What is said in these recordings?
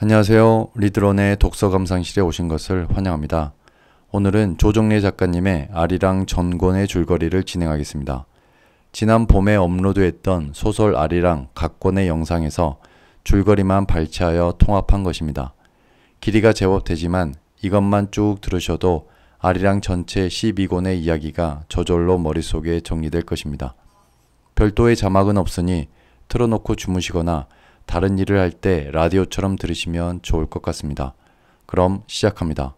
안녕하세요. 리드론의 독서 감상실에 오신 것을 환영합니다. 오늘은 조정래 작가님의 아리랑 전권의 줄거리를 진행하겠습니다. 지난 봄에 업로드했던 소설 아리랑 각권의 영상에서 줄거리만 발췌하여 통합한 것입니다. 길이가 제법 되지만 이것만 쭉 들으셔도 아리랑 전체 12권의 이야기가 저절로 머릿속에 정리될 것입니다. 별도의 자막은 없으니 틀어놓고 주무시거나 다른 일을 할 때 라디오처럼 들으시면 좋을 것 같습니다. 그럼 시작합니다.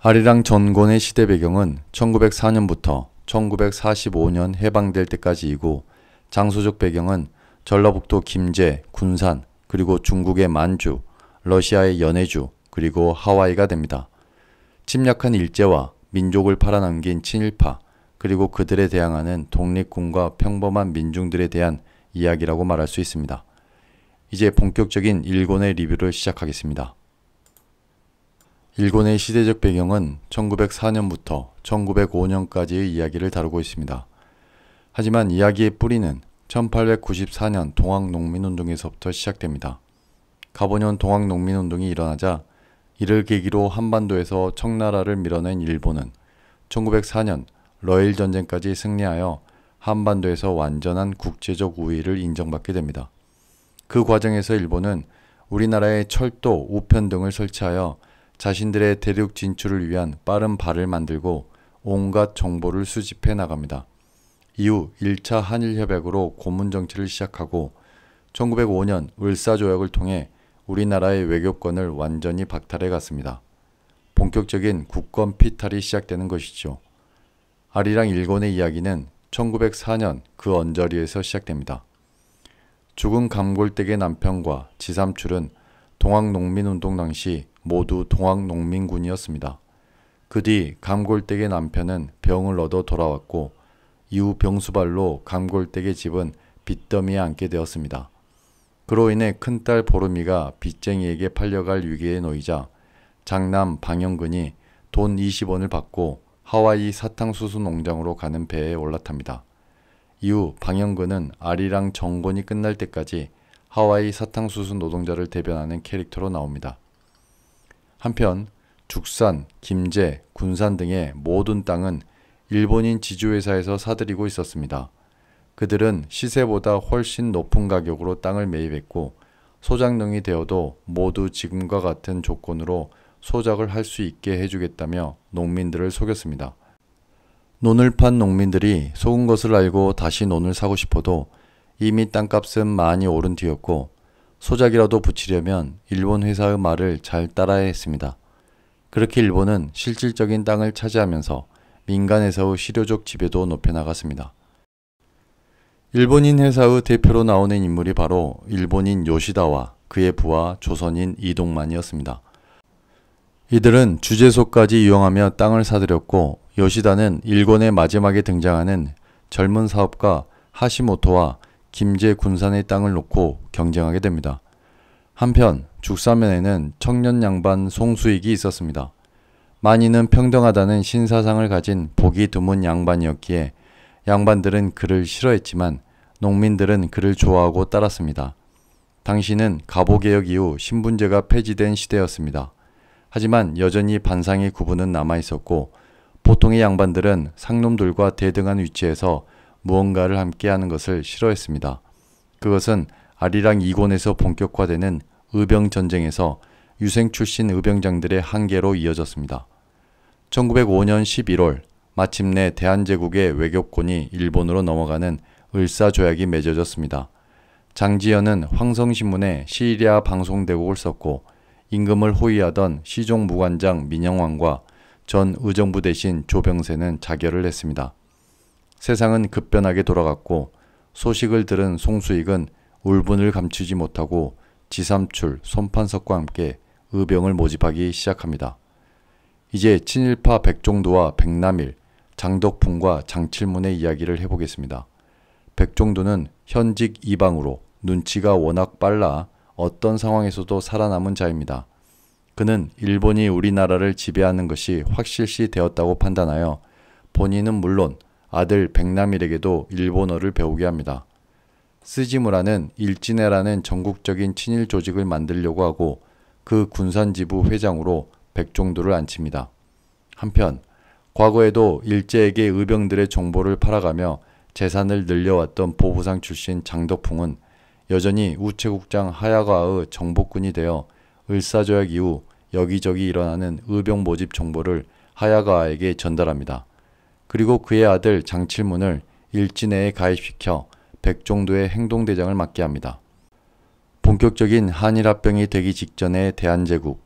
아리랑 전곤의 시대 배경은 1904년부터 1945년 해방될 때까지이고 장소적 배경은 전라북도 김제, 군산, 그리고 중국의 만주, 러시아의 연해주, 그리고 하와이가 됩니다. 침략한 일제와 민족을 팔아넘긴 친일파, 그리고 그들에 대항하는 독립군과 평범한 민중들에 대한 이야기라고 말할 수 있습니다. 이제 본격적인 일곤의 리뷰를 시작하겠습니다. 일곤의 시대적 배경은 1904년부터 1905년까지의 이야기를 다루고 있습니다. 하지만 이야기의 뿌리는 1894년 동학농민운동에서부터 시작됩니다. 가보년 동학농민운동이 일어나자 이를 계기로 한반도에서 청나라를 밀어낸 일본은 1904년 러일 전쟁까지 승리하여 한반도에서 완전한 국제적 우위를 인정받게 됩니다. 그 과정에서 일본은 우리나라의 철도, 우편 등을 설치하여 자신들의 대륙 진출을 위한 빠른 발을 만들고 온갖 정보를 수집해 나갑니다. 이후 1차 한일협약으로 고문정치를 시작하고 1905년 을사조약을 통해 우리나라의 외교권을 완전히 박탈해 갔습니다. 본격적인 국권 피탈이 시작되는 것이죠. 아리랑 일곤의 이야기는 1904년 그 언저리에서 시작됩니다. 죽은 강골댁의 남편과 지삼출은 동학농민운동 당시 모두 동학농민군이었습니다. 그 뒤 감골댁의 남편은 병을 얻어 돌아왔고 이후 병수발로 감골댁의 집은 빚더미에 앉게 되었습니다. 그로 인해 큰딸 보름이가 빚쟁이에게 팔려갈 위기에 놓이자 장남 방영근이 돈 20원을 받고 하와이 사탕수수 농장으로 가는 배에 올라탑니다. 이후 방영근은 아리랑 정권이 끝날 때까지 하와이 사탕수수 노동자를 대변하는 캐릭터로 나옵니다. 한편 죽산, 김제, 군산 등의 모든 땅은 일본인 지주회사에서 사들이고 있었습니다. 그들은 시세보다 훨씬 높은 가격으로 땅을 매입했고 소작농이 되어도 모두 지금과 같은 조건으로 소작을 할 수 있게 해주겠다며 농민들을 속였습니다. 논을 판 농민들이 속은 것을 알고 다시 논을 사고 싶어도 이미 땅값은 많이 오른 뒤였고 소작이라도 붙이려면 일본 회사의 말을 잘 따라야 했습니다. 그렇게 일본은 실질적인 땅을 차지하면서 민간에서의 실효적 지배도 높여나갔습니다. 일본인 회사의 대표로 나오는 인물이 바로 일본인 요시다와 그의 부하 조선인 이동만이었습니다. 이들은 주제소까지 이용하며 땅을 사들였고 요시다는 일권의 마지막에 등장하는 젊은 사업가 하시모토와 김제 군산의 땅을 놓고 경쟁하게 됩니다. 한편 죽사면에는 청년 양반 송수익이 있었습니다. 만인은 평등하다는 신사상을 가진 보기 드문 양반이었기에 양반들은 그를 싫어했지만 농민들은 그를 좋아하고 따랐습니다. 당시는 가보개혁 이후 신분제가 폐지된 시대였습니다. 하지만 여전히 반상의 구분은 남아 있었고 보통의 양반들은 상놈들과 대등한 위치에서 무언가를 함께 하는 것을 싫어했습니다. 그것은 아리랑 이곤에서 본격화되는 의병 전쟁에서 유생 출신 의병장들의 한계로 이어졌습니다. 1905년 11월 마침내 대한제국의 외교권이 일본으로 넘어가는 을사조약이 맺어졌습니다. 장지연은 황성신문에 시리아 방송대국을 썼고 임금을 호위하던 시종 무관장 민영왕과 전 의정부 대신 조병세는 자결을 했습니다. 세상은 급변하게 돌아갔고 소식을 들은 송수익은 울분을 감추지 못하고 지삼출, 손판석과 함께 의병을 모집하기 시작합니다. 이제 친일파 백종도와 백남일, 장덕풍과 장칠문의 이야기를 해보겠습니다. 백종도는 현직 이방으로 눈치가 워낙 빨라 어떤 상황에서도 살아남은 자입니다. 그는 일본이 우리나라를 지배하는 것이 확실시 되었다고 판단하여 본인은 물론 아들 백남일에게도 일본어를 배우게 합니다. 스지무라는 일진회라는 전국적인 친일 조직을 만들려고 하고 그 군산지부 회장으로 백종도를 앉힙니다. 한편 과거에도 일제에게 의병들의 정보를 팔아가며 재산을 늘려왔던 보부상 출신 장덕풍은 여전히 우체국장 하야가의 정복군이 되어 을사조약 이후 여기저기 일어나는 의병 모집 정보를 하야가에게 전달합니다. 그리고 그의 아들 장칠문을 일진회에 가입시켜 백종도의 행동대장을 맡게 합니다. 본격적인 한일합병이 되기 직전의 대한제국,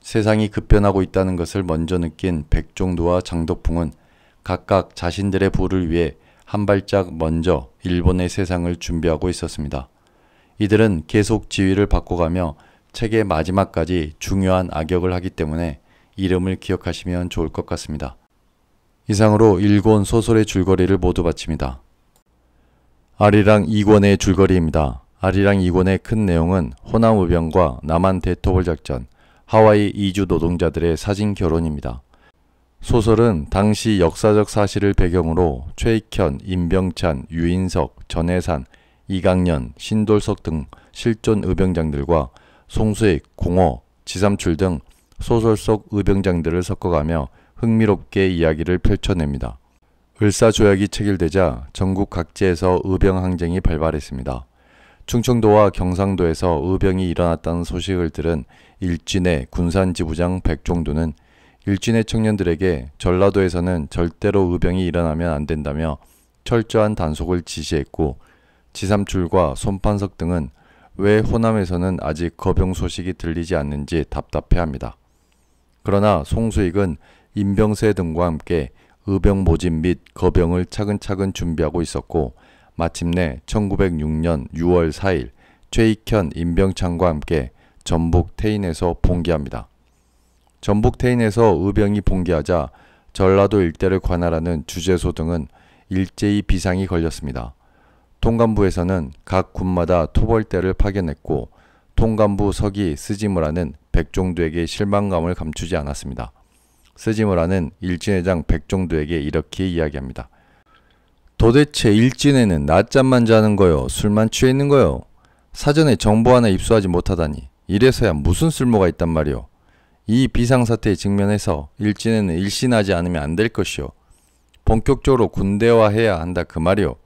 세상이 급변하고 있다는 것을 먼저 느낀 백종도와 장덕풍은 각각 자신들의 부를 위해 한 발짝 먼저 일본의 세상을 준비하고 있었습니다. 이들은 계속 지위를 바꿔가며 책의 마지막까지 중요한 악역을 하기 때문에 이름을 기억하시면 좋을 것 같습니다. 이상으로 1권 소설의 줄거리를 모두 바칩니다 아리랑 2권의 줄거리입니다. 아리랑 2권의 큰 내용은 호남 우병과 남한 대토벌 작전, 하와이 이주 노동자들의 사진 결혼입니다. 소설은 당시 역사적 사실을 배경으로 최익현, 임병찬, 유인석, 전해산, 이강년, 신돌석 등 실존 의병장들과 송수익, 공허 지삼출 등 소설 속 의병장들을 섞어가며 흥미롭게 이야기를 펼쳐냅니다. 을사조약이 체결되자 전국 각지에서 의병항쟁이 발발했습니다. 충청도와 경상도에서 의병이 일어났다는 소식을 들은 일진의 군산지부장 백종도는 일진의 청년들에게 전라도에서는 절대로 의병이 일어나면 안 된다며 철저한 단속을 지시했고 지삼출과 손판석 등은 왜 호남에서는 아직 거병 소식이 들리지 않는지 답답해합니다. 그러나 송수익은 임병세 등과 함께 의병 모집 및 거병을 차근차근 준비하고 있었고 마침내 1906년 6월 4일 최익현 임병창과 함께 전북 태인에서 봉기합니다. 전북 태인에서 의병이 봉기하자 전라도 일대를 관할하는 주재소 등은 일제히 비상이 걸렸습니다. 통감부에서는 각 군마다 토벌대를 파견했고 통감부 서기 스지무라는 백종도에게 실망감을 감추지 않았습니다. 스지무라는 일진회장 백종도에게 이렇게 이야기합니다. 도대체 일진회는 낮잠만 자는 거요 술만 취해 있는 거요 사전에 정보 하나 입수하지 못하다니 이래서야 무슨 쓸모가 있단 말이오 이 비상사태에 직면해서 일진회는 일신하지 않으면 안 될 것이오 본격적으로 군대화해야 한다 그 말이오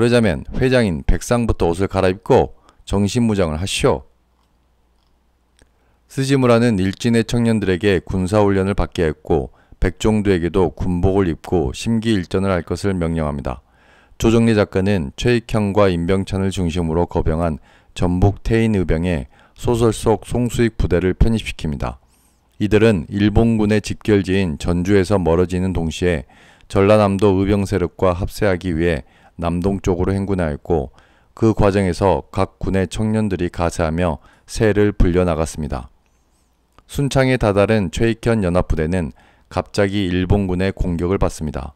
그러자면 회장인 백상부터 옷을 갈아입고 정신무장을 하시오. 스지무라는 일진의 청년들에게 군사훈련을 받게 했고 백종두에게도 군복을 입고 심기일전을 할 것을 명령합니다. 조정리 작가는 최익형과 임병찬을 중심으로 거병한 전북 태인의병에 소설 속 송수익 부대를 편입시킵니다. 이들은 일본군의 집결지인 전주에서 멀어지는 동시에 전라남도 의병 세력과 합세하기 위해 남동쪽으로 행군하였고 그 과정에서 각 군의 청년들이 가세하며 새를 불려나갔습니다. 순창에 다다른 최익현 연합부대는 갑자기 일본군의 공격을 받습니다.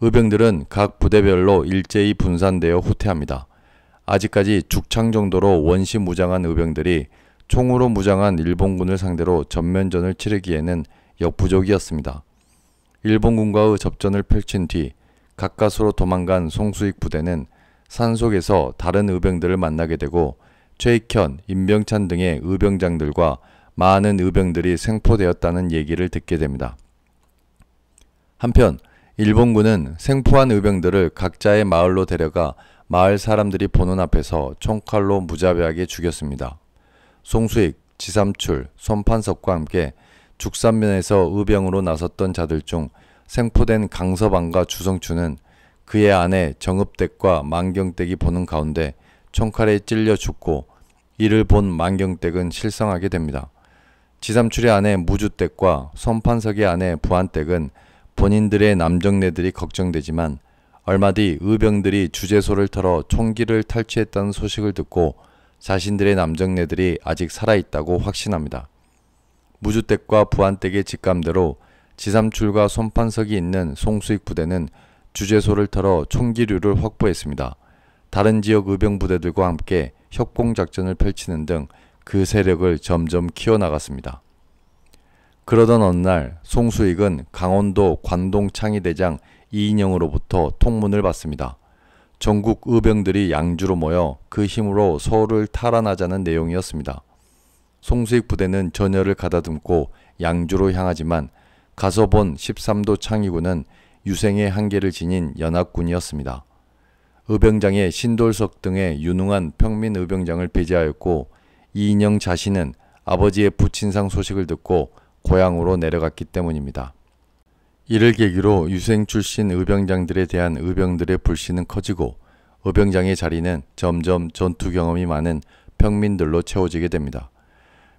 의병들은 각 부대별로 일제히 분산되어 후퇴합니다. 아직까지 죽창 정도로 원시 무장한 의병들이 총으로 무장한 일본군을 상대로 전면전을 치르기에는 역부족이었습니다. 일본군과의 접전을 펼친 뒤 가까스로 도망간 송수익 부대는 산속에서 다른 의병들을 만나게 되고 최익현, 임병찬 등의 의병장들과 많은 의병들이 생포되었다는 얘기를 듣게 됩니다. 한편 일본군은 생포한 의병들을 각자의 마을로 데려가 마을 사람들이 보는 앞에서 총칼로 무자비하게 죽였습니다. 송수익, 지삼출, 손판섭과 함께 죽산면에서 의병으로 나섰던 자들 중 생포된 강서방과 주성추는 그의 아내 정읍댁과 만경댁이 보는 가운데 총칼에 찔려 죽고 이를 본 만경댁은 실성하게 됩니다. 지삼출의 아내 무주댁과 손판석의 아내 부안댁은 본인들의 남정네들이 걱정되지만 얼마 뒤 의병들이 주제소를 털어 총기를 탈취했다는 소식을 듣고 자신들의 남정네들이 아직 살아있다고 확신합니다. 무주댁과 부안댁의 직감대로 지삼출과 손판석이 있는 송수익 부대는 주재소를 털어 총기류를 확보했습니다. 다른 지역 의병 부대들과 함께 협공작전을 펼치는 등 그 세력을 점점 키워나갔습니다. 그러던 어느 날 송수익은 강원도 관동 창의대장 이인영으로부터 통문을 받습니다. 전국 의병들이 양주로 모여 그 힘으로 서울을 탈환하자는 내용이었습니다. 송수익 부대는 전열을 가다듬고 양주로 향하지만 가서 본 13도 창의군은 유생의 한계를 지닌 연합군이었습니다. 의병장의 신돌석 등의 유능한 평민 의병장을 배제하였고 이인영 자신은 아버지의 부친상 소식을 듣고 고향으로 내려갔기 때문입니다. 이를 계기로 유생 출신 의병장들에 대한 의병들의 불신은 커지고 의병장의 자리는 점점 전투 경험이 많은 평민들로 채워지게 됩니다.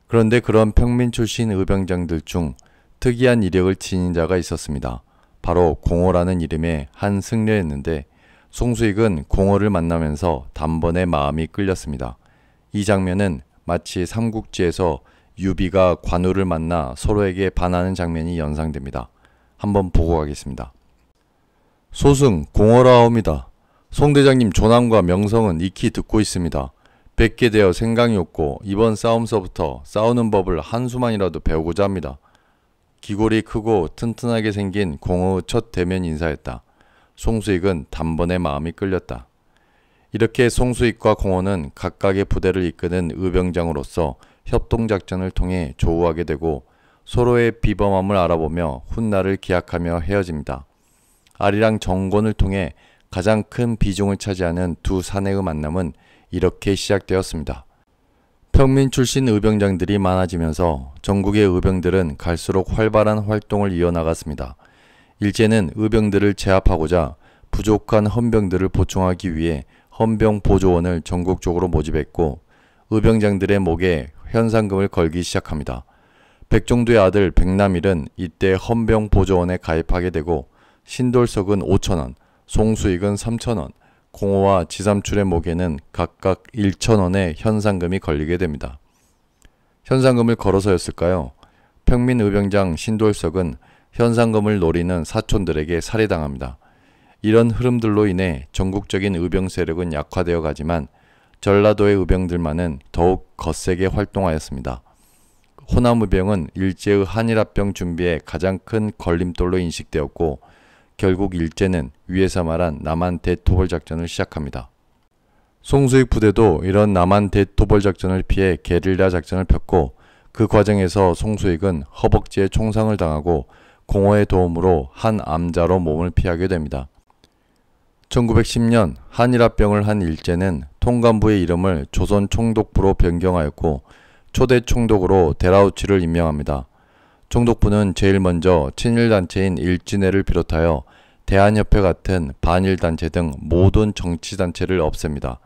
그런데 그런 평민 출신 의병장들 중 특이한 이력을 지닌 자가 있었습니다. 바로 공허라는 이름의 한 승려였는데 송수익은 공허를 만나면서 단번에 마음이 끌렸습니다. 이 장면은 마치 삼국지에서 유비가 관우를 만나 서로에게 반하는 장면이 연상됩니다. 한번 보고 가겠습니다. 소승 공허라옵니다. 송대장님 조남과 명성은 익히 듣고 있습니다. 뵙게 되어 생각이 없고 이번 싸움서부터 싸우는 법을 한 수만이라도 배우고자 합니다. 기골이 크고 튼튼하게 생긴 공호의첫 대면 인사였다. 송수익은 단번에 마음이 끌렸다. 이렇게 송수익과 공호는 각각의 부대를 이끄는 의병장으로서 협동작전을 통해 조우하게 되고 서로의 비범함을 알아보며 훗날을 기약하며 헤어집니다. 아리랑 정권을 통해 가장 큰 비중을 차지하는 두 사내의 만남은 이렇게 시작되었습니다. 평민 출신 의병장들이 많아지면서 전국의 의병들은 갈수록 활발한 활동을 이어나갔습니다. 일제는 의병들을 제압하고자 부족한 헌병들을 보충하기 위해 헌병 보조원을 전국적으로 모집했고 의병장들의 목에 현상금을 걸기 시작합니다. 백종두의 아들 백남일은 이때 헌병 보조원에 가입하게 되고 신돌석은 5천원, 송수익은 3천원, 공호와 지삼출의 목에는 각각 1천원의 현상금이 걸리게 됩니다. 현상금을 걸어서였을까요? 평민 의병장 신돌석은 현상금을 노리는 사촌들에게 살해당합니다. 이런 흐름들로 인해 전국적인 의병 세력은 약화되어 가지만 전라도의 의병들만은 더욱 거세게 활동하였습니다. 호남 의병은 일제의 한일합병 준비에 가장 큰 걸림돌로 인식되었고 결국 일제는 위에서 말한 남한 대토벌 작전을 시작합니다. 송수익 부대도 이런 남한 대토벌 작전을 피해 게릴라 작전을 폈고 그 과정에서 송수익은 허벅지에 총상을 당하고 공허의 도움으로 한 암자로 몸을 피하게 됩니다. 1910년 한일합병을 한 일제는 통감부의 이름을 조선 총독부로 변경하였고 초대 총독으로 데라우치를 임명합니다. 총독부는 제일 먼저 친일단체인 일진회를 비롯하여 대한협회 같은 반일단체 등 모든 정치단체를 없앱니다.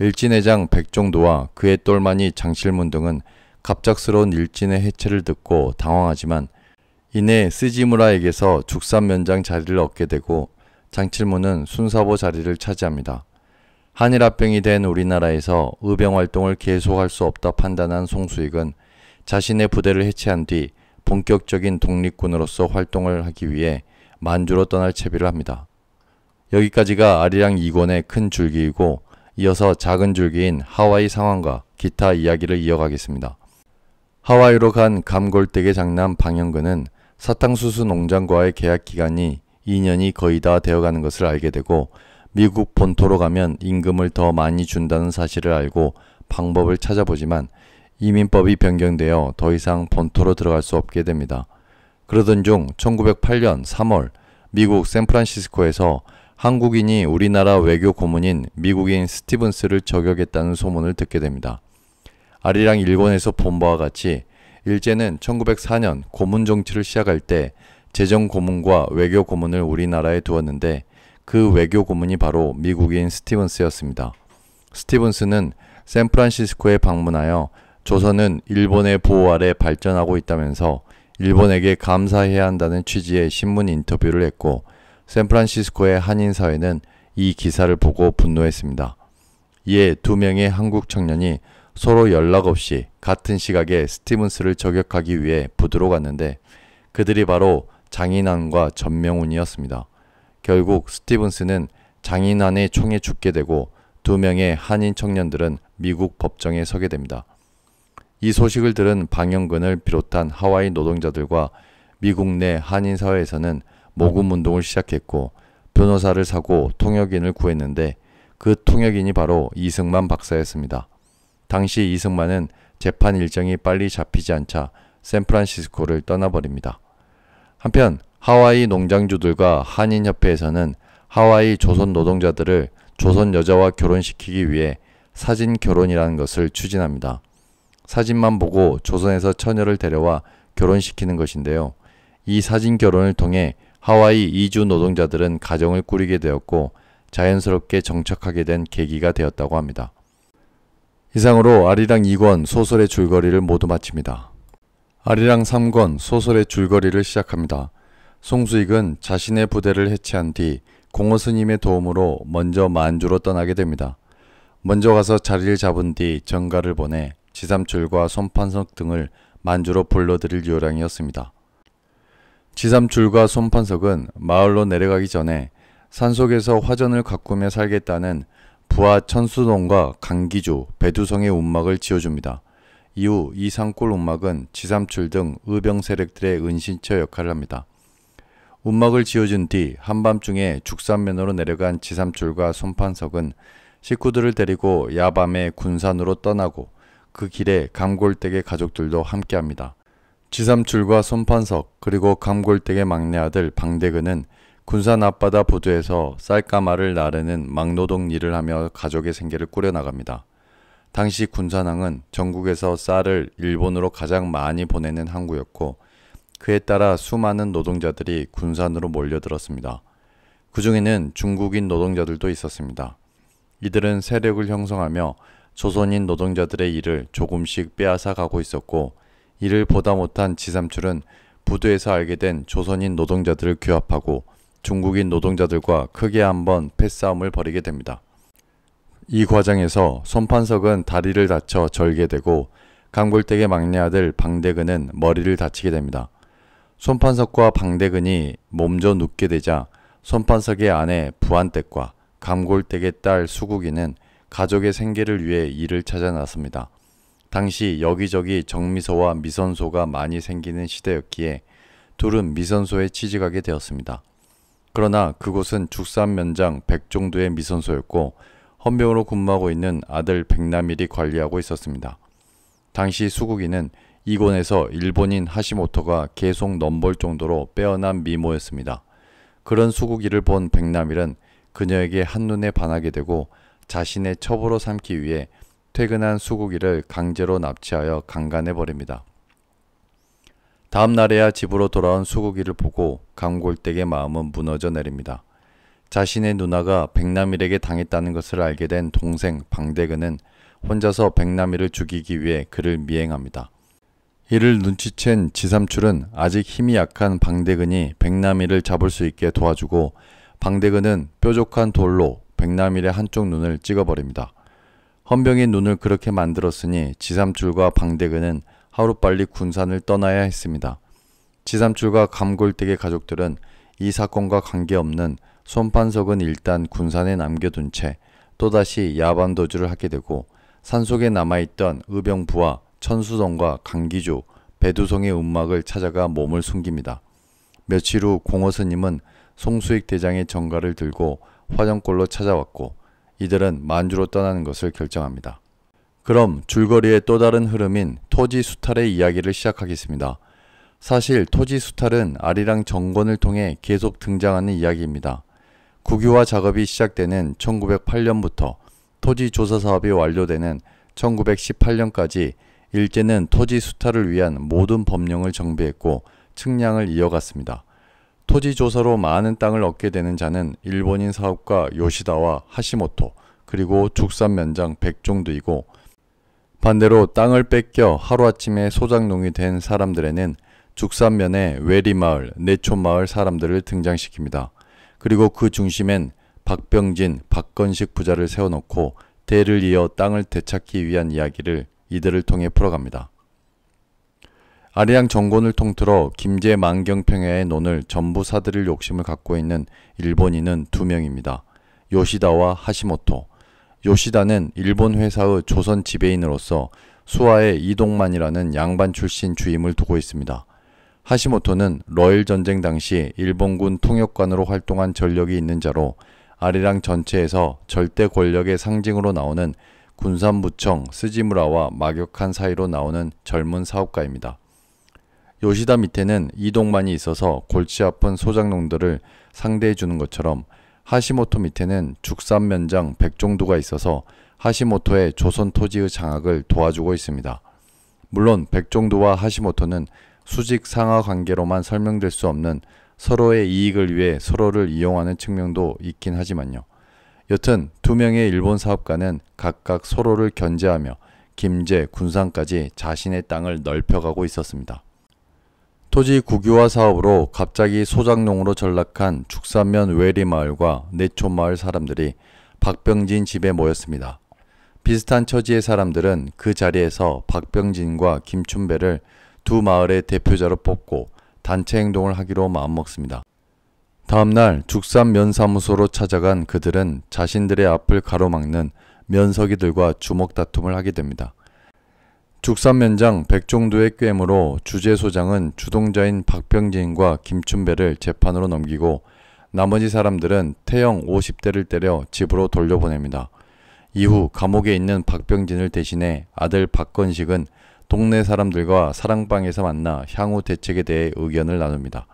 일진회장 백종도와 그의 똘마니 장실문 등은 갑작스러운 일진의 해체를 듣고 당황하지만 이내 스지무라에게서 죽산면장 자리를 얻게 되고 장칠문은 순사보 자리를 차지합니다. 한일합병이 된 우리나라에서 의병 활동을 계속할 수 없다 판단한 송수익은 자신의 부대를 해체한 뒤 본격적인 독립군으로서 활동을 하기 위해 만주로 떠날 채비를 합니다. 여기까지가 아리랑 2권의 큰 줄기이고 이어서 작은 줄기인 하와이 상황과 기타 이야기를 이어가겠습니다. 하와이로 간 감골댁의 장남 방영근은 사탕수수 농장과의 계약 기간이 2년이 거의 다 되어가는 것을 알게 되고 미국 본토로 가면 임금을 더 많이 준다는 사실을 알고 방법을 찾아보지만 이민법이 변경되어 더 이상 본토로 들어갈 수 없게 됩니다. 그러던 중 1908년 3월 미국 샌프란시스코에서 한국인이 우리나라 외교 고문인 미국인 스티븐스를 저격했다는 소문을 듣게 됩니다. 아리랑 일본에서본 바와 같이 일제는 1904년 고문 정치를 시작할 때 재정 고문과 외교 고문을 우리나라에 두었는데 그 외교 고문이 바로 미국인 스티븐스였습니다. 스티븐스는 샌프란시스코에 방문하여 조선은 일본의 보호 아래 발전하고 있다면서 일본에게 감사해야 한다는 취지의 신문 인터뷰를 했고 샌프란시스코의 한인사회는 이 기사를 보고 분노했습니다. 이에 두 명의 한국 청년이 서로 연락 없이 같은 시각에 스티븐스를 저격하기 위해 부드러 갔는데 그들이 바로 장인환과 전명훈이었습니다. 결국 스티븐스는 장인환의 총에 죽게 되고 두 명의 한인 청년들은 미국 법정에 서게 됩니다. 이 소식을 들은 방영근을 비롯한 하와이 노동자들과 미국 내 한인 사회에서는 모금 운동을 시작했고 변호사를 사고 통역인을 구했는데 그 통역인이 바로 이승만 박사였습니다. 당시 이승만은 재판 일정이 빨리 잡히지 않자 샌프란시스코를 떠나버립니다. 한편 하와이 농장주들과 한인협회에서는 하와이 조선 노동자들을 조선 여자와 결혼시키기 위해 사진 결혼이라는 것을 추진합니다. 사진만 보고 조선에서 처녀를 데려와 결혼시키는 것인데요. 이 사진 결혼을 통해 하와이 이주 노동자들은 가정을 꾸리게 되었고 자연스럽게 정착하게 된 계기가 되었다고 합니다. 이상으로 아리랑 2권 소설의 줄거리를 모두 마칩니다. 아리랑 3권 소설의 줄거리를 시작합니다. 송수익은 자신의 부대를 해체한 뒤 공호 스님의 도움으로 먼저 만주로 떠나게 됩니다. 먼저 가서 자리를 잡은 뒤 정가를 보내 지삼출과 손판석 등을 만주로 불러들일 요량이었습니다. 지삼출과 손판석은 마을로 내려가기 전에 산속에서 화전을 가꾸며 살겠다는 부하 천수동과 강기주, 배두성의 운막을 지어줍니다. 이후 이 산골 운막은 지삼출 등 의병 세력들의 은신처 역할을 합니다. 운막을 지어준 뒤 한밤중에 죽산면으로 내려간 지삼출과 손판석은 식구들을 데리고 야밤에 군산으로 떠나고 그 길에 감골댁의 가족들도 함께합니다. 지삼출과 손판석 그리고 감골댁의 막내 아들 방대근은 군산 앞바다 보드에서 쌀가마를 나르는 막노동 일을 하며 가족의 생계를 꾸려나갑니다. 당시 군산항은 전국에서 쌀을 일본으로 가장 많이 보내는 항구였고 그에 따라 수많은 노동자들이 군산으로 몰려들었습니다. 그 중에는 중국인 노동자들도 있었습니다. 이들은 세력을 형성하며 조선인 노동자들의 일을 조금씩 빼앗아 가고 있었고 이를 보다 못한 지삼출은 부두에서 알게 된 조선인 노동자들을 규합하고 중국인 노동자들과 크게 한번 패싸움을 벌이게 됩니다. 이 과정에서 손판석은 다리를 다쳐 절개되고 강골댁의 막내 아들 방대근은 머리를 다치게 됩니다. 손판석과 방대근이 몸져 눕게 되자 손판석의 아내 부안댁과 강골댁의 딸 수국이는 가족의 생계를 위해 일을 찾아 나섭니다. 당시 여기저기 정미소와 미선소가 많이 생기는 시대였기에 둘은 미선소에 취직하게 되었습니다. 그러나 그곳은 죽산 면장 백종도의 미선소였고 헌병으로 근무하고 있는 아들 백남일이 관리하고 있었습니다. 당시 수국이는 이곳에서 일본인 하시모토가 계속 넘볼 정도로 빼어난 미모였습니다. 그런 수국이를 본 백남일은 그녀에게 한눈에 반하게 되고 자신의 첩으로 삼기 위해 퇴근한 수국이를 강제로 납치하여 강간해 버립니다. 다음 날에야 집으로 돌아온 수국이를 보고 강골댁의 마음은 무너져 내립니다. 자신의 누나가 백남일에게 당했다는 것을 알게 된 동생 방대근은 혼자서 백남일을 죽이기 위해 그를 미행합니다. 이를 눈치챈 지삼출은 아직 힘이 약한 방대근이 백남일을 잡을 수 있게 도와주고 방대근은 뾰족한 돌로 백남일의 한쪽 눈을 찍어버립니다. 헌병이 눈을 그렇게 만들었으니 지삼출과 방대근은 하루빨리 군산을 떠나야 했습니다. 지삼출과 감골댁의 가족들은 이 사건과 관계없는 손판석은 일단 군산에 남겨둔 채 또다시 야반도주를 하게 되고 산속에 남아있던 의병부와 천수성과 강기조, 배두성의 음막을 찾아가 몸을 숨깁니다. 며칠 후 공허스님은 송수익 대장의 정가를 들고 화정골로 찾아왔고 이들은 만주로 떠나는 것을 결정합니다. 그럼 줄거리의 또 다른 흐름인 토지 수탈의 이야기를 시작하겠습니다. 사실 토지 수탈은 아리랑 정권을 통해 계속 등장하는 이야기입니다. 국유화 작업이 시작되는 1908년부터 토지 조사 사업이 완료되는 1918년까지 일제는 토지 수탈을 위한 모든 법령을 정비했고 측량을 이어갔습니다. 토지 조사로 많은 땅을 얻게 되는 자는 일본인 사업가 요시다와 하시모토 그리고 죽산 면장 백종도이고 반대로 땅을 뺏겨 하루아침에 소작농이 된 사람들에는 죽산면의 외리마을, 내촌마을 사람들을 등장시킵니다. 그리고 그 중심엔 박병진, 박건식 부자를 세워놓고 대를 이어 땅을 되찾기 위한 이야기를 이들을 통해 풀어갑니다. 아리랑 정권을 통틀어 김제 만경평야의 논을 전부 사들일 욕심을 갖고 있는 일본인은 두 명입니다. 요시다와 하시모토. 요시다는 일본 회사의 조선 지배인으로서 수하의 이동만이라는 양반 출신 주임을 두고 있습니다. 하시모토는 러일 전쟁 당시 일본군 통역관으로 활동한 전력이 있는 자로 아리랑 전체에서 절대 권력의 상징으로 나오는 군산부청 스지무라와 막역한 사이로 나오는 젊은 사업가입니다. 요시다 밑에는 이동만이 있어서 골치 아픈 소작농들을 상대해 주는 것처럼 하시모토 밑에는 죽산면장 백종도가 있어서 하시모토의 조선 토지의 장악을 도와주고 있습니다. 물론 백종도와 하시모토는 수직 상하 관계로만 설명될 수 없는 서로의 이익을 위해 서로를 이용하는 측면도 있긴 하지만요. 여튼 두 명의 일본 사업가는 각각 서로를 견제하며 김제, 군산까지 자신의 땅을 넓혀가고 있었습니다. 토지 국유화 사업으로 갑자기 소작농으로 전락한 축산면 외리마을과 내촌마을 사람들이 박병진 집에 모였습니다. 비슷한 처지의 사람들은 그 자리에서 박병진과 김춘배를 두 마을의 대표자로 뽑고 단체 행동을 하기로 마음먹습니다. 다음날 축산면사무소로 찾아간 그들은 자신들의 앞을 가로막는 면서기들과 주먹다툼을 하게 됩니다. 죽산면장 백종도의 꿰므로 주재소장은 주동자인 박병진과 김춘배를 재판으로 넘기고 나머지 사람들은 태형 50대를 때려 집으로 돌려보냅니다. 이후 감옥에 있는 박병진을 대신해 아들 박건식은 동네 사람들과 사랑방에서 만나 향후 대책에 대해 의견을 나눕니다.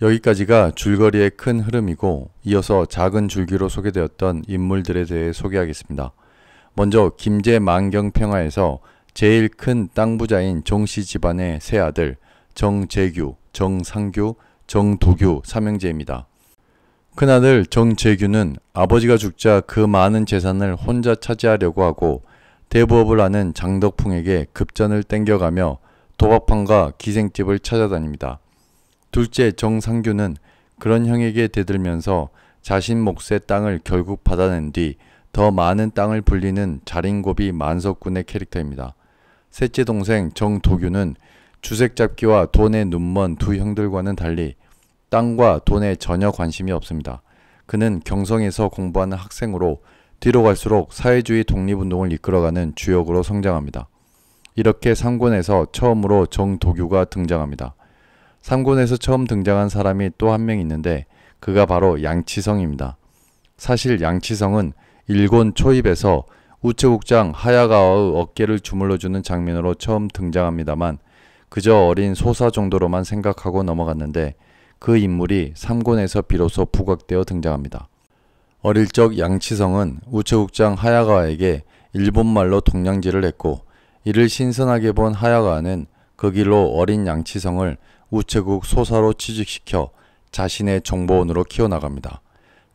여기까지가 줄거리의 큰 흐름이고 이어서 작은 줄기로 소개되었던 인물들에 대해 소개하겠습니다. 먼저 김제 만경평화에서 제일 큰 땅부자인 정씨 집안의 세 아들 정재규, 정상규, 정도규 삼형제입니다. 큰아들 정재규는 아버지가 죽자 그 많은 재산을 혼자 차지하려고 하고 대부업을 하는 장덕풍에게 급전을 땡겨가며 도박판과 기생집을 찾아다닙니다. 둘째 정상규는 그런 형에게 대들면서 자신 몫의 땅을 결국 받아낸 뒤 더 많은 땅을 불리는 자린고비 만석군의 캐릭터입니다. 셋째 동생 정도규는 주색잡기와 돈에 눈먼 두 형들과는 달리 땅과 돈에 전혀 관심이 없습니다. 그는 경성에서 공부하는 학생으로 뒤로 갈수록 사회주의 독립운동을 이끌어가는 주역으로 성장합니다. 이렇게 상권에서 처음으로 정도규가 등장합니다. 상권에서 처음 등장한 사람이 또 한 명 있는데 그가 바로 양치성입니다. 사실 양치성은 일본 초입에서 우체국장 하야가와의 어깨를 주물러주는 장면으로 처음 등장합니다만 그저 어린 소사 정도로만 생각하고 넘어갔는데 그 인물이 삼권에서 비로소 부각되어 등장합니다. 어릴 적 양치성은 우체국장 하야가와에게 일본말로 동양지를 했고 이를 신선하게 본 하야가와는 그 길로 어린 양치성을 우체국 소사로 취직시켜 자신의 정보원으로 키워나갑니다.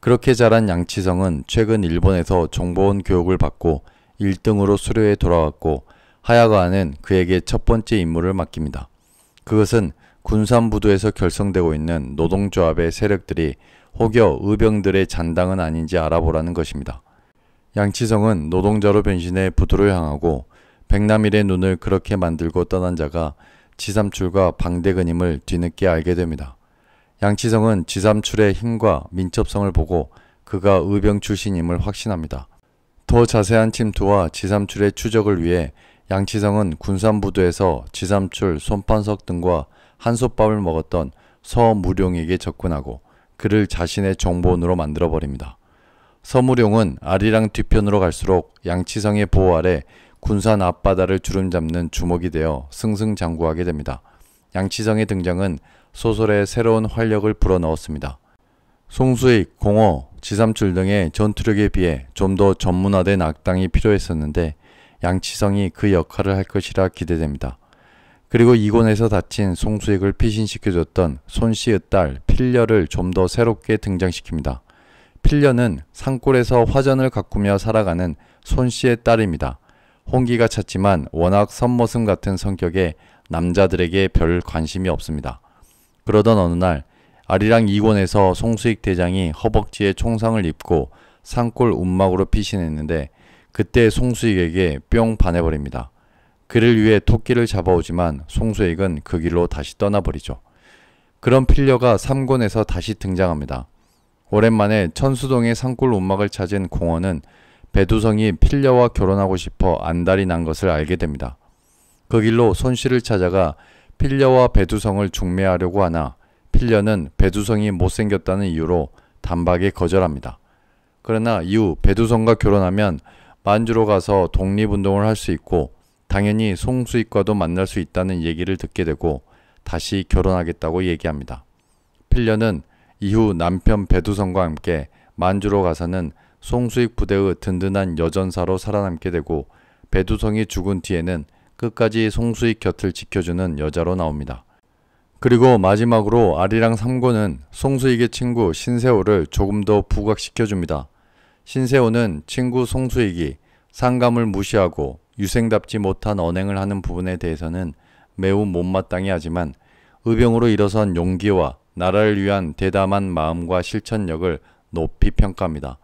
그렇게 자란 양치성은 최근 일본에서 정보원 교육을 받고 1등으로 수료에 돌아왔고 하야가와는 그에게 첫 번째 임무를 맡깁니다. 그것은 군산부두에서 결성되고 있는 노동조합의 세력들이 혹여 의병들의 잔당은 아닌지 알아보라는 것입니다. 양치성은 노동자로 변신해 부두를 향하고 백남일의 눈을 그렇게 만들고 떠난 자가 지삼출과 방대근임을 뒤늦게 알게 됩니다. 양치성은 지삼출의 힘과 민첩성을 보고 그가 의병 출신임을 확신합니다. 더 자세한 침투와 지삼출의 추적을 위해 양치성은 군산부두에서 지삼출, 손판석 등과 한솥밥을 먹었던 서무룡에게 접근하고 그를 자신의 정보원으로 만들어버립니다. 서무룡은 아리랑 뒤편으로 갈수록 양치성의 보호 아래 군산 앞바다를 주름잡는 주먹이 되어 승승장구하게 됩니다. 양치성의 등장은 소설에 새로운 활력을 불어넣었습니다. 송수익, 공어, 지삼출 등의 전투력에 비해 좀 더 전문화된 악당이 필요했었는데 양치성이 그 역할을 할 것이라 기대됩니다. 그리고 이곳에서 다친 송수익을 피신시켜줬던 손씨의 딸 필려를 좀 더 새롭게 등장시킵니다. 필려는 산골에서 화전을 가꾸며 살아가는 손씨의 딸입니다. 홍기가 찼지만 워낙 선모승 같은 성격에 남자들에게 별 관심이 없습니다. 그러던 어느 날 아리랑 이곤에서 송수익 대장이 허벅지에 총상을 입고 산골 움막으로 피신했는데 그때 송수익에게 뿅 반해버립니다. 그를 위해 토끼를 잡아오지만 송수익은 그 길로 다시 떠나버리죠. 그런 필려가 3권에서 다시 등장합니다. 오랜만에 천수동의 산골 움막을 찾은 공원은 배두성이 필려와 결혼하고 싶어 안달이 난 것을 알게 됩니다. 그 길로 손씨를 찾아가 필려와 배두성을 중매하려고 하나 필려는 배두성이 못생겼다는 이유로 단박에 거절합니다. 그러나 이후 배두성과 결혼하면 만주로 가서 독립운동을 할 수 있고 당연히 송수익과도 만날 수 있다는 얘기를 듣게 되고 다시 결혼하겠다고 얘기합니다. 필려는 이후 남편 배두성과 함께 만주로 가서는 송수익 부대의 든든한 여전사로 살아남게 되고 배두성이 죽은 뒤에는 끝까지 송수익 곁을 지켜주는 여자로 나옵니다. 그리고 마지막으로 아리랑 3고는 송수익의 친구 신세호를 조금 더 부각시켜줍니다. 신세호는 친구 송수익이 상감을 무시하고 유생답지 못한 언행을 하는 부분에 대해서는 매우 못마땅해 하지만 의병으로 일어선 용기와 나라를 위한 대담한 마음과 실천력을 높이 평가합니다.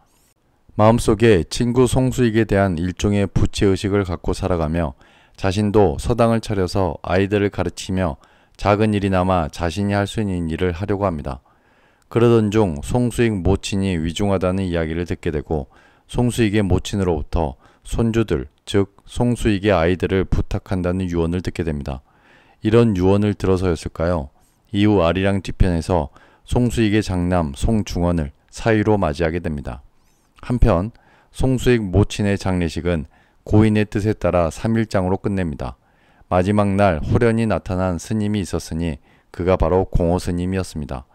마음속에 친구 송수익에 대한 일종의 부채의식을 갖고 살아가며 자신도 서당을 차려서 아이들을 가르치며 작은 일이나마 자신이 할 수 있는 일을 하려고 합니다. 그러던 중 송수익 모친이 위중하다는 이야기를 듣게 되고 송수익의 모친으로부터 손주들, 즉 송수익의 아이들을 부탁한다는 유언을 듣게 됩니다. 이런 유언을 들어서였을까요? 이후 아리랑 뒤편에서 송수익의 장남 송중원을 사위로 맞이하게 됩니다. 한편 송수익 모친의 장례식은 고인의 뜻에 따라 3일장으로 끝냅니다. 마지막 날 호련히 나타난 스님이 있었으니 그가 바로 공호 스님이었습니다.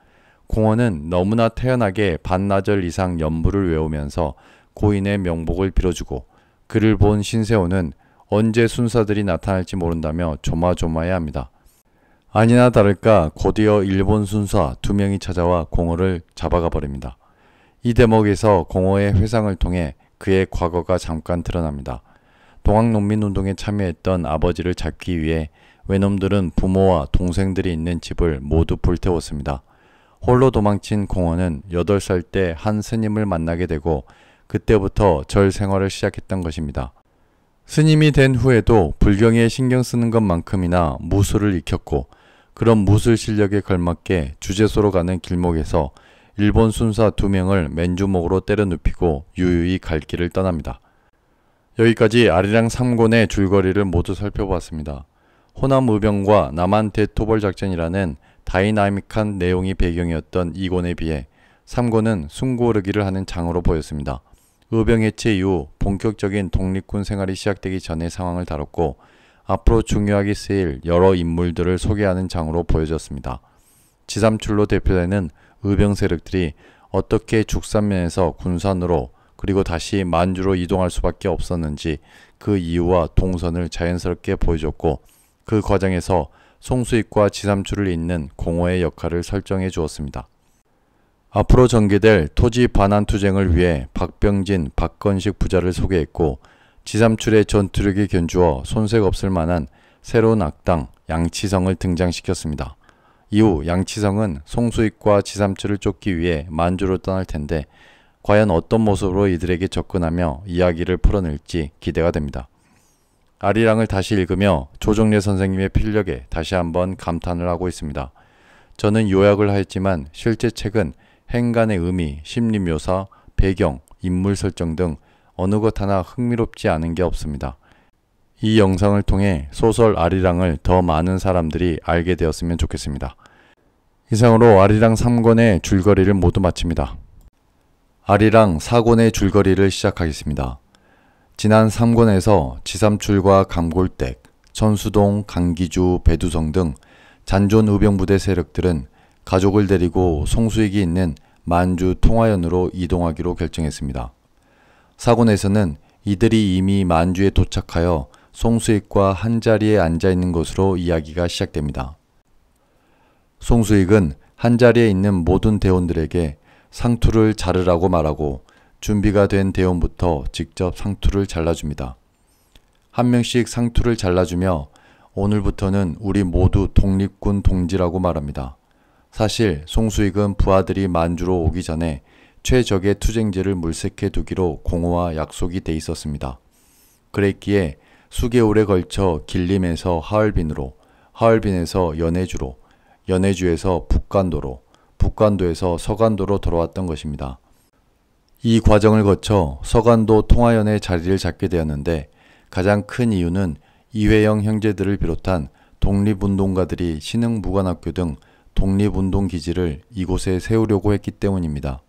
공호는 너무나 태연하게 반나절 이상 연부를 외우면서 고인의 명복을 빌어주고 그를 본 신세호는 언제 순사들이 나타날지 모른다며 조마조마해야 합니다. 아니나 다를까 곧이어 일본 순사 두 명이 찾아와 공호를 잡아가 버립니다. 이 대목에서 공호의 회상을 통해 그의 과거가 잠깐 드러납니다. 동학농민운동에 참여했던 아버지를 잡기 위해 외놈들은 부모와 동생들이 있는 집을 모두 불태웠습니다. 홀로 도망친 공원은 8살 때 한 스님을 만나게 되고 그때부터 절 생활을 시작했던 것입니다. 스님이 된 후에도 불경에 신경 쓰는 것만큼이나 무술을 익혔고 그런 무술 실력에 걸맞게 주제소로 가는 길목에서 일본 순사 두 명을 맨주먹으로 때려 눕히고 유유히 갈 길을 떠납니다. 여기까지 아리랑 3권의 줄거리를 모두 살펴보았습니다. 호남 의병과 남한 대토벌 작전이라는 다이나믹한 내용이 배경이었던 2권에 비해 3권은 숨고르기를 하는 장으로 보였습니다. 의병 해체 이후 본격적인 독립군 생활이 시작되기 전의 상황을 다뤘고 앞으로 중요하게 쓰일 여러 인물들을 소개하는 장으로 보여졌습니다. 지삼출로 대표되는 의병 세력들이 어떻게 죽산면에서 군산으로 그리고 다시 만주로 이동할 수밖에 없었는지 그 이유와 동선을 자연스럽게 보여줬고 그 과정에서 송수익과 지삼출을 잇는 공호의 역할을 설정해 주었습니다. 앞으로 전개될 토지 반환 투쟁을 위해 박병진, 박건식 부자를 소개했고 지삼출의 전투력이 견주어 손색 없을 만한 새로운 악당 양치성을 등장시켰습니다. 이후 양치성은 송수익과 지삼출을 쫓기 위해 만주로 떠날 텐데 과연 어떤 모습으로 이들에게 접근하며 이야기를 풀어낼지 기대가 됩니다. 아리랑을 다시 읽으며 조정래 선생님의 필력에 다시 한번 감탄을 하고 있습니다. 저는 요약을 하였지만 실제 책은 행간의 의미, 심리묘사, 배경, 인물 설정 등 어느 것 하나 흥미롭지 않은 게 없습니다. 이 영상을 통해 소설 아리랑을 더 많은 사람들이 알게 되었으면 좋겠습니다. 이상으로 아리랑 3권의 줄거리를 모두 마칩니다. 아리랑 사곤의 줄거리를 시작하겠습니다. 지난 3권에서 지삼출과 감골댁, 천수동, 강기주, 배두성 등 잔존 의병부대 세력들은 가족을 데리고 송수익이 있는 만주 통화연으로 이동하기로 결정했습니다. 사곤에서는 이들이 이미 만주에 도착하여 송수익과 한자리에 앉아있는 것으로 이야기가 시작됩니다. 송수익은 한자리에 있는 모든 대원들에게 상투를 자르라고 말하고 준비가 된 대원부터 직접 상투를 잘라줍니다. 한 명씩 상투를 잘라주며 오늘부터는 우리 모두 독립군 동지라고 말합니다. 사실 송수익은 부하들이 만주로 오기 전에 최적의 투쟁지를 물색해 두기로 공호와 약속이 돼 있었습니다. 그랬기에 수개월에 걸쳐 길림에서 하얼빈으로, 하얼빈에서 연해주로, 연해주에서 북간도로, 북간도에서 서간도로 돌아왔던 것입니다. 이 과정을 거쳐 서간도 통화연의 자리를 잡게 되었는데 가장 큰 이유는 이회영 형제들을 비롯한 독립운동가들이 신흥무관학교 등 독립운동 기지를 이곳에 세우려고 했기 때문입니다.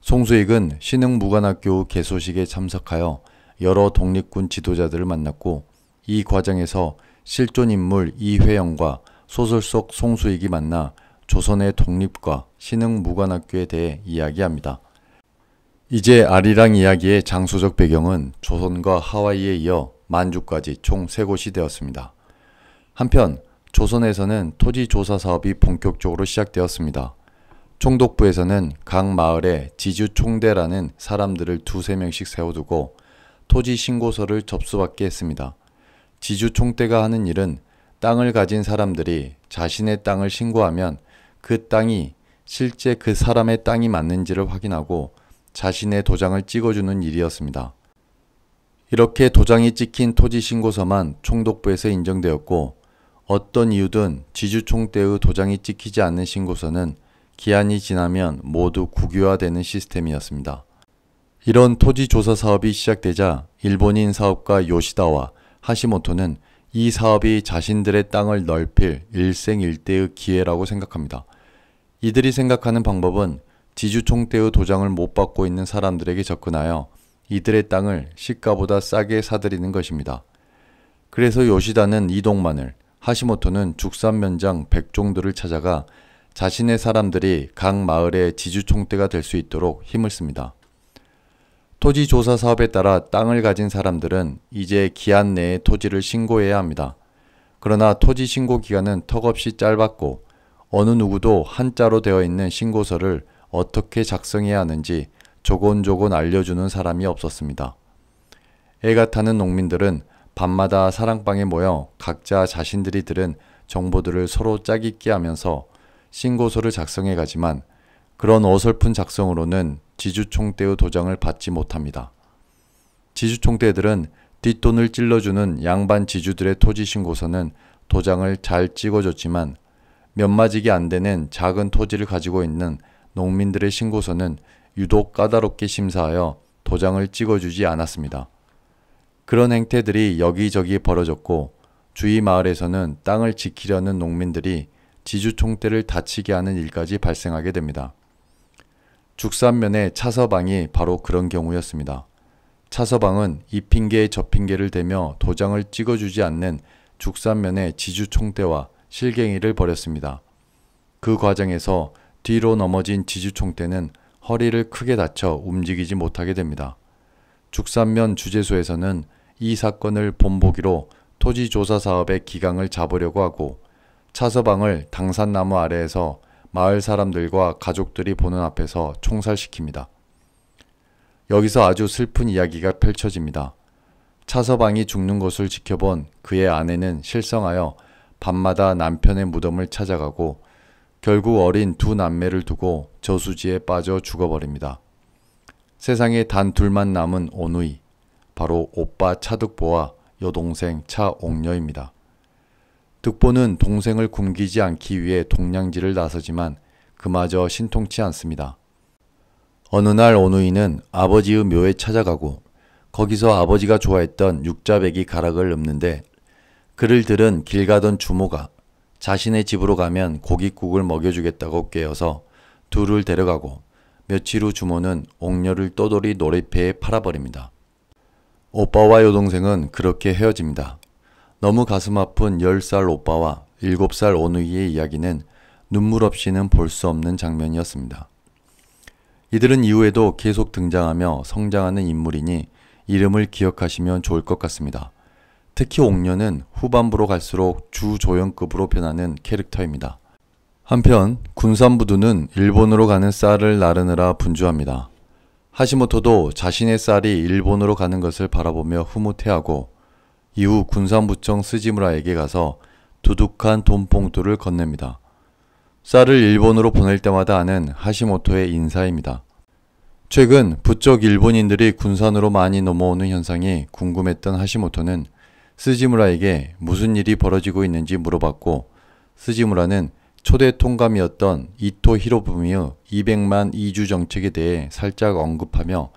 송수익은 신흥무관학교 개소식에 참석하여 여러 독립군 지도자들을 만났고 이 과정에서 실존 인물 이회영과 소설 속 송수익이 만나 조선의 독립과 신흥 무관학교에 대해 이야기합니다. 이제 아리랑 이야기의 장소적 배경은 조선과 하와이에 이어 만주까지 총 3곳이 되었습니다. 한편 조선에서는 토지 조사 사업이 본격적으로 시작되었습니다. 총독부에서는 각 마을에 지주총대라는 사람들을 두세 명씩 세워두고 토지 신고서를 접수받게 했습니다. 지주총대가 하는 일은 땅을 가진 사람들이 자신의 땅을 신고하면 그 땅이 실제 그 사람의 땅이 맞는지를 확인하고 자신의 도장을 찍어주는 일이었습니다. 이렇게 도장이 찍힌 토지 신고서만 총독부에서 인정되었고 어떤 이유든 지주총 때의 도장이 찍히지 않는 신고서는 기한이 지나면 모두 국유화되는 시스템이었습니다. 이런 토지 조사 사업이 시작되자 일본인 사업가 요시다와 하시모토는 이 사업이 자신들의 땅을 넓힐 일생일대의 기회라고 생각합니다. 이들이 생각하는 방법은 지주총대의 도장을 못 받고 있는 사람들에게 접근하여 이들의 땅을 시가보다 싸게 사들이는 것입니다. 그래서 요시다는 이동만을, 하시모토는 죽산면장 백종들을 찾아가 자신의 사람들이 각 마을의 지주총대가 될 수 있도록 힘을 씁니다. 토지 조사 사업에 따라 땅을 가진 사람들은 이제 기한 내에 토지를 신고해야 합니다. 그러나 토지 신고 기간은 턱없이 짧았고 어느 누구도 한자로 되어 있는 신고서를 어떻게 작성해야 하는지 조곤조곤 알려주는 사람이 없었습니다. 애가 타는 농민들은 밤마다 사랑방에 모여 각자 자신들이 들은 정보들을 서로 짜깁기 하면서 신고서를 작성해 가지만 그런 어설픈 작성으로는 지주총대의 도장을 받지 못합니다. 지주총대들은 뒷돈을 찔러주는 양반 지주들의 토지 신고서는 도장을 잘 찍어줬지만 몇 마직이 안 되는 작은 토지를 가지고 있는 농민들의 신고서는 유독 까다롭게 심사하여 도장을 찍어주지 않았습니다. 그런 행태들이 여기저기 벌어졌고 주위 마을에서는 땅을 지키려는 농민들이 지주총대를 다치게 하는 일까지 발생하게 됩니다. 죽산면의 차서방이 바로 그런 경우였습니다. 차서방은 이 핑계에 저 핑계를 대며 도장을 찍어주지 않는 죽산면의 지주총대와 실갱이를 벌였습니다. 그 과정에서 뒤로 넘어진 지주총대는 허리를 크게 다쳐 움직이지 못하게 됩니다. 죽산면 주재소에서는 이 사건을 본보기로 토지조사 사업의 기강을 잡으려고 하고 차서방을 당산나무 아래에서 마을 사람들과 가족들이 보는 앞에서 총살시킵니다. 여기서 아주 슬픈 이야기가 펼쳐집니다. 차서방이 죽는 것을 지켜본 그의 아내는 실성하여 밤마다 남편의 무덤을 찾아가고 결국 어린 두 남매를 두고 저수지에 빠져 죽어버립니다. 세상에 단 둘만 남은 오누이, 바로 오빠 차득보와 여동생 차옥녀입니다. 득보는 동생을 굶기지 않기 위해 동냥지를 나서지만 그마저 신통치 않습니다. 어느 날 오누이는 아버지의 묘에 찾아가고 거기서 아버지가 좋아했던 육자배기 가락을 읊는데 그를 들은 길 가던 주모가 자신의 집으로 가면 고깃국을 먹여주겠다고 깨어서 둘을 데려가고 며칠 후 주모는 옥녀를 떠돌이 노래패에 팔아버립니다. 오빠와 여동생은 그렇게 헤어집니다. 너무 가슴 아픈 10살 오빠와 7살 오누이의 이야기는 눈물 없이는 볼 수 없는 장면이었습니다. 이들은 이후에도 계속 등장하며 성장하는 인물이니 이름을 기억하시면 좋을 것 같습니다. 특히 옥녀는 후반부로 갈수록 주조연급으로 변하는 캐릭터입니다. 한편 군산부두는 일본으로 가는 쌀을 나르느라 분주합니다. 하시모토도 자신의 쌀이 일본으로 가는 것을 바라보며 흐뭇해하고 이후 군산부청 스지무라에게 가서 두둑한 돈봉투를 건넵니다. 쌀을 일본으로 보낼 때마다 아는 하시모토의 인사입니다. 최근 부쩍 일본인들이 군산으로 많이 넘어오는 현상이 궁금했던 하시모토는 스지무라에게 무슨 일이 벌어지고 있는지 물어봤고 스지무라는 초대 통감이었던 이토 히로부미의 200만 이주 정책에 대해 살짝 언급하며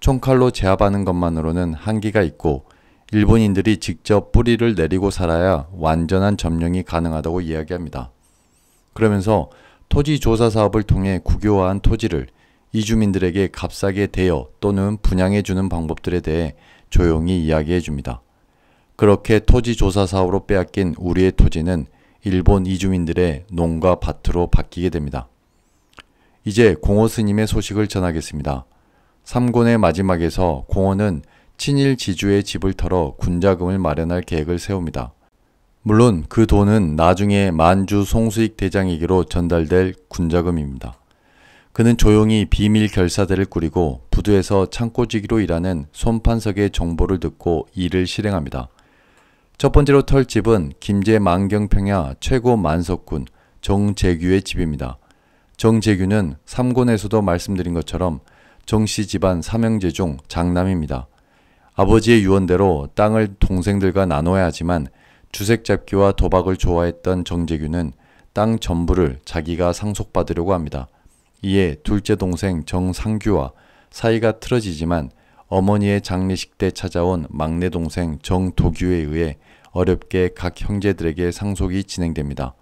총칼로 제압하는 것만으로는 한계가 있고 일본인들이 직접 뿌리를 내리고 살아야 완전한 점령이 가능하다고 이야기합니다. 그러면서 토지 조사 사업을 통해 국유화한 토지를 이주민들에게 값싸게 대여 또는 분양해 주는 방법들에 대해 조용히 이야기해 줍니다. 그렇게 토지 조사 사업으로 빼앗긴 우리의 토지는 일본 이주민들의 농가 밭으로 바뀌게 됩니다. 이제 공호 스님의 소식을 전하겠습니다. 3권의 마지막에서 공호는 친일 지주의 집을 털어 군자금을 마련할 계획을 세웁니다. 물론 그 돈은 나중에 만주 송수익 대장에게로 전달될 군자금입니다. 그는 조용히 비밀 결사대를 꾸리고 부두에서 창고지기로 일하는 손판석의 정보를 듣고 일을 실행합니다. 첫 번째로 털 집은 김제 만경평야 최고 만석군 정재규의 집입니다. 정재규는 삼권에서도 말씀드린 것처럼 정씨 집안 삼형제 중 장남입니다. 아버지의 유언대로 땅을 동생들과 나눠야 하지만 주색 잡기와 도박을 좋아했던 정재규는 땅 전부를 자기가 상속받으려고 합니다. 이에 둘째 동생 정상규와 사이가 틀어지지만 어머니의 장례식 때 찾아온 막내 동생 정도규에 의해 어렵게 각 형제들에게 상속이 진행됩니다.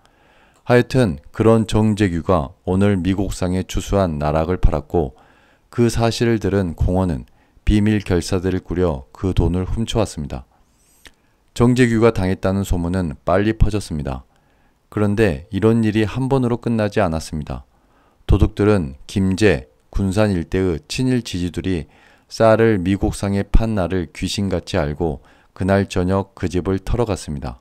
하여튼 그런 정재규가 오늘 미국상에 추수한 나락을 팔았고 그 사실을 들은 공원은 비밀 결사대를 꾸려 그 돈을 훔쳐왔습니다. 정재규가 당했다는 소문은 빨리 퍼졌습니다. 그런데 이런 일이 한 번으로 끝나지 않았습니다. 도둑들은 김제, 군산 일대의 친일 지지들이 쌀을 미국상에 판 날을 귀신같이 알고 그날 저녁 그 집을 털어갔습니다.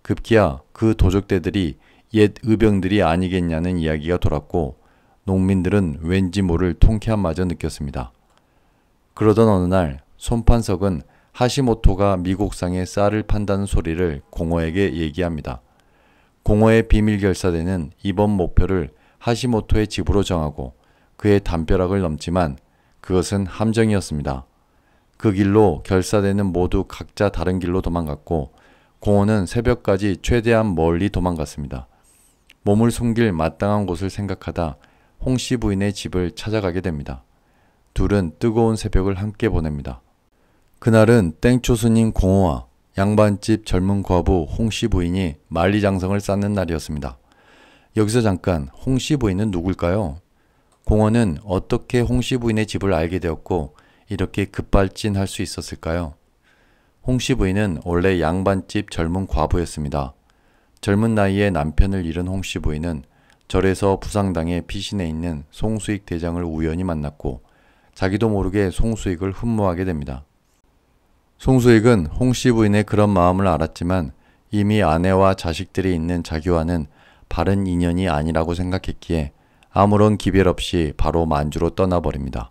급기야 그 도적대들이 옛 의병들이 아니겠냐는 이야기가 돌았고 농민들은 왠지 모를 통쾌함마저 느꼈습니다. 그러던 어느 날 손판석은 하시모토가 미국상에 쌀을 판다는 소리를 공호에게 얘기합니다. 공호의 비밀 결사대는 이번 목표를 하시모토의 집으로 정하고 그의 담벼락을 넘지만 그것은 함정이었습니다. 그 길로 결사대는 모두 각자 다른 길로 도망갔고 공호는 새벽까지 최대한 멀리 도망갔습니다. 몸을 숨길 마땅한 곳을 생각하다 홍씨 부인의 집을 찾아가게 됩니다. 둘은 뜨거운 새벽을 함께 보냅니다. 그날은 땡초스님 공호와 양반집 젊은 과부 홍씨 부인이 만리장성을 쌓는 날이었습니다. 여기서 잠깐 홍씨 부인은 누굴까요? 공원는 어떻게 홍씨 부인의 집을 알게 되었고 이렇게 급발진할 수 있었을까요? 홍씨 부인은 원래 양반집 젊은 과부였습니다. 젊은 나이에 남편을 잃은 홍씨 부인은 절에서 부상당해 피신해 있는 송수익 대장을 우연히 만났고 자기도 모르게 송수익을 흠모하게 됩니다. 송수익은 홍씨 부인의 그런 마음을 알았지만 이미 아내와 자식들이 있는 자기와는 바른 인연이 아니라고 생각했기에 아무런 기별 없이 바로 만주로 떠나버립니다.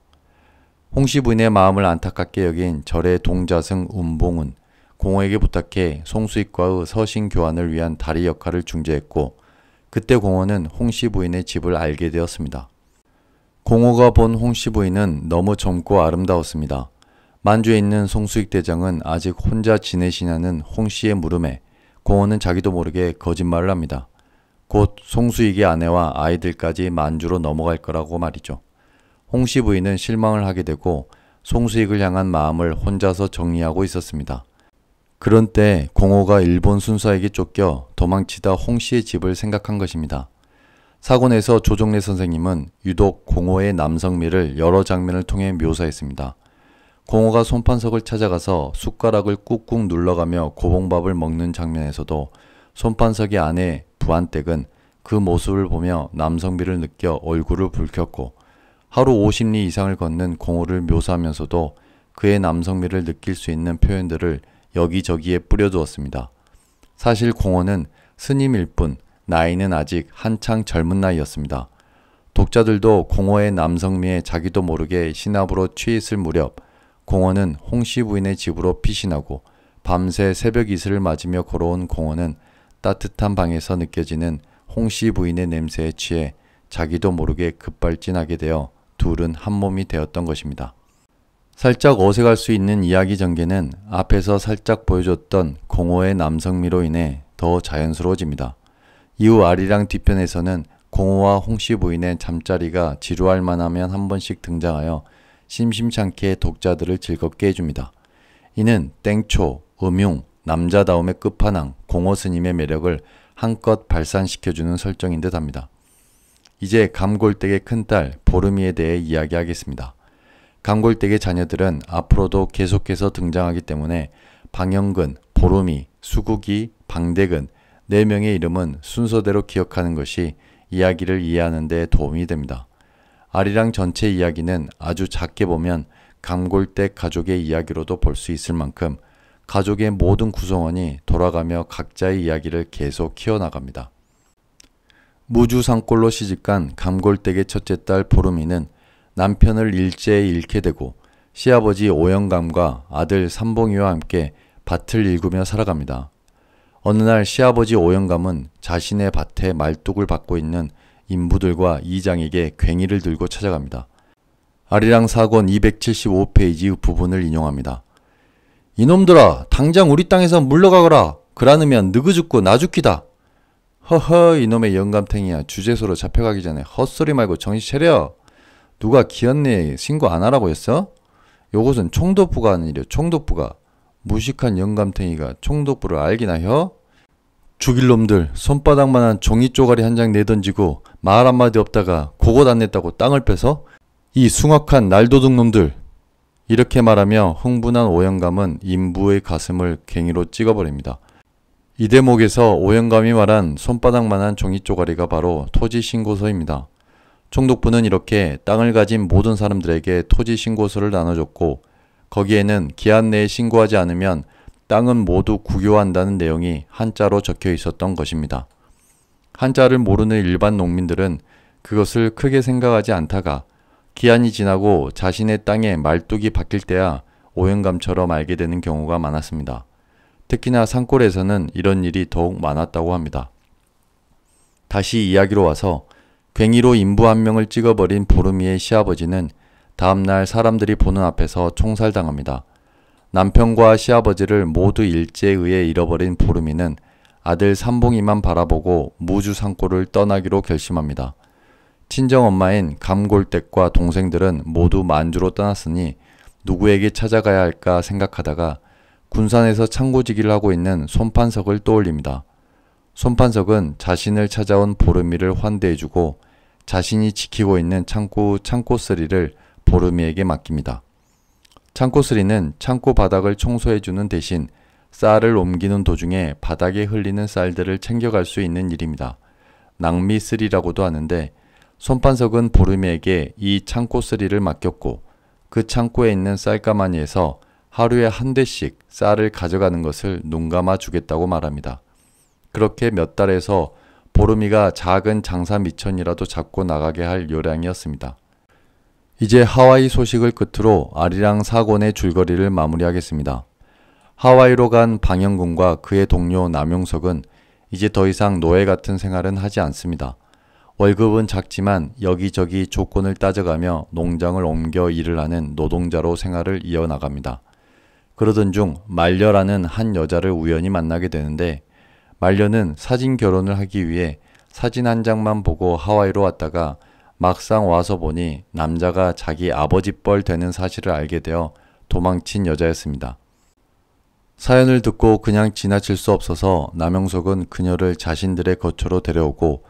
홍씨 부인의 마음을 안타깝게 여긴 절의 동자승 운봉은 공호에게 부탁해 송수익과의 서신 교환을 위한 다리 역할을 중재했고 그때 공호는 홍씨 부인의 집을 알게 되었습니다. 공호가 본 홍씨 부인은 너무 젊고 아름다웠습니다. 만주에 있는 송수익 대장은 아직 혼자 지내시냐는 홍씨의 물음에 공호는 자기도 모르게 거짓말을 합니다. 곧 송수익의 아내와 아이들까지 만주로 넘어갈 거라고 말이죠. 홍씨 부인은 실망을 하게 되고 송수익을 향한 마음을 혼자서 정리하고 있었습니다. 그런 때 공호가 일본 순사에게 쫓겨 도망치다 홍씨의 집을 생각한 것입니다. 사건에서 조정래 선생님은 유독 공호의 남성미를 여러 장면을 통해 묘사했습니다. 공호가 손판석을 찾아가서 숟가락을 꾹꾹 눌러가며 고봉밥을 먹는 장면에서도 손판석의 아내 부한댁은그 모습을 보며 남성미를 느껴 얼굴을 붉혔고 하루 50리 이상을 걷는 공호를 묘사하면서도 그의 남성미를 느낄 수 있는 표현들을 여기저기에 뿌려두었습니다. 사실 공호는 스님일 뿐 나이는 아직 한창 젊은 나이였습니다. 독자들도 공허의 남성미에 자기도 모르게 신압으로 취했을 무렵 공허는 홍씨 부인의 집으로 피신하고 밤새 새벽 이슬을 맞으며 걸어온 공허는 따뜻한 방에서 느껴지는 홍씨 부인의 냄새에 취해 자기도 모르게 급발진하게 되어 둘은 한 몸이 되었던 것입니다. 살짝 어색할 수 있는 이야기 전개는 앞에서 살짝 보여줬던 공허의 남성미로 인해 더 자연스러워집니다. 이후 아리랑 뒤편에서는 공호와 홍씨 부인의 잠자리가 지루할 만하면 한 번씩 등장하여 심심찮게 독자들을 즐겁게 해줍니다. 이는 땡초, 음용, 남자다움의 끝판왕 공호 스님의 매력을 한껏 발산시켜주는 설정인 듯 합니다. 이제 감골댁의 큰딸 보름이에 대해 이야기하겠습니다. 감골댁의 자녀들은 앞으로도 계속해서 등장하기 때문에 방영근, 보름이, 수국이, 방대근, 네 명의 이름은 순서대로 기억하는 것이 이야기를 이해하는 데 도움이 됩니다. 아리랑 전체 이야기는 아주 작게 보면 감골댁 가족의 이야기로도 볼 수 있을 만큼 가족의 모든 구성원이 돌아가며 각자의 이야기를 계속 키워나갑니다. 무주산골로 시집간 감골댁의 첫째 딸 보름이는 남편을 일제에 잃게 되고 시아버지 오영감과 아들 삼봉이와 함께 밭을 일구며 살아갑니다. 어느 날 시아버지 오영감은 자신의 밭에 말뚝을 받고 있는 인부들과 이장에게 괭이를 들고 찾아갑니다. 아리랑 사권 275페이지 부분을 인용합니다. 이놈들아 당장 우리 땅에서 물러가거라 그라느면 느그 죽고 나 죽기다. 허허 이놈의 영감탱이야 주제소로 잡혀가기 전에 헛소리 말고 정신 차려. 누가 기었네 신고 안 하라고 했어? 요것은 총독부가 아니려 총독부가 무식한 영감탱이가 총독부를 알기나 혀? 죽일 놈들 손바닥만한 종이 쪼가리 한 장 내던지고 말 한마디 없다가 고것 안 냈다고 땅을 빼서 이 숭악한 날도둑 놈들 이렇게 말하며 흥분한 오영감은 인부의 가슴을 갱이로 찍어버립니다. 이 대목에서 오영감이 말한 손바닥만한 종이 쪼가리가 바로 토지 신고서입니다. 총독부는 이렇게 땅을 가진 모든 사람들에게 토지 신고서를 나눠줬고 거기에는 기한 내에 신고하지 않으면 땅은 모두 구교한다는 내용이 한자로 적혀 있었던 것입니다. 한자를 모르는 일반 농민들은 그것을 크게 생각하지 않다가 기한이 지나고 자신의 땅에 말뚝이 박힐 때야 오염감처럼 알게 되는 경우가 많았습니다. 특히나 산골에서는 이런 일이 더욱 많았다고 합니다. 다시 이야기로 와서 괭이로 인부 한 명을 찍어버린 보름이의 시아버지는 다음날 사람들이 보는 앞에서 총살당합니다. 남편과 시아버지를 모두 일제에 의해 잃어버린 보름이는 아들 삼봉이만 바라보고 무주산골을 떠나기로 결심합니다. 친정엄마인 감골댁과 동생들은 모두 만주로 떠났으니 누구에게 찾아가야 할까 생각하다가 군산에서 창고지기를 하고 있는 손판석을 떠올립니다. 손판석은 자신을 찾아온 보름이를 환대해주고 자신이 지키고 있는 창고 창고쓰리를 보름이에게 맡깁니다. 창고쓰리는 창고 바닥을 청소해주는 대신 쌀을 옮기는 도중에 바닥에 흘리는 쌀들을 챙겨갈 수 있는 일입니다. 낭미쓰리라고도 하는데 손판석은 보름이에게 이 창고쓰리를 맡겼고 그 창고에 있는 쌀가마니에서 하루에 한 대씩 쌀을 가져가는 것을 눈감아 주겠다고 말합니다. 그렇게 몇 달에서 보름이가 작은 장사 미천이라도 잡고 나가게 할 요량이었습니다. 이제 하와이 소식을 끝으로 아리랑 사건의 줄거리를 마무리하겠습니다. 하와이로 간 방영군과 그의 동료 남용석은 이제 더 이상 노예 같은 생활은 하지 않습니다. 월급은 작지만 여기저기 조건을 따져가며 농장을 옮겨 일을 하는 노동자로 생활을 이어나갑니다. 그러던 중 말려라는 한 여자를 우연히 만나게 되는데 말려는 사진 결혼을 하기 위해 사진 한 장만 보고 하와이로 왔다가 막상 와서 보니 남자가 자기 아버지뻘 되는 사실을 알게 되어 도망친 여자였습니다. 사연을 듣고 그냥 지나칠 수 없어서 남영석은 그녀를 자신들의 거처로 데려오고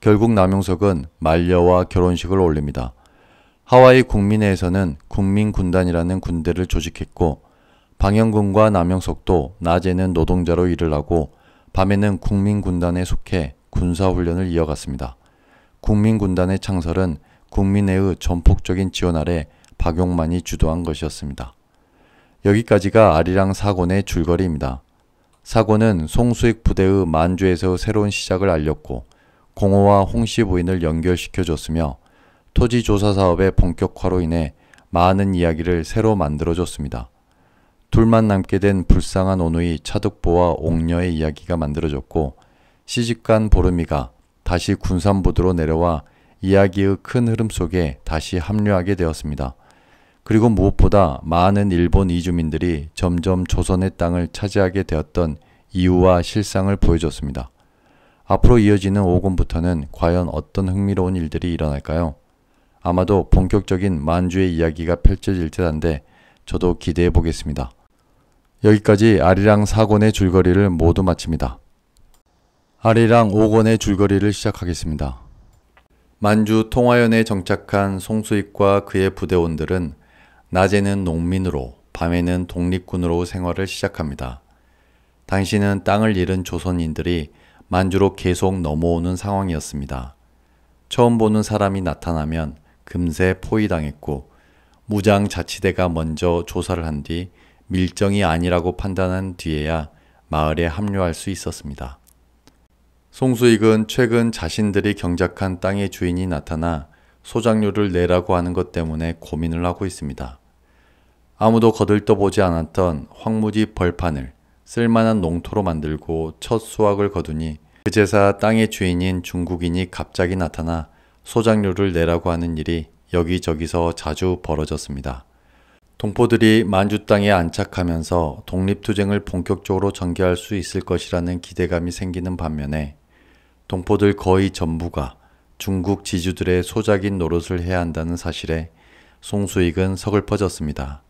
결국 남영석은 말려와 결혼식을 올립니다. 하와이 국민회에서는 국민군단이라는 군대를 조직했고 방영군과 남영석도 낮에는 노동자로 일을 하고 밤에는 국민군단에 속해 군사훈련을 이어갔습니다. 국민군단의 창설은 국민의 전폭적인 지원 아래 박용만이 주도한 것이었습니다. 여기까지가 아리랑 사곤의 줄거리입니다. 사곤은 송수익 부대의 만주에서 새로운 시작을 알렸고 공호와 홍씨 부인을 연결시켜줬으며 토지 조사 사업의 본격화로 인해 많은 이야기를 새로 만들어줬습니다. 둘만 남게 된 불쌍한 오누이 차득보와 옥녀의 이야기가 만들어졌고 시집간 보름이가 다시 군산부두로 내려와 이야기의 큰 흐름 속에 다시 합류하게 되었습니다. 그리고 무엇보다 많은 일본 이주민들이 점점 조선의 땅을 차지하게 되었던 이유와 실상을 보여줬습니다. 앞으로 이어지는 5군부터는 과연 어떤 흥미로운 일들이 일어날까요? 아마도 본격적인 만주의 이야기가 펼쳐질 듯한데 저도 기대해 보겠습니다. 여기까지 아리랑 사권의 줄거리를 모두 마칩니다. 아리랑 5권의 줄거리를 시작하겠습니다. 만주 통화연에 정착한 송수익과 그의 부대원들은 낮에는 농민으로 밤에는 독립군으로 생활을 시작합니다. 당신은 땅을 잃은 조선인들이 만주로 계속 넘어오는 상황이었습니다. 처음 보는 사람이 나타나면 금세 포위당했고 무장 자치대가 먼저 조사를 한 뒤 밀정이 아니라고 판단한 뒤에야 마을에 합류할 수 있었습니다. 송수익은 최근 자신들이 경작한 땅의 주인이 나타나 소장료를 내라고 하는 것 때문에 고민을 하고 있습니다. 아무도 거들떠보지 않았던 황무지 벌판을 쓸만한 농토로 만들고 첫 수확을 거두니 그제사 땅의 주인인 중국인이 갑자기 나타나 소장료를 내라고 하는 일이 여기저기서 자주 벌어졌습니다. 동포들이 만주 땅에 안착하면서 독립투쟁을 본격적으로 전개할 수 있을 것이라는 기대감이 생기는 반면에 동포들 거의 전부가 중국 지주들의 소작인 노릇을 해야 한다는 사실에 송수익은 서글퍼졌습니다.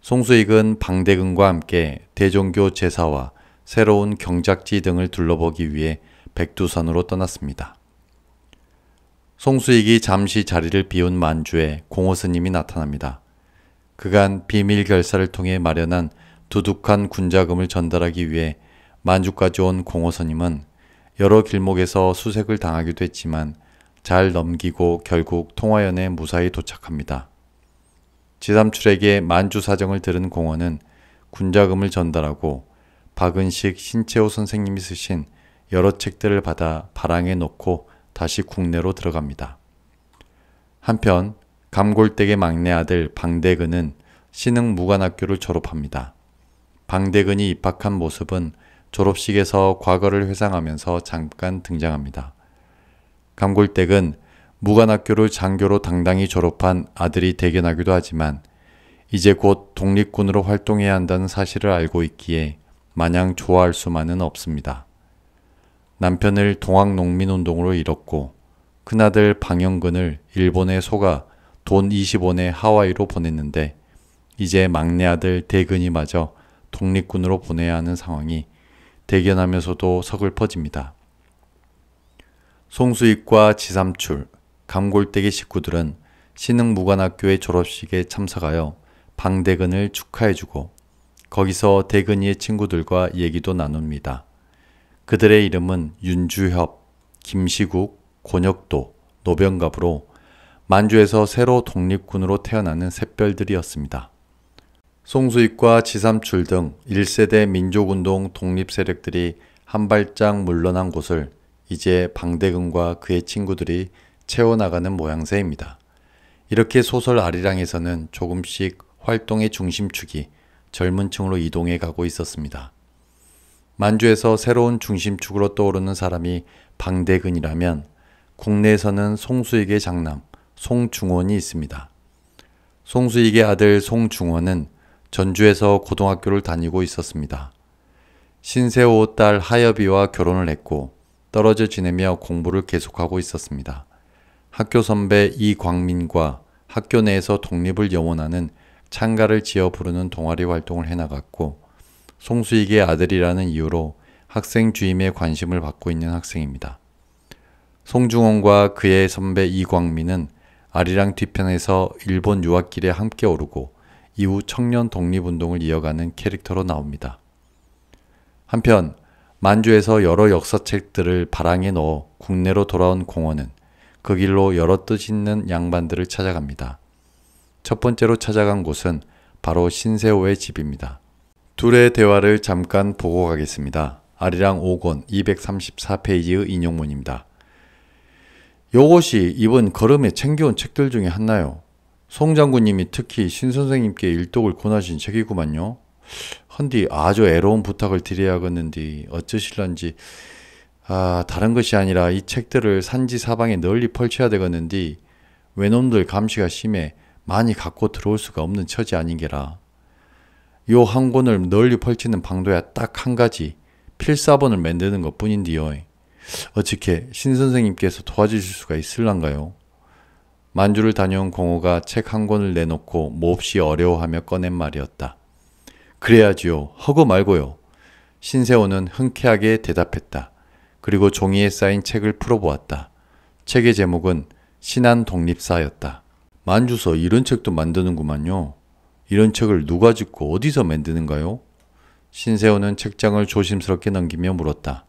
송수익은 방대근과 함께 대종교 제사와 새로운 경작지 등을 둘러보기 위해 백두산으로 떠났습니다. 송수익이 잠시 자리를 비운 만주에 공호스님이 나타납니다. 그간 비밀 결사를 통해 마련한 두둑한 군자금을 전달하기 위해 만주까지 온 공호스님은 여러 길목에서 수색을 당하기도 했지만 잘 넘기고 결국 통화연에 무사히 도착합니다. 지삼출에게 만주 사정을 들은 공원은 군자금을 전달하고 박은식 신채호 선생님이 쓰신 여러 책들을 받아 바랑에 놓고 다시 국내로 들어갑니다. 한편 감골댁의 막내 아들 방대근은 신흥무관학교를 졸업합니다. 방대근이 입학한 모습은 졸업식에서 과거를 회상하면서 잠깐 등장합니다. 감골댁은 무관학교를 장교로 당당히 졸업한 아들이 대견하기도 하지만 이제 곧 독립군으로 활동해야 한다는 사실을 알고 있기에 마냥 좋아할 수만은 없습니다. 남편을 동학농민운동으로 잃었고 큰아들 방영근을 일본에 속아 돈 20원에 하와이로 보냈는데 이제 막내 아들 대근이마저 독립군으로 보내야 하는 상황이 대견하면서도 서글퍼집니다. 송수익과 지삼출, 감골대기 식구들은 신흥무관학교의 졸업식에 참석하여 방대근을 축하해주고 거기서 대근이의 친구들과 얘기도 나눕니다. 그들의 이름은 윤주협, 김시국, 권혁도, 노병갑으로 만주에서 새로 독립군으로 태어나는 샛별들이었습니다. 송수익과 지삼출 등 1세대 민족운동 독립 세력들이 한 발짝 물러난 곳을 이제 방대근과 그의 친구들이 채워나가는 모양새입니다. 이렇게 소설 아리랑에서는 조금씩 활동의 중심축이 젊은 층으로 이동해 가고 있었습니다. 만주에서 새로운 중심축으로 떠오르는 사람이 방대근이라면 국내에서는 송수익의 장남 송중원이 있습니다. 송수익의 아들 송중원은 전주에서 고등학교를 다니고 있었습니다. 신세호 딸 하여비와 결혼을 했고 떨어져 지내며 공부를 계속하고 있었습니다. 학교 선배 이광민과 학교 내에서 독립을 염원하는 창가를 지어 부르는 동아리 활동을 해나갔고 송수익의 아들이라는 이유로 학생 주임에 관심을 받고 있는 학생입니다. 송중원과 그의 선배 이광민은 아리랑 뒤편에서 일본 유학길에 함께 오르고 이후 청년 독립운동을 이어가는 캐릭터로 나옵니다. 한편 만주에서 여러 역사책들을 발항에 넣어 국내로 돌아온 공원은 그 길로 여러 뜻 있는 양반들을 찾아갑니다. 첫 번째로 찾아간 곳은 바로 신세호의 집입니다. 둘의 대화를 잠깐 보고 가겠습니다. 아리랑 5권 234페이지의 인용문입니다. 요것이 이번 걸음에 챙겨온 책들 중에 하나요. 송 장군님이 특히 신 선생님께 일독을 권하신 책이구만요. 헌디 아주 애로운 부탁을 드려야겠는디 어쩌실런지 아 다른 것이 아니라 이 책들을 산지 사방에 널리 펼쳐야 되겠는디 외놈들 감시가 심해 많이 갖고 들어올 수가 없는 처지 아닌게라. 요 한 권을 널리 펼치는 방도야 딱 한 가지 필사본을 만드는 것뿐인디요. 어떻케신 선생님께서 도와주실 수가 있을란가요? 만주를 다녀온 공호가 책 한 권을 내놓고 몹시 어려워하며 꺼낸 말이었다. 그래야지요. 하고 말고요. 신세호는 흔쾌하게 대답했다. 그리고 종이에 쌓인 책을 풀어보았다. 책의 제목은 신한 독립사였다. 만주서 이런 책도 만드는구만요. 이런 책을 누가 짓고 어디서 만드는가요? 신세호는 책장을 조심스럽게 넘기며 물었다.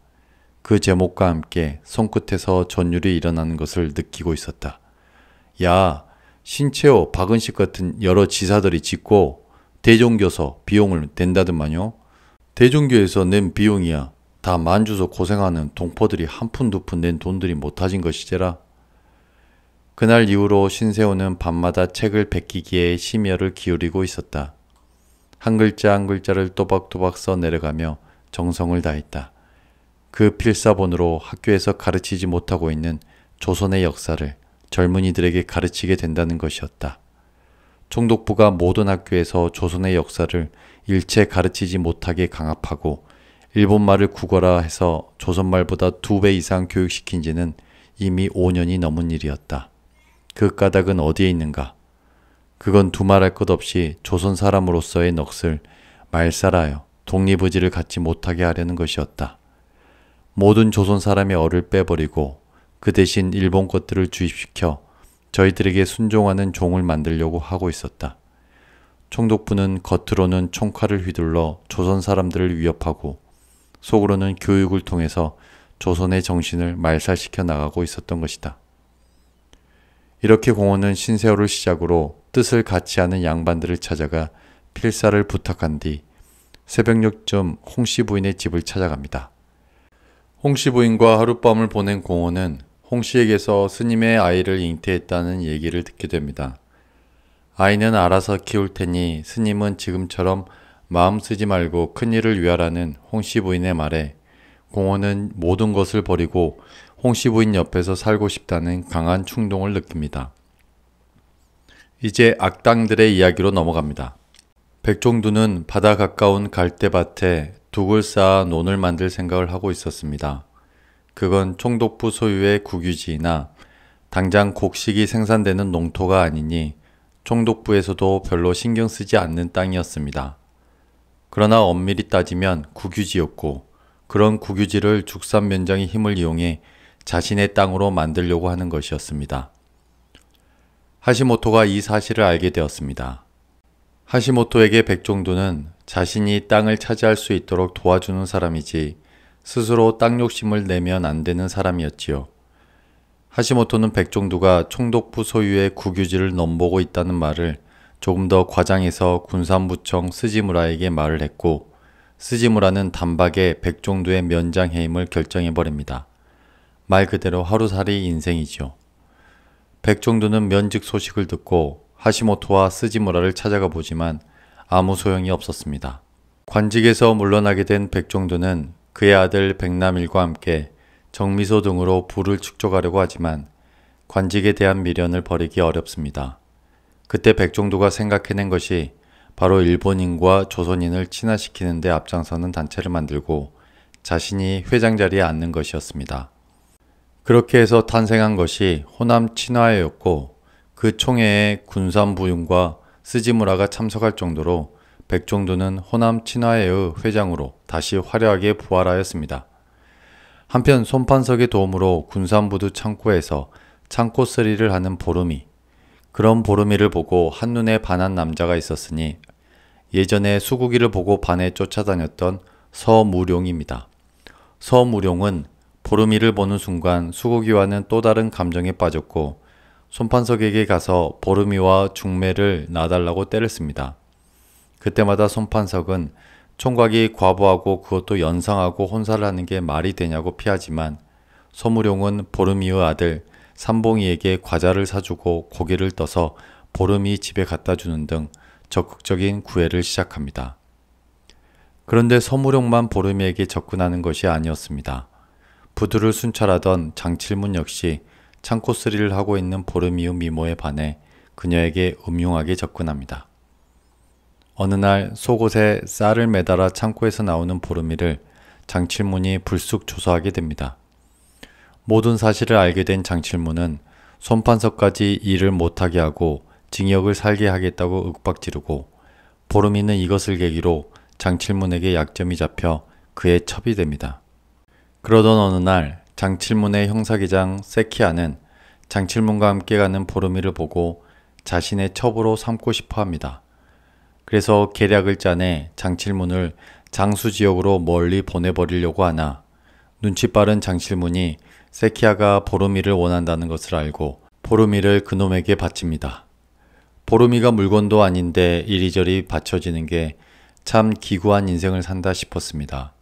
그 제목과 함께 손끝에서 전율이 일어나는 것을 느끼고 있었다. 야 신채호 박은식 같은 여러 지사들이 짓고 대종교서 비용을 댄다더만요. 대종교에서 낸 비용이야 다 만주서 고생하는 동포들이 한 푼 두 푼 낸 돈들이 못하진 것이제라. 그날 이후로 신세호는 밤마다 책을 베끼기에 심혈을 기울이고 있었다. 한 글자 한 글자를 또박또박 써 내려가며 정성을 다했다. 그 필사본으로 학교에서 가르치지 못하고 있는 조선의 역사를 젊은이들에게 가르치게 된다는 것이었다. 총독부가 모든 학교에서 조선의 역사를 일체 가르치지 못하게 강압하고 일본말을 국어라 해서 조선말보다 두 배 이상 교육시킨 지는 이미 5년이 넘은 일이었다. 그 까닭은 어디에 있는가? 그건 두말할 것 없이 조선 사람으로서의 넋을 말살하여 독립의지를 갖지 못하게 하려는 것이었다. 모든 조선 사람의 어를 빼버리고 그 대신 일본 것들을 주입시켜 저희들에게 순종하는 종을 만들려고 하고 있었다. 총독부는 겉으로는 총칼을 휘둘러 조선 사람들을 위협하고 속으로는 교육을 통해서 조선의 정신을 말살시켜 나가고 있었던 것이다. 이렇게 공원은 신세호를 시작으로 뜻을 같이 하는 양반들을 찾아가 필사를 부탁한 뒤 새벽녘쯤 홍씨 부인의 집을 찾아갑니다. 홍씨 부인과 하룻밤을 보낸 공원은 홍 씨에게서 스님의 아이를 잉태했다는 얘기를 듣게 됩니다. 아이는 알아서 키울 테니 스님은 지금처럼 마음 쓰지 말고 큰일을 위하라는 홍씨 부인의 말에 공원은 모든 것을 버리고 홍씨 부인 옆에서 살고 싶다는 강한 충동을 느낍니다. 이제 악당들의 이야기로 넘어갑니다. 백종두는 바다 가까운 갈대밭에 둑을 쌓아 논을 만들 생각을 하고 있었습니다. 그건 총독부 소유의 국유지이나 당장 곡식이 생산되는 농토가 아니니 총독부에서도 별로 신경 쓰지 않는 땅이었습니다. 그러나 엄밀히 따지면 국유지였고 그런 국유지를 죽산 면장의 힘을 이용해 자신의 땅으로 만들려고 하는 것이었습니다. 하시모토가 이 사실을 알게 되었습니다. 하시모토에게 백종도는 자신이 땅을 차지할 수 있도록 도와주는 사람이지 스스로 땅 욕심을 내면 안 되는 사람이었지요. 하시모토는 백종두가 총독부 소유의 국유지를 넘보고 있다는 말을 조금 더 과장해서 군산부청 스지무라에게 말을 했고 스지무라는 단박에 백종두의 면장 해임을 결정해버립니다. 말 그대로 하루살이 인생이죠. 백종두는 면직 소식을 듣고 하시모토와 스지무라를 찾아가 보지만 아무 소용이 없었습니다. 관직에서 물러나게 된 백종두는 그의 아들 백남일과 함께 정미소 등으로 부를 축적하려고 하지만 관직에 대한 미련을 버리기 어렵습니다. 그때 백종도가 생각해낸 것이 바로 일본인과 조선인을 친화시키는 데 앞장서는 단체를 만들고 자신이 회장 자리에 앉는 것이었습니다. 그렇게 해서 탄생한 것이 호남 친화회였고 그 총회에 군산부윤과 스지무라가 참석할 정도로 백종도는 호남 친화회의 회장으로 다시 화려하게 부활하였습니다. 한편 손판석의 도움으로 군산부두 창고에서 창고쓰리를 하는 보름이 그런 보름이를 보고 한눈에 반한 남자가 있었으니 예전에 수국이를 보고 반에 쫓아다녔던 서무룡입니다. 서무룡은 보름이를 보는 순간 수국이와는 또 다른 감정에 빠졌고 손판석에게 가서 보름이와 중매를 나달라고 때렸습니다. 그때마다 손판석은 총각이 과부하고 그것도 연상하고 혼살하는 게 말이 되냐고 피하지만 소무룡은 보름이의 아들 삼봉이에게 과자를 사주고 고기를 떠서 보름이 집에 갖다 주는 등 적극적인 구애를 시작합니다. 그런데 소무룡만 보름이에게 접근하는 것이 아니었습니다. 부두를 순찰하던 장칠문 역시 창고 쓰리를 하고 있는 보름이의 미모에 반해 그녀에게 음흉하게 접근합니다. 어느 날 속옷에 쌀을 매달아 창고에서 나오는 보름이를 장칠문이 불쑥 조사하게 됩니다. 모든 사실을 알게 된 장칠문은 손판서까지 일을 못하게 하고 징역을 살게 하겠다고 윽박지르고 보름이는 이것을 계기로 장칠문에게 약점이 잡혀 그의 첩이 됩니다. 그러던 어느 날 장칠문의 형사기장 세키아는 장칠문과 함께 가는 보름이를 보고 자신의 첩으로 삼고 싶어 합니다. 그래서 계략을 짜내 장칠문을 장수 지역으로 멀리 보내버리려고 하나 눈치 빠른 장칠문이 세키아가 보르미를 원한다는 것을 알고 보르미를 그놈에게 바칩니다. 보르미가 물건도 아닌데 이리저리 바쳐지는 게 참 기구한 인생을 산다 싶었습니다.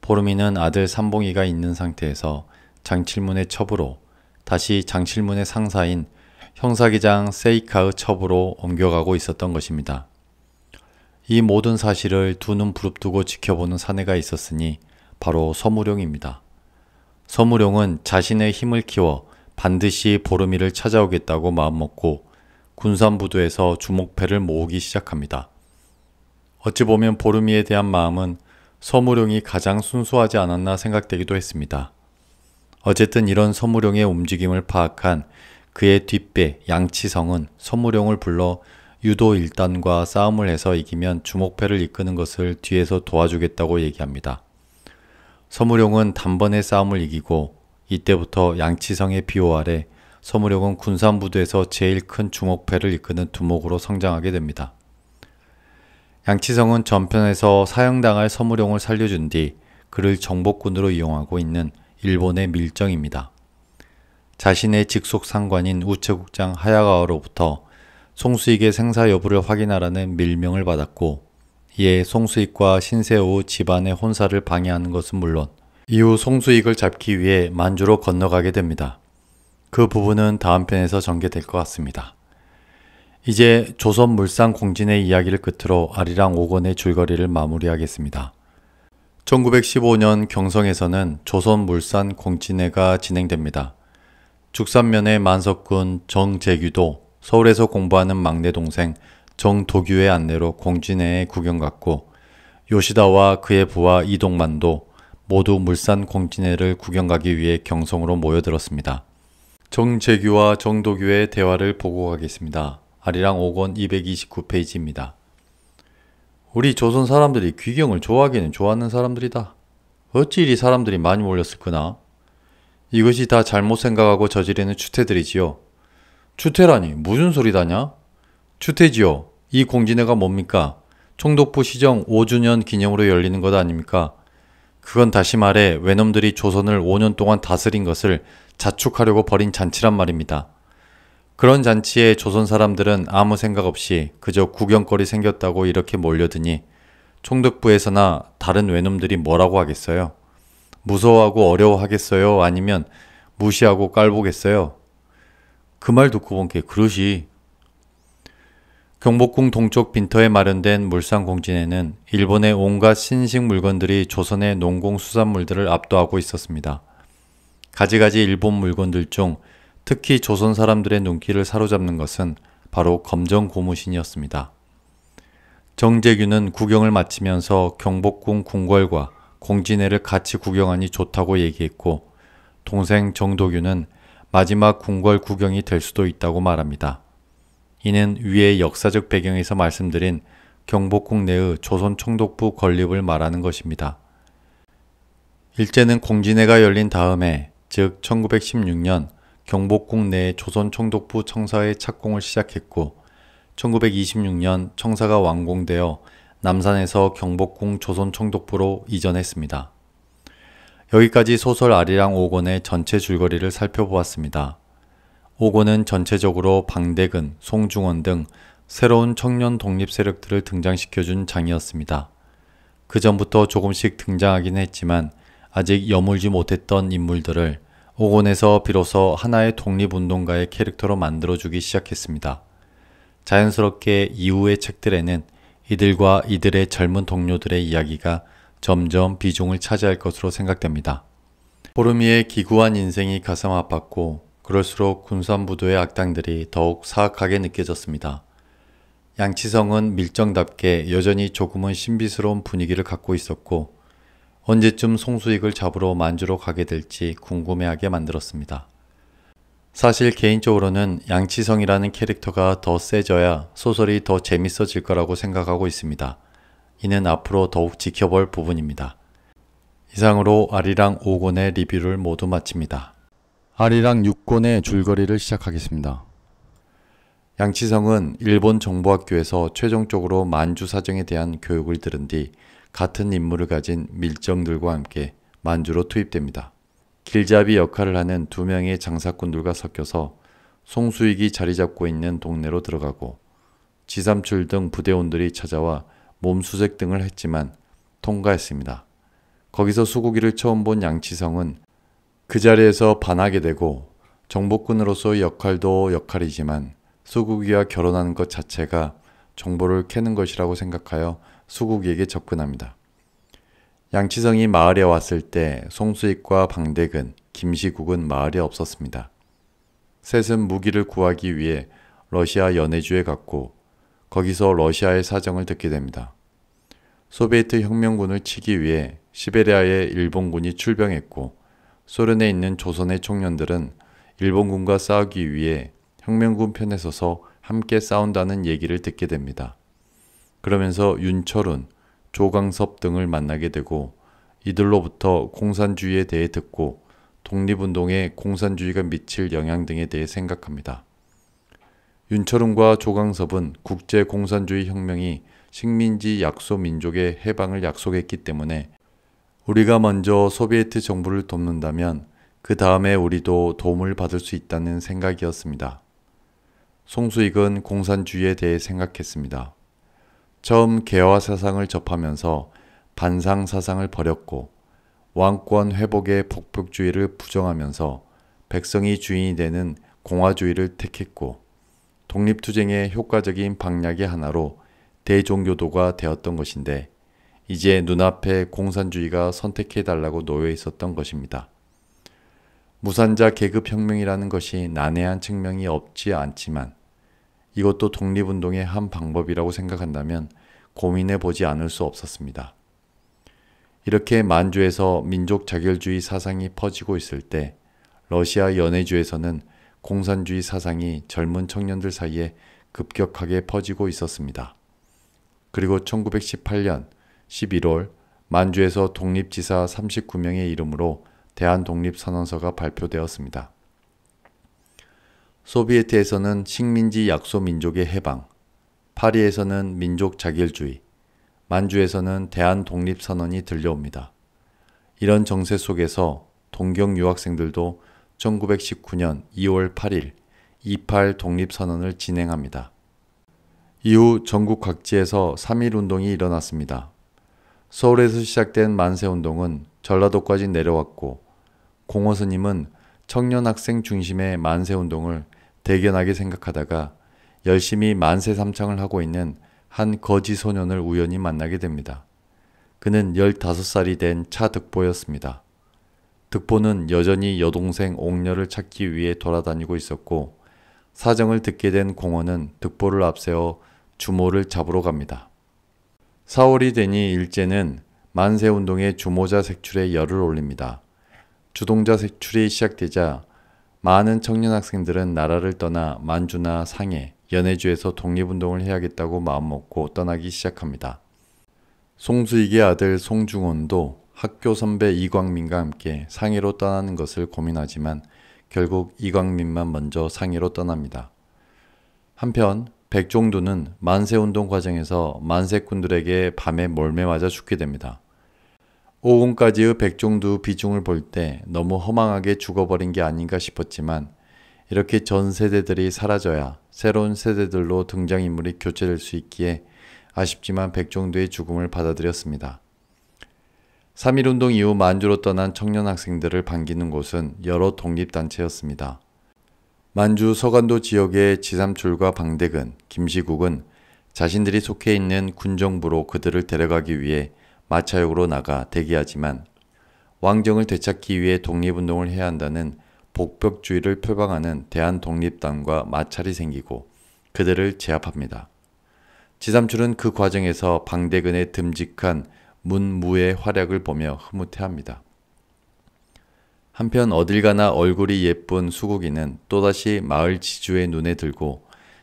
보르미는 아들 삼봉이가 있는 상태에서 장칠문의 첩으로 다시 장칠문의 상사인 형사기장 세이카의 첩으로 옮겨가고 있었던 것입니다. 이 모든 사실을 두 눈 부릅뜨고 지켜보는 사내가 있었으니 바로 서무룡입니다. 서무룡은 자신의 힘을 키워 반드시 보름이를 찾아오겠다고 마음먹고 군산부두에서 주목패를 모으기 시작합니다. 어찌 보면 보름이에 대한 마음은 서무룡이 가장 순수하지 않았나 생각되기도 했습니다. 어쨌든 이런 서무룡의 움직임을 파악한 그의 뒷배 양치성은 서무룡을 불러 유도 일단과 싸움을 해서 이기면 주목패를 이끄는 것을 뒤에서 도와주겠다고 얘기합니다. 서무룡은 단번에 싸움을 이기고 이때부터 양치성의 비호 아래 서무룡은 군산부두에서 제일 큰 주목패를 이끄는 두목으로 성장하게 됩니다. 양치성은 전편에서 사형당할 서무룡을 살려준 뒤 그를 정복군으로 이용하고 있는 일본의 밀정입니다. 자신의 직속 상관인 우체국장 하야가와로부터 송수익의 생사 여부를 확인하라는 밀명을 받았고 이에 송수익과 신세오 집안의 혼사를 방해하는 것은 물론 이후 송수익을 잡기 위해 만주로 건너가게 됩니다. 그 부분은 다음 편에서 전개될 것 같습니다. 이제 조선 물상 공진의 이야기를 끝으로 아리랑 5권의 줄거리를 마무리하겠습니다. 1915년 경성에서는 조선 물산 공진회가 진행됩니다. 죽산면의 만석군 정재규도 서울에서 공부하는 막내 동생 정도규의 안내로 공진해에 구경 갔고 요시다와 그의 부하 이동만도 모두 물산 공진해를 구경 가기 위해 경성으로 모여들었습니다. 정재규와 정도규의 대화를 보고 가겠습니다. 아리랑 5권 229페이지입니다. 우리 조선 사람들이 귀경을 좋아하기는 좋아하는 사람들이다. 어찌 이리 사람들이 많이 몰렸을거나? 이것이 다 잘못 생각하고 저지르는 추태들이지요. 주태라니 무슨 소리다냐? 주태지요. 이 공진회가 뭡니까? 총독부 시정 5주년 기념으로 열리는 것 아닙니까? 그건 다시 말해 외놈들이 조선을 5년 동안 다스린 것을 자축하려고 벌인 잔치란 말입니다. 그런 잔치에 조선 사람들은 아무 생각 없이 그저 구경거리 생겼다고 이렇게 몰려드니 총독부에서나 다른 외놈들이 뭐라고 하겠어요? 무서워하고 어려워하겠어요? 아니면 무시하고 깔보겠어요? 그말 듣고 본 게 그릇이 경복궁 동쪽 빈터에 마련된 물상공진에는 일본의 온갖 신식 물건들이 조선의 농공수산물들을 압도하고 있었습니다. 가지가지 일본 물건들 중 특히 조선 사람들의 눈길을 사로잡는 것은 바로 검정 고무신이었습니다. 정재규는 구경을 마치면서 경복궁 궁궐과 공진회를 같이 구경하니 좋다고 얘기했고 동생 정도규는 마지막 궁궐 구경이 될 수도 있다고 말합니다. 이는 위의 역사적 배경에서 말씀드린 경복궁 내의 조선 총독부 건립을 말하는 것입니다. 일제는 공진회가 열린 다음에 즉 1916년 경복궁 내 조선 총독부 청사의 착공을 시작했고 1926년 청사가 완공되어 남산에서 경복궁 조선 총독부로 이전했습니다. 여기까지 소설 아리랑 5권의 전체 줄거리를 살펴보았습니다. 5권은 전체적으로 방대근, 송중원 등 새로운 청년 독립 세력들을 등장시켜준 장이었습니다. 그 전부터 조금씩 등장하긴 했지만 아직 여물지 못했던 인물들을 5권에서 비로소 하나의 독립운동가의 캐릭터로 만들어주기 시작했습니다. 자연스럽게 이후의 책들에는 이들과 이들의 젊은 동료들의 이야기가 점점 비중을 차지할 것으로 생각됩니다. 포르미의 기구한 인생이 가슴 아팠고 그럴수록 군산부도의 악당들이 더욱 사악하게 느껴졌습니다. 양치성은 밀정답게 여전히 조금은 신비스러운 분위기를 갖고 있었고 언제쯤 송수익을 잡으러 만주로 가게 될지 궁금해하게 만들었습니다. 사실 개인적으로는 양치성이라는 캐릭터가 더 세져야 소설이 더 재밌어질 거라고 생각하고 있습니다. 이는 앞으로 더욱 지켜볼 부분입니다. 이상으로 아리랑 5권의 리뷰를 모두 마칩니다. 아리랑 6권의 줄거리를 시작하겠습니다. 양치성은 일본 정보학교에서 최종적으로 만주 사정에 대한 교육을 들은 뒤 같은 임무를 가진 밀정들과 함께 만주로 투입됩니다. 길잡이 역할을 하는 두 명의 장사꾼들과 섞여서 송수익이 자리 잡고 있는 동네로 들어가고 지삼출 등 부대원들이 찾아와 몸 수색 등을 했지만 통과했습니다. 거기서 수국이를 처음 본 양치성은 그 자리에서 반하게 되고 정복군으로서의 역할도 역할이지만 수국이와 결혼하는 것 자체가 정보를 캐는 것이라고 생각하여 수국이에게 접근합니다. 양치성이 마을에 왔을 때 송수익과 방대근, 김시국은 마을에 없었습니다. 셋은 무기를 구하기 위해 러시아 연해주에 갔고 거기서 러시아의 사정을 듣게 됩니다. 소비에트 혁명군을 치기 위해 시베리아에 일본군이 출병했고 소련에 있는 조선의 청년들은 일본군과 싸우기 위해 혁명군 편에 서서 함께 싸운다는 얘기를 듣게 됩니다. 그러면서 윤철은, 조강섭 등을 만나게 되고 이들로부터 공산주의에 대해 듣고 독립운동에 공산주의가 미칠 영향 등에 대해 생각합니다. 윤철웅과 조강섭은 국제 공산주의 혁명이 식민지 약소 민족의 해방을 약속했기 때문에 우리가 먼저 소비에트 정부를 돕는다면 그 다음에 우리도 도움을 받을 수 있다는 생각이었습니다. 송수익은 공산주의에 대해 생각했습니다. 처음 개화 사상을 접하면서 반상 사상을 버렸고 왕권 회복의 복북주의를 부정하면서 백성이 주인이 되는 공화주의를 택했고 독립투쟁의 효과적인 방략의 하나로 대종교도가 되었던 것인데 이제 눈앞에 공산주의가 선택해달라고 놓여 있었던 것입니다. 무산자 계급혁명이라는 것이 난해한 측면이 없지 않지만 이것도 독립운동의 한 방법이라고 생각한다면 고민해 보지 않을 수 없었습니다. 이렇게 만주에서 민족 자결주의 사상이 퍼지고 있을 때 러시아 연해주에서는 공산주의 사상이 젊은 청년들 사이에 급격하게 퍼지고 있었습니다. 그리고 1918년 11월 만주에서 독립지사 39명의 이름으로 대한독립선언서가 발표되었습니다. 소비에트에서는 식민지 약소민족의 해방, 파리에서는 민족 자결주의, 만주에서는 대한독립선언이 들려옵니다. 이런 정세 속에서 동경 유학생들도 1919년 2월 8일 28 독립선언을 진행합니다. 이후 전국 각지에서 3.1운동이 일어났습니다. 서울에서 시작된 만세운동은 전라도까지 내려왔고 공허스님은 청년 학생 중심의 만세운동을 대견하게 생각하다가 열심히 만세 삼창을 하고 있는 한 거지 소년을 우연히 만나게 됩니다. 그는 15살이 된 차득보였습니다. 득보는 여전히 여동생 옥녀를 찾기 위해 돌아다니고 있었고 사정을 듣게 된 공원은 득보를 앞세워 주모를 잡으러 갑니다. 4월이 되니 일제는 만세운동의 주모자 색출에 열을 올립니다. 주동자 색출이 시작되자 많은 청년 학생들은 나라를 떠나 만주나 상해, 연해주에서 독립운동을 해야겠다고 마음먹고 떠나기 시작합니다. 송수익의 아들 송중원도 학교 선배 이광민과 함께 상해로 떠나는 것을 고민하지만 결국 이광민만 먼저 상해로 떠납니다. 한편 백종두는 만세운동 과정에서 만세꾼들에게 밤에 몰매 맞아 죽게 됩니다. 오군까지의 백종두 비중을 볼 때 너무 허망하게 죽어버린 게 아닌가 싶었지만 이렇게 전 세대들이 사라져야 새로운 세대들로 등장인물이 교체될 수 있기에 아쉽지만 백종두의 죽음을 받아들였습니다. 3.1운동 이후 만주로 떠난 청년 학생들을 반기는 곳은 여러 독립단체였습니다. 만주 서간도 지역의 지삼출과 방대근, 김시국은 자신들이 속해 있는 군정부로 그들을 데려가기 위해 마차역으로 나가 대기하지만 왕정을 되찾기 위해 독립운동을 해야 한다는 복벽주의를 표방하는 대한독립당과 마찰이 생기고 그들을 제압합니다. 지삼출은 그 과정에서 방대근의 듬직한 문무의 활약을 보며 흐뭇해합니다. 한편 어딜 가나 얼굴이 예쁜 수국이는 또다시 마을 지주의 눈에 들고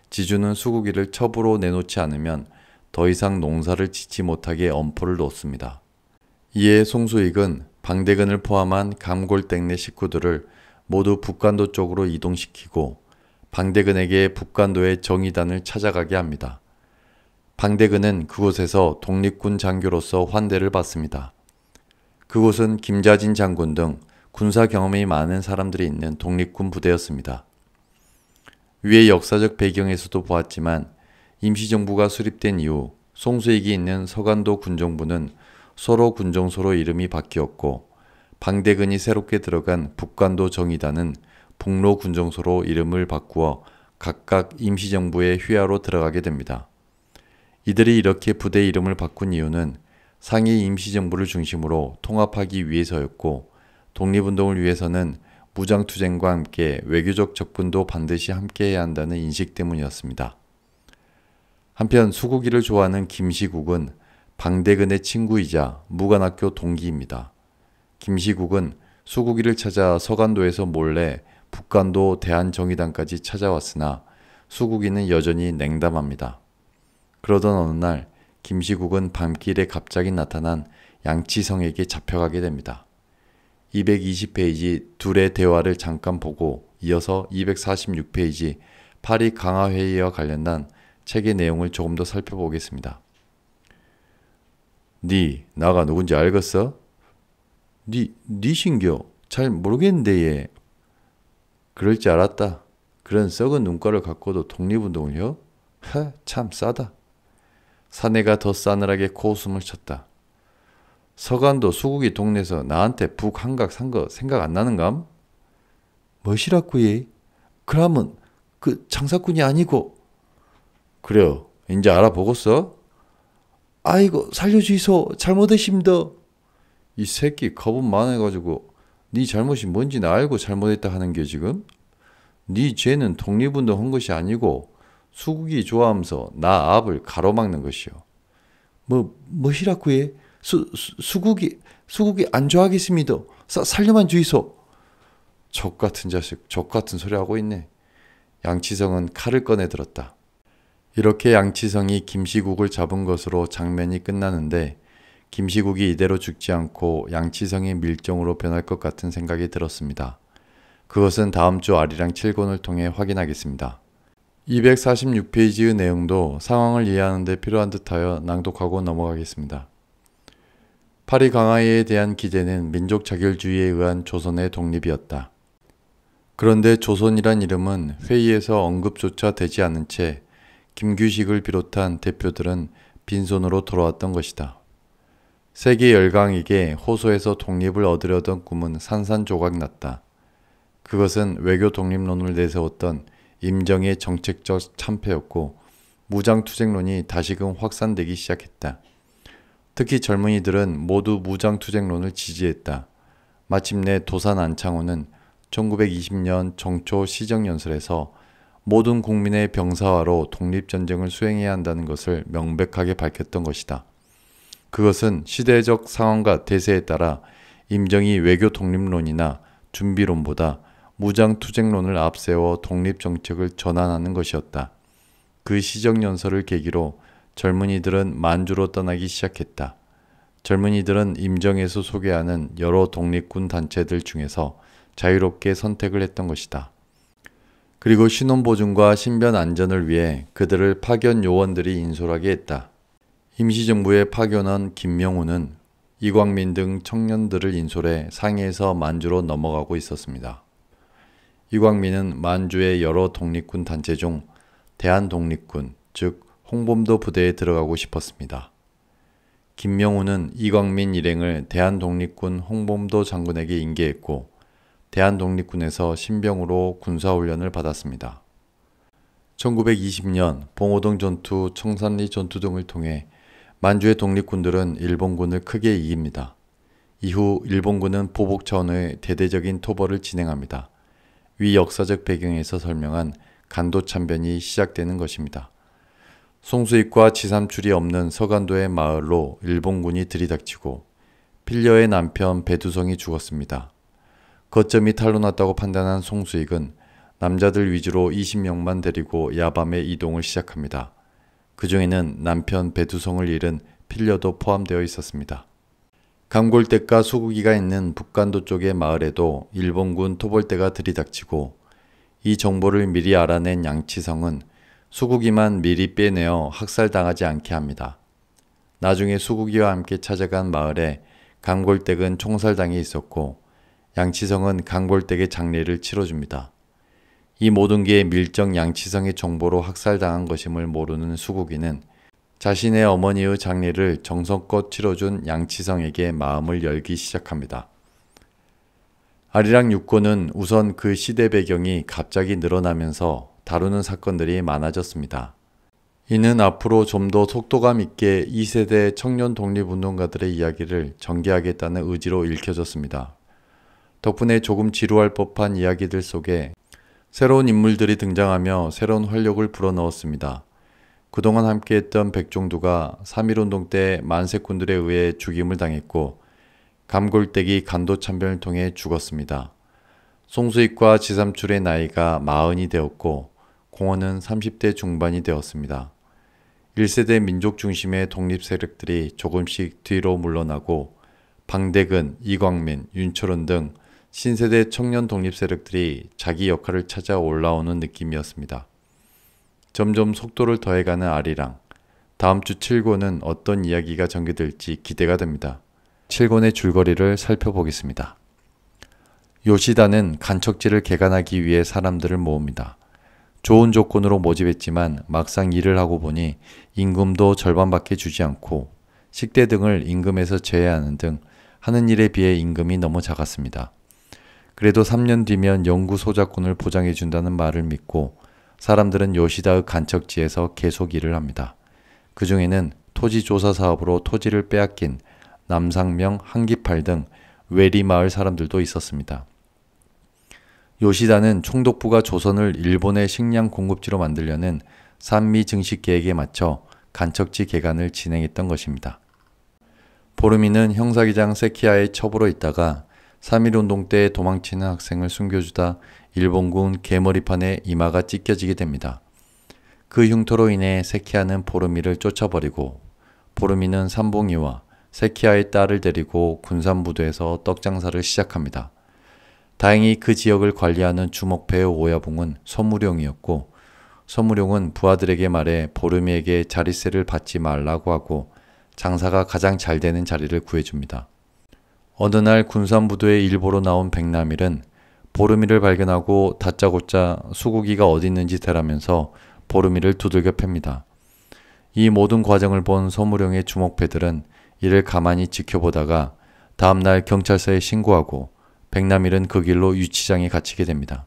지주는 수국이를 첩으로 내놓지 않으면 더 이상 농사를 짓지 못하게 엄포를 놓습니다. 이에 송수익은 방대근을 포함한 감골댁네 식구들을 모두 북간도 쪽으로 이동시키고 방대근에게 북간도의 정의단을 찾아가게 합니다. 방대근은 그곳에서 독립군 장교로서 환대를 받습니다. 그곳은 김자진 장군 등 군사 경험이 많은 사람들이 있는 독립군 부대였습니다. 위의 역사적 배경에서도 보았지만 임시정부가 수립된 이후 송수익이 있는 서간도 군정부는 서로 군정소로 이름이 바뀌었고 방대근이 새롭게 들어간 북간도 정의단은 북로 군정소로 이름을 바꾸어 각각 임시정부의 휘하로 들어가게 됩니다. 이들이 이렇게 부대 이름을 바꾼 이유는 상해 임시정부를 중심으로 통합하기 위해서였고 독립운동을 위해서는 무장투쟁과 함께 외교적 접근도 반드시 함께해야 한다는 인식 때문이었습니다. 한편 수국이를 좋아하는 김시국은 방대근의 친구이자 무관학교 동기입니다. 김시국은 수국이를 찾아 서간도에서 몰래 북간도 대한정의당까지 찾아왔으나 수국이는 여전히 냉담합니다. 그러던 어느 날 김시국은 밤길에 갑자기 나타난 양치성에게 잡혀가게 됩니다. 220페이지 둘의 대화를 잠깐 보고 이어서 246페이지 파리 강화 회의와 관련된 책의 내용을 조금 더 살펴보겠습니다. 니 나가 누군지 알겠어? 니니신교잘 모르겠는데 예. 그럴 줄 알았다. 그런 썩은 눈가를 갖고도 독립운동을 요 하, 참 싸다. 사내가 더 싸늘하게 코웃음을 쳤다. 서간도 수국이 동네서 나한테 북 한각 산 거 생각 안 나는감? 멋이라꾸예? 그러면 그 장사꾼이 아니고 그래요. 이제 알아보겠어? 아이고 살려주이소 잘못했습니이 새끼 겁은 많아가지고 네 잘못이 뭔지 나 알고 잘못했다 하는 게 지금? 네 죄는 독립운동 한 것이 아니고 수국이 좋아하면서 나 앞을 가로막는 것이요. 뭐, 뭐시라고해? 수, 수, 국이 수국이 안 좋아하겠습니다. 사, 살려만 주이소. 적 같은 자식, 적 같은 소리 하고 있네. 양치성은 칼을 꺼내 들었다. 이렇게 양치성이 김시국을 잡은 것으로 장면이 끝나는데 김시국이 이대로 죽지 않고 양치성의 밀정으로 변할 것 같은 생각이 들었습니다. 그것은 다음 주 아리랑 7권을 통해 확인하겠습니다. 246페이지의 내용도 상황을 이해하는 데 필요한 듯하여 낭독하고 넘어가겠습니다. 파리 강화에 대한 기대는 민족 자결주의에 의한 조선의 독립이었다. 그런데 조선이란 이름은 회의에서 언급조차 되지 않은 채 김규식을 비롯한 대표들은 빈손으로 돌아왔던 것이다. 세계 열강에게 호소해서 독립을 얻으려던 꿈은 산산조각 났다. 그것은 외교 독립론을 내세웠던 임정의 정책적 참패였고 무장투쟁론이 다시금 확산되기 시작했다. 특히 젊은이들은 모두 무장투쟁론을 지지했다. 마침내 도산 안창호는 1920년 정초 시정연설에서 모든 국민의 병사화로 독립전쟁을 수행해야 한다는 것을 명백하게 밝혔던 것이다. 그것은 시대적 상황과 대세에 따라 임정이 외교 독립론이나 준비론보다 무장투쟁론을 앞세워 독립정책을 전환하는 것이었다. 그 시정연설을 계기로 젊은이들은 만주로 떠나기 시작했다. 젊은이들은 임정에서 소개하는 여러 독립군 단체들 중에서 자유롭게 선택을 했던 것이다. 그리고 신원보증과 신변 안전을 위해 그들을 파견 요원들이 인솔하게 했다. 임시정부의 파견원 김명우는 이광민 등 청년들을 인솔해 상해에서 만주로 넘어가고 있었습니다. 이광민은 만주의 여러 독립군 단체 중 대한독립군, 즉 홍범도 부대에 들어가고 싶었습니다. 김명우는 이광민 일행을 대한독립군 홍범도 장군에게 인계했고 대한독립군에서 신병으로 군사훈련을 받았습니다. 1920년 봉오동 전투, 청산리 전투 등을 통해 만주의 독립군들은 일본군을 크게 이깁니다. 이후 일본군은 보복차원의 대대적인 토벌을 진행합니다. 위 역사적 배경에서 설명한 간도참변이 시작되는 것입니다. 송수익과 지삼출이 없는 서간도의 마을로 일본군이 들이닥치고 필려의 남편 배두성이 죽었습니다. 거점이 탈로났다고 판단한 송수익은 남자들 위주로 20명만 데리고 야밤에 이동을 시작합니다. 그 중에는 남편 배두성을 잃은 필려도 포함되어 있었습니다. 강골대가 수국기가 있는 북간도 쪽의 마을에도 일본군 토벌대가 들이닥치고 이 정보를 미리 알아낸 양치성은 수국이만 미리 빼내어 학살당하지 않게 합니다. 나중에 수국이와 함께 찾아간 마을에 강골댁은 총살당이 있었고 양치성은 강골댁의 장례를 치러줍니다. 이 모든 게 밀정 양치성의 정보로 학살당한 것임을 모르는 수국이는 자신의 어머니의 장례를 정성껏 치러준 양치성에게 마음을 열기 시작합니다. 아리랑 육고는 우선 그 시대 배경이 갑자기 늘어나면서 다루는 사건들이 많아졌습니다. 이는 앞으로 좀 더 속도감 있게 2세대 청년 독립운동가들의 이야기를 전개하겠다는 의지로 읽혀졌습니다. 덕분에 조금 지루할 법한 이야기들 속에 새로운 인물들이 등장하며 새로운 활력을 불어넣었습니다. 그동안 함께했던 백종두가 3.1운동 때만세꾼들에 의해 죽임을 당했고 감골대기 간도참변을 통해 죽었습니다. 송수익과 지삼출의 나이가 마흔이 되었고 공헌은 30대 중반이 되었습니다. 1세대 민족 중심의 독립 세력들이 조금씩 뒤로 물러나고 방대근, 이광민, 윤철원 등 신세대 청년 독립 세력들이 자기 역할을 찾아 올라오는 느낌이었습니다. 점점 속도를 더해가는 아리랑. 다음 주 7권은 어떤 이야기가 전개될지 기대가 됩니다. 7권의 줄거리를 살펴보겠습니다. 요시다는 간척지를 개간하기 위해 사람들을 모읍니다. 좋은 조건으로 모집했지만 막상 일을 하고 보니 임금도 절반밖에 주지 않고 식대 등을 임금에서 제외하는 등 하는 일에 비해 임금이 너무 작았습니다. 그래도 3년 뒤면 연구 소작권을 보장해 준다는 말을 믿고 사람들은 요시다의 간척지에서 계속 일을 합니다. 그 중에는 토지 조사 사업으로 토지를 빼앗긴 남상명, 한기팔 등 외리 마을 사람들도 있었습니다. 요시다는 총독부가 조선을 일본의 식량 공급지로 만들려는 산미 증식 계획에 맞춰 간척지 개간을 진행했던 것입니다. 보르미는 형사기장 세키아의 처으로 있다가 3.1운동 때 도망치는 학생을 숨겨주다 일본군 개머리판에 이마가 찢겨지게 됩니다. 그 흉터로 인해 세키아는 보르미를 쫓아버리고 보르미는 삼봉이와 세키아의 딸을 데리고 군산부두에서 떡장사를 시작합니다. 다행히 그 지역을 관리하는 주목배의 오야봉은 서무룡이었고 서무룡은 부하들에게 말해 보름이에게 자릿세를 받지 말라고 하고 장사가 가장 잘 되는 자리를 구해줍니다. 어느 날 군산부도의 일보로 나온 백남일은 보름이를 발견하고 다짜고짜 수국이가 어디 있는지 대라면서 보름이를 두들겨 팹니다. 이 모든 과정을 본소무령의주목패들은 이를 가만히 지켜보다가 다음날 경찰서에 신고하고 백남일은 그 길로 유치장에 갇히게 됩니다.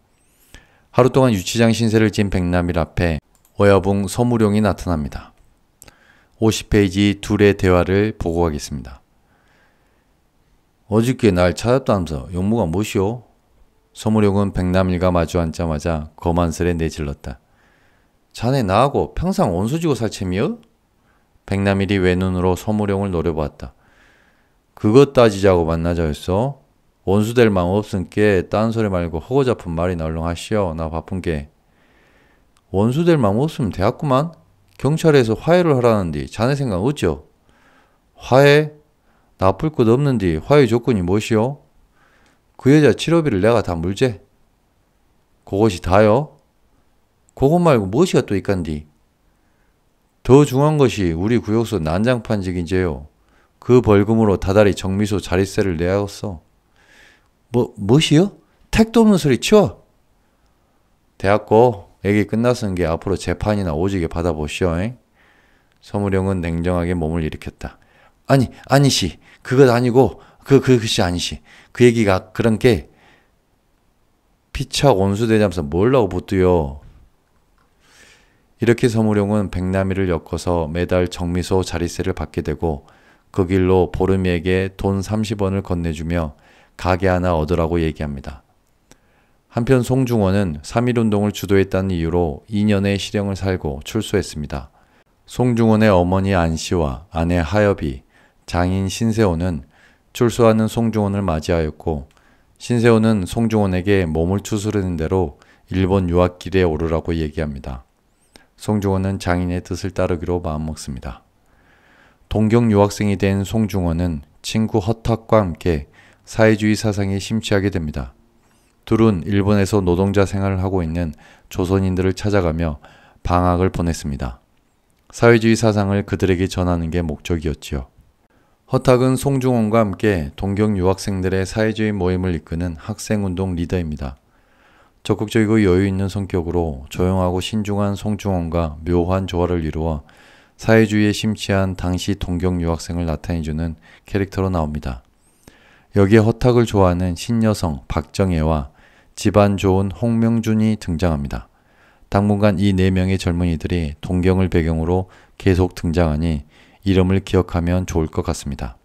하루 동안 유치장 신세를 진 백남일 앞에 어여붕소무룡이 나타납니다. 50페이지 둘의 대화를 보고하겠습니다. 어저께 날 찾았다면서 용무가 무엇이오? 소무룡은 백남일과 마주 앉자마자 거만스레 내질렀다. 자네 나하고 평상 온수지고 살 셈이여? 백남일이 외눈으로 소무룡을 노려보았다. 그것 따지자고 만나자 했어. 원수될 마음 없은께 딴소리 말고 허고잡은 말이나 얼른 하시오. 나 바쁜게. 원수될 마음 없으면 되었구만. 경찰에서 화해를 하라는디 자네 생각 어쩌? 화해? 나쁠 것 없는디 화해 조건이 무엇이오? 그 여자 치료비를 내가 다 물제. 그것이 다요? 그것 말고 무엇이가 또 있간디? 더 중요한 것이 우리 구역소 난장판직인제요. 그 벌금으로 다달이 정미소 자릿세를 내야겠어. 뭐, 무엇이요? 택도 없는 소리 치워! 대학고, 얘기 끝났은 게 앞으로 재판이나 오지게 받아보시오. 서무령은 냉정하게 몸을 일으켰다. 아니, 아니시. 그것 아니고, 그, 그것이 아니시. 그 얘기가 그런 게 피차 온수되자면서 뭘라고 붙두요. 이렇게 서무룡은 백남이를 엮어서 매달 정미소 자리세를 받게 되고 그 길로 보름이에게 돈 30원을 건네주며 가게 하나 얻으라고 얘기합니다. 한편 송중원은 3.1운동을 주도했다는 이유로 2년의 실형을 살고 출소했습니다. 송중원의 어머니 안씨와 아내 하엽이, 장인 신세호는 출소하는 송중원을 맞이하였고 신세호는 송중원에게 몸을 추스르는 대로 일본 유학길에 오르라고 얘기합니다. 송중원은 장인의 뜻을 따르기로 마음먹습니다. 동경 유학생이 된 송중원은 친구 허탁과 함께 사회주의 사상에 심취하게 됩니다. 둘은 일본에서 노동자 생활을 하고 있는 조선인들을 찾아가며 방학을 보냈습니다. 사회주의 사상을 그들에게 전하는 게 목적이었지요. 허탁은 송중원과 함께 동경 유학생들의 사회주의 모임을 이끄는 학생운동 리더입니다. 적극적이고 여유 있는 성격으로 조용하고 신중한 송중원과 묘한 조화를 이루어 사회주의에 심취한 당시 동경 유학생을 나타내주는 캐릭터로 나옵니다. 여기에 허탁을 좋아하는 신여성 박정혜와 집안 좋은 홍명준이 등장합니다. 당분간 이 네 명의 젊은이들이 동경을 배경으로 계속 등장하니 이름을 기억하면 좋을 것 같습니다.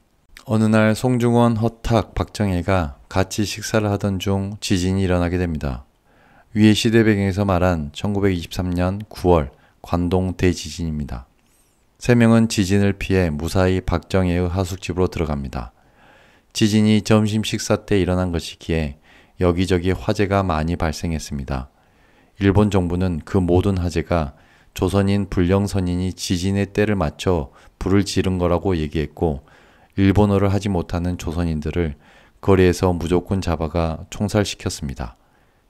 어느 날 송중원, 허탁, 박정혜가 같이 식사를 하던 중 지진이 일어나게 됩니다. 위의 시대 배경에서 말한 1923년 9월 관동 대지진입니다. 세 명은 지진을 피해 무사히 박정혜의 하숙집으로 들어갑니다. 지진이 점심 식사 때 일어난 것이기에 여기저기 화재가 많이 발생했습니다. 일본 정부는 그 모든 화재가 조선인 불령선인이 지진의 때를 맞춰 불을 지른 거라고 얘기했고 일본어를 하지 못하는 조선인들을 거리에서 무조건 잡아가 총살시켰습니다.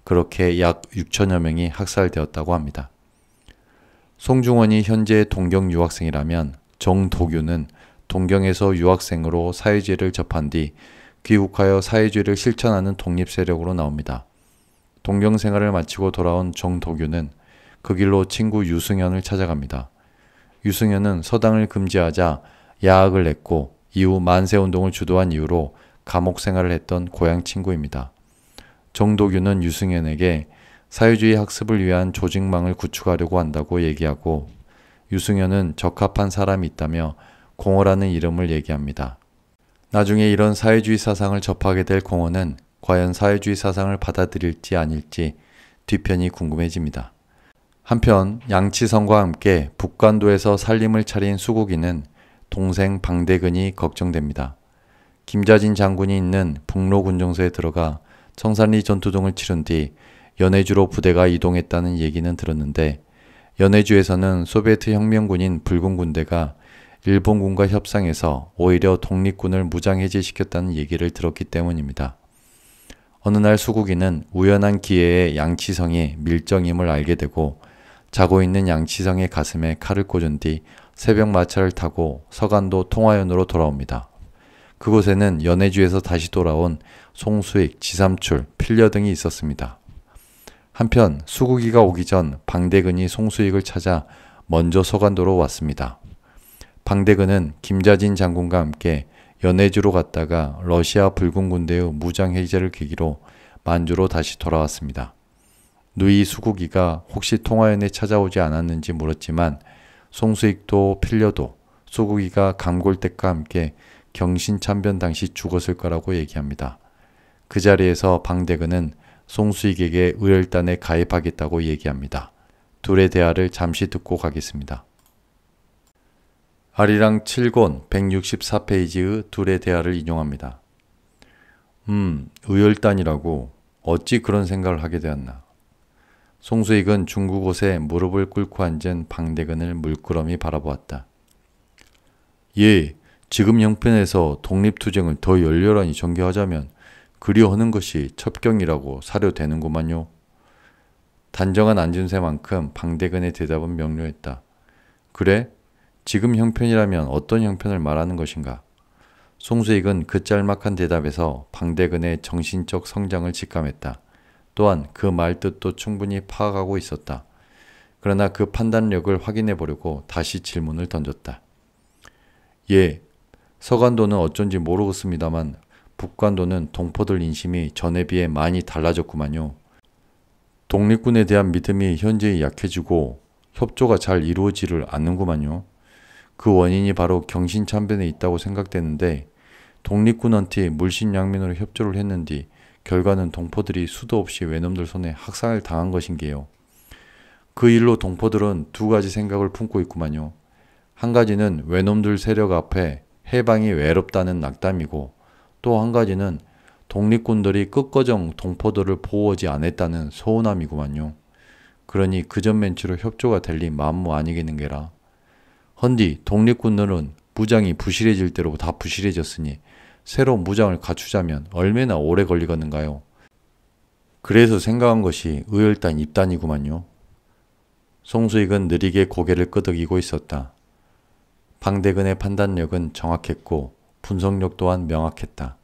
그렇게 약 6천여 명이 학살되었다고 합니다. 송중원이 현재 동경 유학생이라면 정도규는 동경에서 유학생으로 사회주의를 접한 뒤 귀국하여 사회주의를 실천하는 독립세력으로 나옵니다. 동경 생활을 마치고 돌아온 정도규는 그 길로 친구 유승현을 찾아갑니다. 유승현은 서당을 금지하자 야학을 냈고 이후 만세운동을 주도한 이유로 감옥 생활을 했던 고향 친구입니다. 정도균은 유승현에게 사회주의 학습을 위한 조직망을 구축하려고 한다고 얘기하고 유승현은 적합한 사람이 있다며 공허라는 이름을 얘기합니다. 나중에 이런 사회주의 사상을 접하게 될 공허는 과연 사회주의 사상을 받아들일지 아닐지 뒤편이 궁금해집니다. 한편 양치성과 함께 북간도에서 살림을 차린 수국이는 동생 방대근이 걱정됩니다. 김자진 장군이 있는 북로군정서에 들어가 청산리 전투동을 치른 뒤 연해주로 부대가 이동했다는 얘기는 들었는데 연해주에서는 소베트 혁명군인 붉은 군대가 일본군과 협상해서 오히려 독립군을 무장해제시켰다는 얘기를 들었기 때문입니다. 어느 날 수국이는 우연한 기회에 양치성이 밀정임을 알게 되고 자고 있는 양치성의 가슴에 칼을 꽂은 뒤 새벽 마차를 타고 서간도 통화연으로 돌아옵니다. 그곳에는 연해주에서 다시 돌아온 송수익, 지삼출, 필려 등이 있었습니다. 한편 수구기가 오기 전 방대근이 송수익을 찾아 먼저 서간도로 왔습니다. 방대근은 김자진 장군과 함께 연해주로 갔다가 러시아 붉은 군대의 무장 해제를 계기로 만주로 다시 돌아왔습니다. 누이 수국이가 혹시 통화연에 찾아오지 않았는지 물었지만 송수익도 필려도 수국이가 감골댁과 함께 경신참변 당시 죽었을 거라고 얘기합니다. 그 자리에서 방대근은 송수익에게 의열단에 가입하겠다고 얘기합니다. 둘의 대화를 잠시 듣고 가겠습니다. 아리랑 7권 164페이지의 둘의 대화를 인용합니다. 음, 의열단이라고 어찌 그런 생각을 하게 되었나. 송수익은 중국 옷에 무릎을 꿇고 앉은 방대근을 물끄러미 바라보았다. 예, 지금 형편에서 독립투쟁을 더 열렬하니 전개하자면 그리워하는 것이 첩경이라고 사료되는구만요. 단정한 앉은새만큼 방대근의 대답은 명료했다. 그래? 지금 형편이라면 어떤 형편을 말하는 것인가? 송수익은 그 짤막한 대답에서 방대근의 정신적 성장을 직감했다. 또한 그 말뜻도 충분히 파악하고 있었다. 그러나 그 판단력을 확인해 보려고 다시 질문을 던졌다. 예, 서간도는 어쩐지 모르겠습니다만 북간도는 동포들 인심이 전에 비해 많이 달라졌구만요. 독립군에 대한 믿음이 현재 약해지고 협조가 잘 이루어지를 않는구만요. 그 원인이 바로 경신참변에 있다고 생각되는데 독립군한테 물신양민으로 협조를 했는디 결과는 동포들이 수도 없이 외놈들 손에 학살을 당한 것인게요. 그 일로 동포들은 두 가지 생각을 품고 있구만요. 한 가지는 외놈들 세력 앞에 해방이 외롭다는 낙담이고 또 한 가지는 독립군들이 끝거정 동포들을 보호하지 않았다는 소원함이구만요 그러니 그전 멘치로 협조가 될 리 만무 아니겠는게라. 헌디 독립군들은 무장이 부실해질 대로 다 부실해졌으니 새로운 무장을 갖추자면 얼마나 오래 걸리겠는가요? 그래서 생각한 것이 의열단 입단이구만요. 송수익은 느리게 고개를 끄덕이고 있었다. 방대근의 판단력은 정확했고 분석력 또한 명확했다.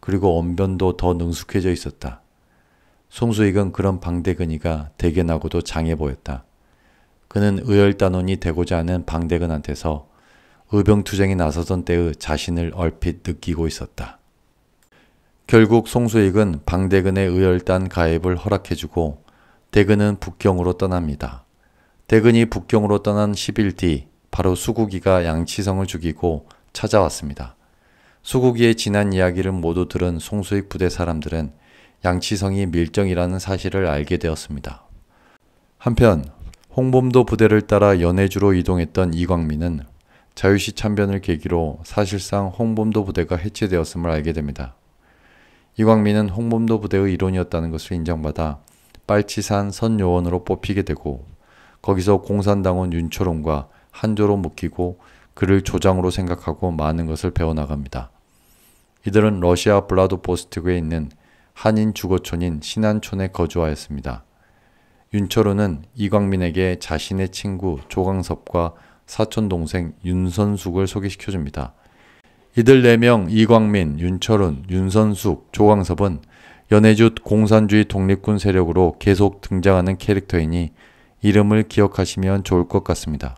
그리고 언변도 더 능숙해져 있었다. 송수익은 그런 방대근이가 대견하고도 장해 보였다. 그는 의열단원이 되고자 하는 방대근한테서 의병투쟁에 나서던 때의 자신을 얼핏 느끼고 있었다. 결국 송수익은 방대근의 의열단 가입을 허락해주고 대근은 북경으로 떠납니다. 대근이 북경으로 떠난 10일 뒤 바로 수국이가 양치성을 죽이고 찾아왔습니다. 수국이의 지난 이야기를 모두 들은 송수익 부대 사람들은 양치성이 밀정이라는 사실을 알게 되었습니다. 한편 홍범도 부대를 따라 연해주로 이동했던 이광민은 자유시 참변을 계기로 사실상 홍범도 부대가 해체되었음을 알게 됩니다. 이광민은 홍범도 부대의 일원이었다는 것을 인정받아 빨치산 선요원으로 뽑히게 되고 거기서 공산당원 윤초롱과 한조로 묶이고 그를 조장으로 생각하고 많은 것을 배워나갑니다. 이들은 러시아 블라도보스트크에 있는 한인 주거촌인 신안촌에 거주하였습니다. 윤철우는 이광민에게 자신의 친구 조강섭과 사촌 동생 윤선숙을 소개시켜줍니다. 이들 4명 이광민, 윤철훈, 윤선숙, 조광섭은 연해주 공산주의 독립군 세력으로 계속 등장하는 캐릭터이니 이름을 기억하시면 좋을 것 같습니다.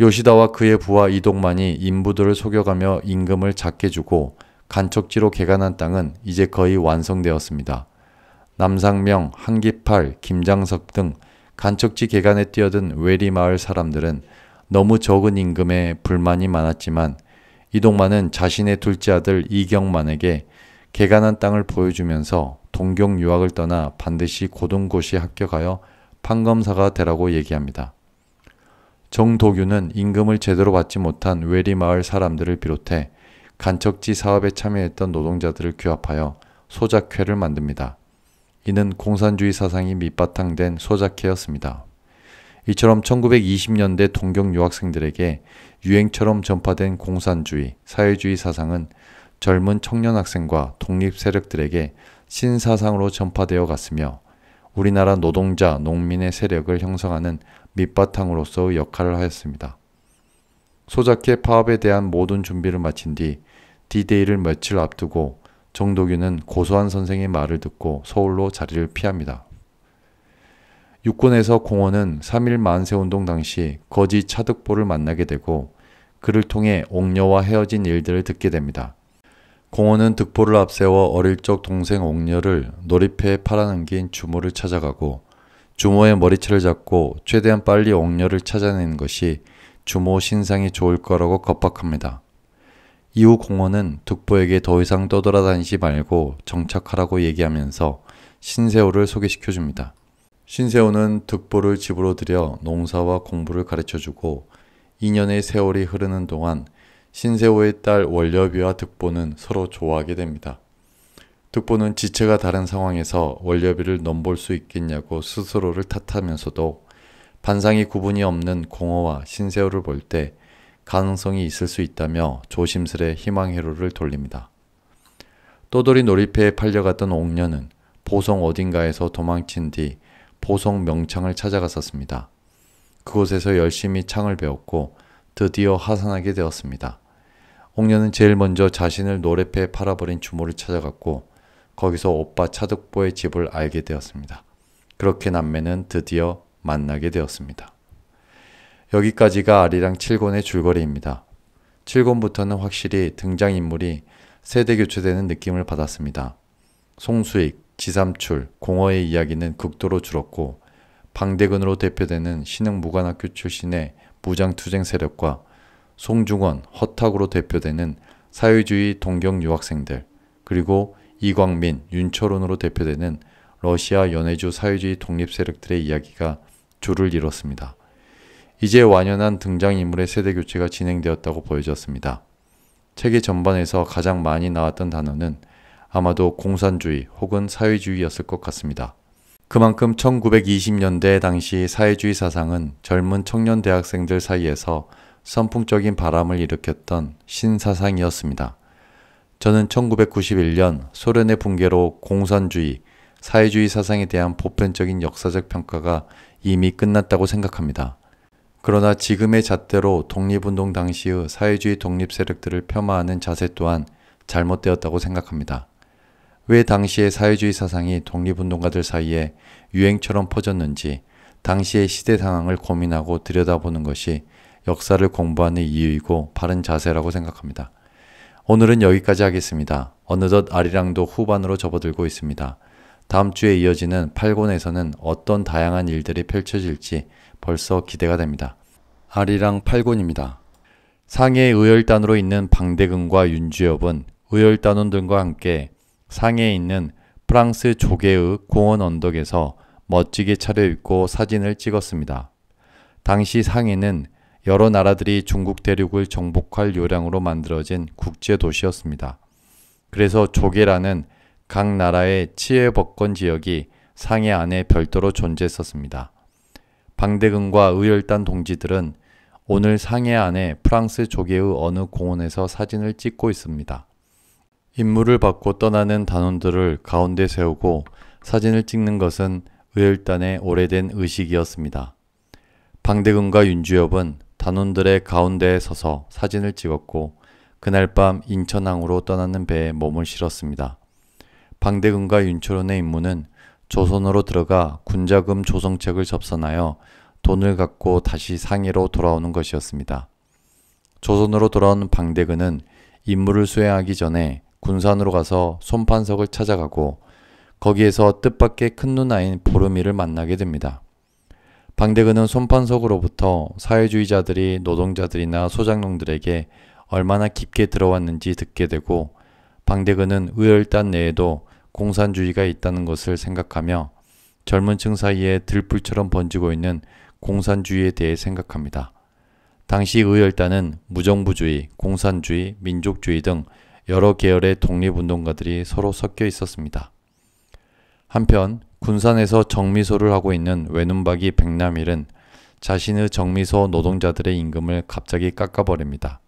요시다와 그의 부하 이동만이 인부들을 속여가며 임금을 작게 주고 간척지로 개간한 땅은 이제 거의 완성되었습니다. 남상명, 한기팔, 김장섭 등 간척지 개간에 뛰어든 외리 마을 사람들은 너무 적은 임금에 불만이 많았지만 이동만은 자신의 둘째 아들 이경만에게 개간한 땅을 보여주면서 동경 유학을 떠나 반드시 고등고시에 합격하여 판검사가 되라고 얘기합니다. 정도규는 임금을 제대로 받지 못한 외리 마을 사람들을 비롯해 간척지 사업에 참여했던 노동자들을 규합하여 소작회를 만듭니다. 이는 공산주의 사상이 밑바탕된 소작해였습니다. 이처럼 1920년대 동경 유학생들에게 유행처럼 전파된 공산주의, 사회주의 사상은 젊은 청년 학생과 독립 세력들에게 신사상으로 전파되어 갔으며 우리나라 노동자, 농민의 세력을 형성하는 밑바탕으로서의 역할을 하였습니다. 소작해 파업에 대한 모든 준비를 마친 뒤 D-Day를 며칠 앞두고 정도균은 고소한 선생의 말을 듣고 서울로 자리를 피합니다. 육군에서 공원은 3일 만세운동 당시 거지 차득보를 만나게 되고 그를 통해 옥녀와 헤어진 일들을 듣게 됩니다. 공원은 득보를 앞세워 어릴 적 동생 옥녀를 놀이패에 팔아넘긴 주모를 찾아가고 주모의 머리채를 잡고 최대한 빨리 옥녀를 찾아내는 것이 주모 신상이 좋을 거라고 겁박합니다. 이후 공원은 득보에게 더 이상 떠돌아다니지 말고 정착하라고 얘기하면서 신세호를 소개시켜줍니다. 신세호는 득보를 집으로 들여 농사와 공부를 가르쳐주고 2년의 세월이 흐르는 동안 신세호의 딸 월려비와 득보는 서로 좋아하게 됩니다. 득보는 지체가 다른 상황에서 월려비를 넘볼 수 있겠냐고 스스로를 탓하면서도 반상이 구분이 없는 공허와 신세호를 볼때 가능성이 있을 수 있다며 조심스레 희망회로를 돌립니다. 또돌이 놀이패에 팔려갔던 옥녀는 보성 어딘가에서 도망친 뒤 보성 명창을 찾아갔었습니다. 그곳에서 열심히 창을 배웠고 드디어 하산하게 되었습니다. 옥녀는 제일 먼저 자신을 노래패에 팔아버린 주모를 찾아갔고 거기서 오빠 차득보의 집을 알게 되었습니다. 그렇게 남매는 드디어 만나게 되었습니다. 여기까지가 아리랑 7권의 줄거리입니다. 7권부터는 확실히 등장인물이 세대 교체되는 느낌을 받았습니다. 송수익, 지삼출, 공허의 이야기는 극도로 줄었고 방대근으로 대표되는 신흥 무관학교 출신의 무장투쟁 세력과 송중원, 허탁으로 대표되는 사회주의 동경 유학생들, 그리고 이광민, 윤철훈으로 대표되는 러시아 연해주 사회주의 독립 세력들의 이야기가 줄을 이뤘습니다. 이제 완연한 등장인물의 세대 교체가 진행되었다고 보여졌습니다. 책의 전반에서 가장 많이 나왔던 단어는 아마도 공산주의 혹은 사회주의였을 것 같습니다. 그만큼 1920년대 당시 사회주의 사상은 젊은 청년 대학생들 사이에서 선풍적인 바람을 일으켰던 신사상이었습니다. 저는 1991년 소련의 붕괴로 공산주의, 사회주의 사상에 대한 보편적인 역사적 평가가 이미 끝났다고 생각합니다. 그러나 지금의 잣대로 독립운동 당시의 사회주의 독립 세력들을 폄하하는 자세 또한 잘못되었다고 생각합니다. 왜 당시의 사회주의 사상이 독립운동가들 사이에 유행처럼 퍼졌는지 당시의 시대 상황을 고민하고 들여다보는 것이 역사를 공부하는 이유이고 바른 자세라고 생각합니다. 오늘은 여기까지 하겠습니다. 어느덧 아리랑도 후반으로 접어들고 있습니다. 다음 주에 이어지는 8권에서는 어떤 다양한 일들이 펼쳐질지 벌써 기대가 됩니다. 아리랑 8군입니다. 상해 의열단으로 있는 방대근과 윤주엽은 의열단원 들과 함께 상해에 있는 프랑스 조개의 공원 언덕에서 멋지게 차려입고 사진을 찍었습니다. 당시 상해는 여러 나라들이 중국 대륙을 정복할 요량으로 만들어진 국제 도시였습니다. 그래서 조개라는 각 나라의 치외 법권 지역이 상해 안에 별도로 존재했었습니다. 방대근과 의열단 동지들은 오늘 상해 안에 프랑스 조개의 어느 공원에서 사진을 찍고 있습니다. 임무를 받고 떠나는 단원들을 가운데 세우고 사진을 찍는 것은 의열단의 오래된 의식이었습니다. 방대근과 윤주엽은 단원들의 가운데에 서서 사진을 찍었고 그날 밤 인천항으로 떠나는 배에 몸을 실었습니다. 방대근과 윤철원의 임무는 조선으로 들어가 군자금 조성책을 접선하여 돈을 갖고 다시 상해로 돌아오는 것이었습니다. 조선으로 돌아온 방대근은 임무를 수행하기 전에 군산으로 가서 손판석을 찾아가고 거기에서 뜻밖의 큰 누나인 보름이를 만나게 됩니다. 방대근은 손판석으로부터 사회주의자들이 노동자들이나 소장농들에게 얼마나 깊게 들어왔는지 듣게 되고 방대근은 의열단 내에도 공산주의가 있다는 것을 생각하며 젊은 층 사이에 들불처럼 번지고 있는 공산주의에 대해 생각합니다. 당시 의열단은 무정부주의, 공산주의, 민족주의 등 여러 계열의 독립운동가들이 서로 섞여 있었습니다. 한편 군산에서 정미소를 하고 있는 외눈박이 백남일은 자신의 정미소 노동자들의 임금을 갑자기 깎아버립니다.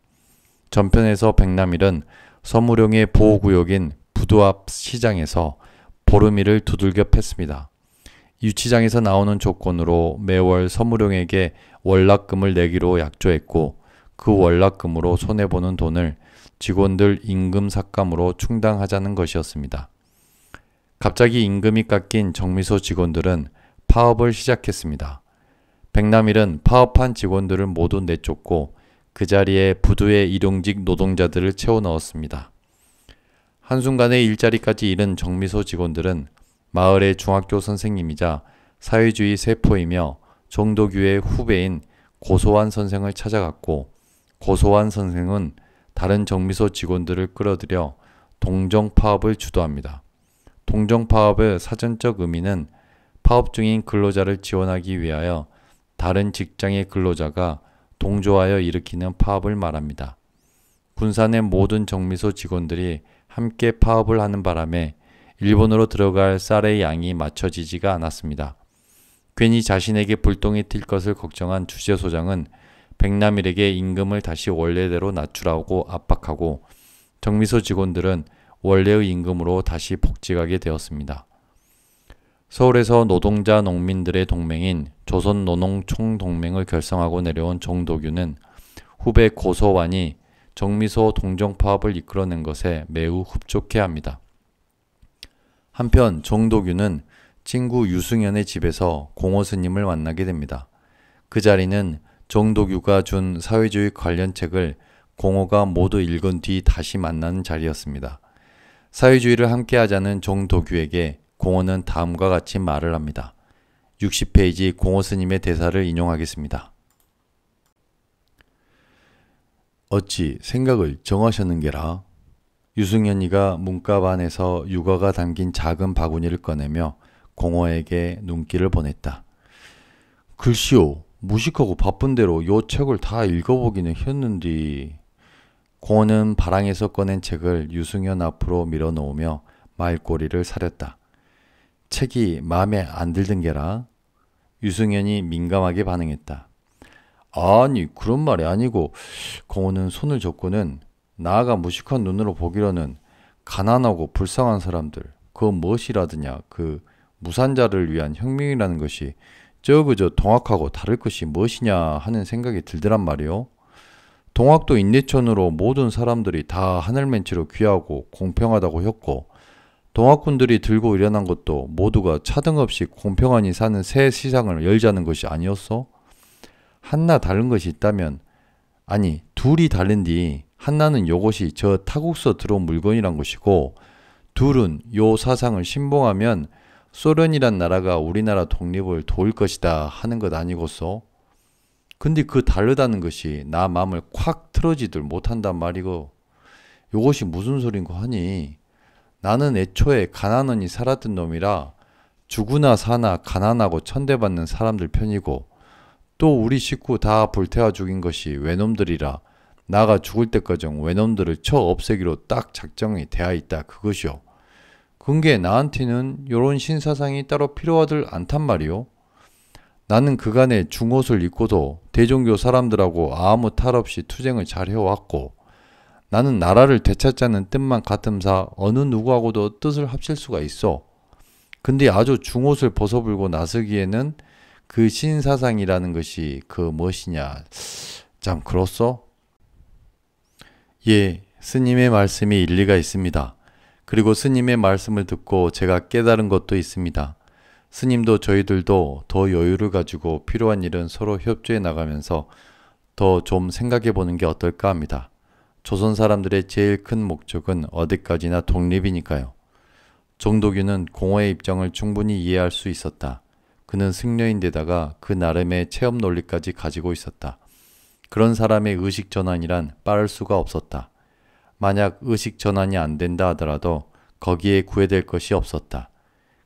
전편에서 백남일은 서무룡의 보호구역인 부두앞 시장에서 보름이를 두들겨 팼습니다. 유치장에서 나오는 조건으로 매월 서무룡에게 월납금을 내기로 약조했고 그 월납금으로 손해보는 돈을 직원들 임금 삭감으로 충당하자는 것이었습니다. 갑자기 임금이 깎인 정미소 직원들은 파업을 시작했습니다. 백남일은 파업한 직원들을 모두 내쫓고 그 자리에 부두의 일용직 노동자들을 채워 넣었습니다. 한순간에 일자리까지 잃은 정미소 직원들은 마을의 중학교 선생님이자 사회주의 세포이며 정도교의 후배인 고소환 선생을 찾아갔고 고소환 선생은 다른 정미소 직원들을 끌어들여 동정 파업을 주도합니다. 동정 파업의 사전적 의미는 파업 중인 근로자를 지원하기 위하여 다른 직장의 근로자가 동조하여 일으키는 파업을 말합니다. 군산의 모든 정미소 직원들이 함께 파업을 하는 바람에 일본으로 들어갈 쌀의 양이 맞춰지지가 않았습니다. 괜히 자신에게 불똥이 튈 것을 걱정한 주재 소장은 백남일에게 임금을 다시 원래대로 낮추라고 압박하고 정미소 직원들은 원래의 임금으로 다시 복직하게 되었습니다. 서울에서 노동자 농민들의 동맹인 조선노농총동맹을 결성하고 내려온 정도규는 후배 고소환이 정미소 동정 파업을 이끌어낸 것에 매우 흡족해 합니다. 한편 정도규는 친구 유승현의 집에서 공호 스님을 만나게 됩니다. 그 자리는 정도규가 준 사회주의 관련 책을 공호가 모두 읽은 뒤 다시 만나는 자리였습니다. 사회주의를 함께 하자는 정도규에게 공호는 다음과 같이 말을 합니다. 60페이지 공호 스님의 대사를 인용하겠습니다. 어찌 생각을 정하셨는게라. 유승현이가 문값 안에서 육아가 담긴 작은 바구니를 꺼내며 공허에게 눈길을 보냈다. 글씨요, 무식하고 바쁜 대로 요 책을 다 읽어보기는 했는디. 공허는 바랑에서 꺼낸 책을 유승현 앞으로 밀어놓으며 말꼬리를 사렸다. 책이 마음에 안 들던 게라. 유승현이 민감하게 반응했다. 아니 그런 말이 아니고 공호는 손을 줬고는 나아가 무식한 눈으로 보기로는 가난하고 불쌍한 사람들 그 무엇이라드냐 그 무산자를 위한 혁명이라는 것이 저그저 동학하고 다를 것이 무엇이냐 하는 생각이 들더란 말이오 동학도 인내천으로 모든 사람들이 다 하늘맨치로 귀하고 공평하다고 했고 동학군들이 들고 일어난 것도 모두가 차등없이 공평하니 사는 새 시상을 열자는 것이 아니었어? 한나 다른 것이 있다면 아니 둘이 다른디 한나는 요것이 저 타국서 들어온 물건이란 것이고 둘은 요 사상을 신봉하면 소련이란 나라가 우리나라 독립을 도울 것이다 하는 것 아니고서 근데 그 다르다는 것이 나 마음을 콱 틀어지들 못한단 말이고 요것이 무슨 소린고 하니 나는 애초에 가난하니 살았던 놈이라 죽으나 사나 가난하고 천대받는 사람들 편이고 또 우리 식구 다 불태워 죽인 것이 외놈들이라 나가 죽을 때까정 외놈들을 쳐 없애기로 딱 작정이 되어 있다 그것이요. 근게 나한테는 요런 신사상이 따로 필요하들 않단 말이요. 나는 그간에 중옷을 입고도 대종교 사람들하고 아무 탈 없이 투쟁을 잘 해왔고 나는 나라를 되찾자는 뜻만 같음사 어느 누구하고도 뜻을 합칠 수가 있어. 근데 아주 중옷을 벗어불고 나서기에는 그 신사상이라는 것이 그 무엇이냐? 참 그렇소? 예, 스님의 말씀이 일리가 있습니다. 그리고 스님의 말씀을 듣고 제가 깨달은 것도 있습니다. 스님도 저희들도 더 여유를 가지고 필요한 일은 서로 협조해 나가면서 더 좀 생각해 보는 게 어떨까 합니다. 조선 사람들의 제일 큰 목적은 어디까지나 독립이니까요. 종도균은 공허의 입장을 충분히 이해할 수 있었다. 그는 승려인데다가 그 나름의 체험 논리까지 가지고 있었다. 그런 사람의 의식 전환이란 빠를 수가 없었다. 만약 의식 전환이 안 된다 하더라도 거기에 구애될 것이 없었다.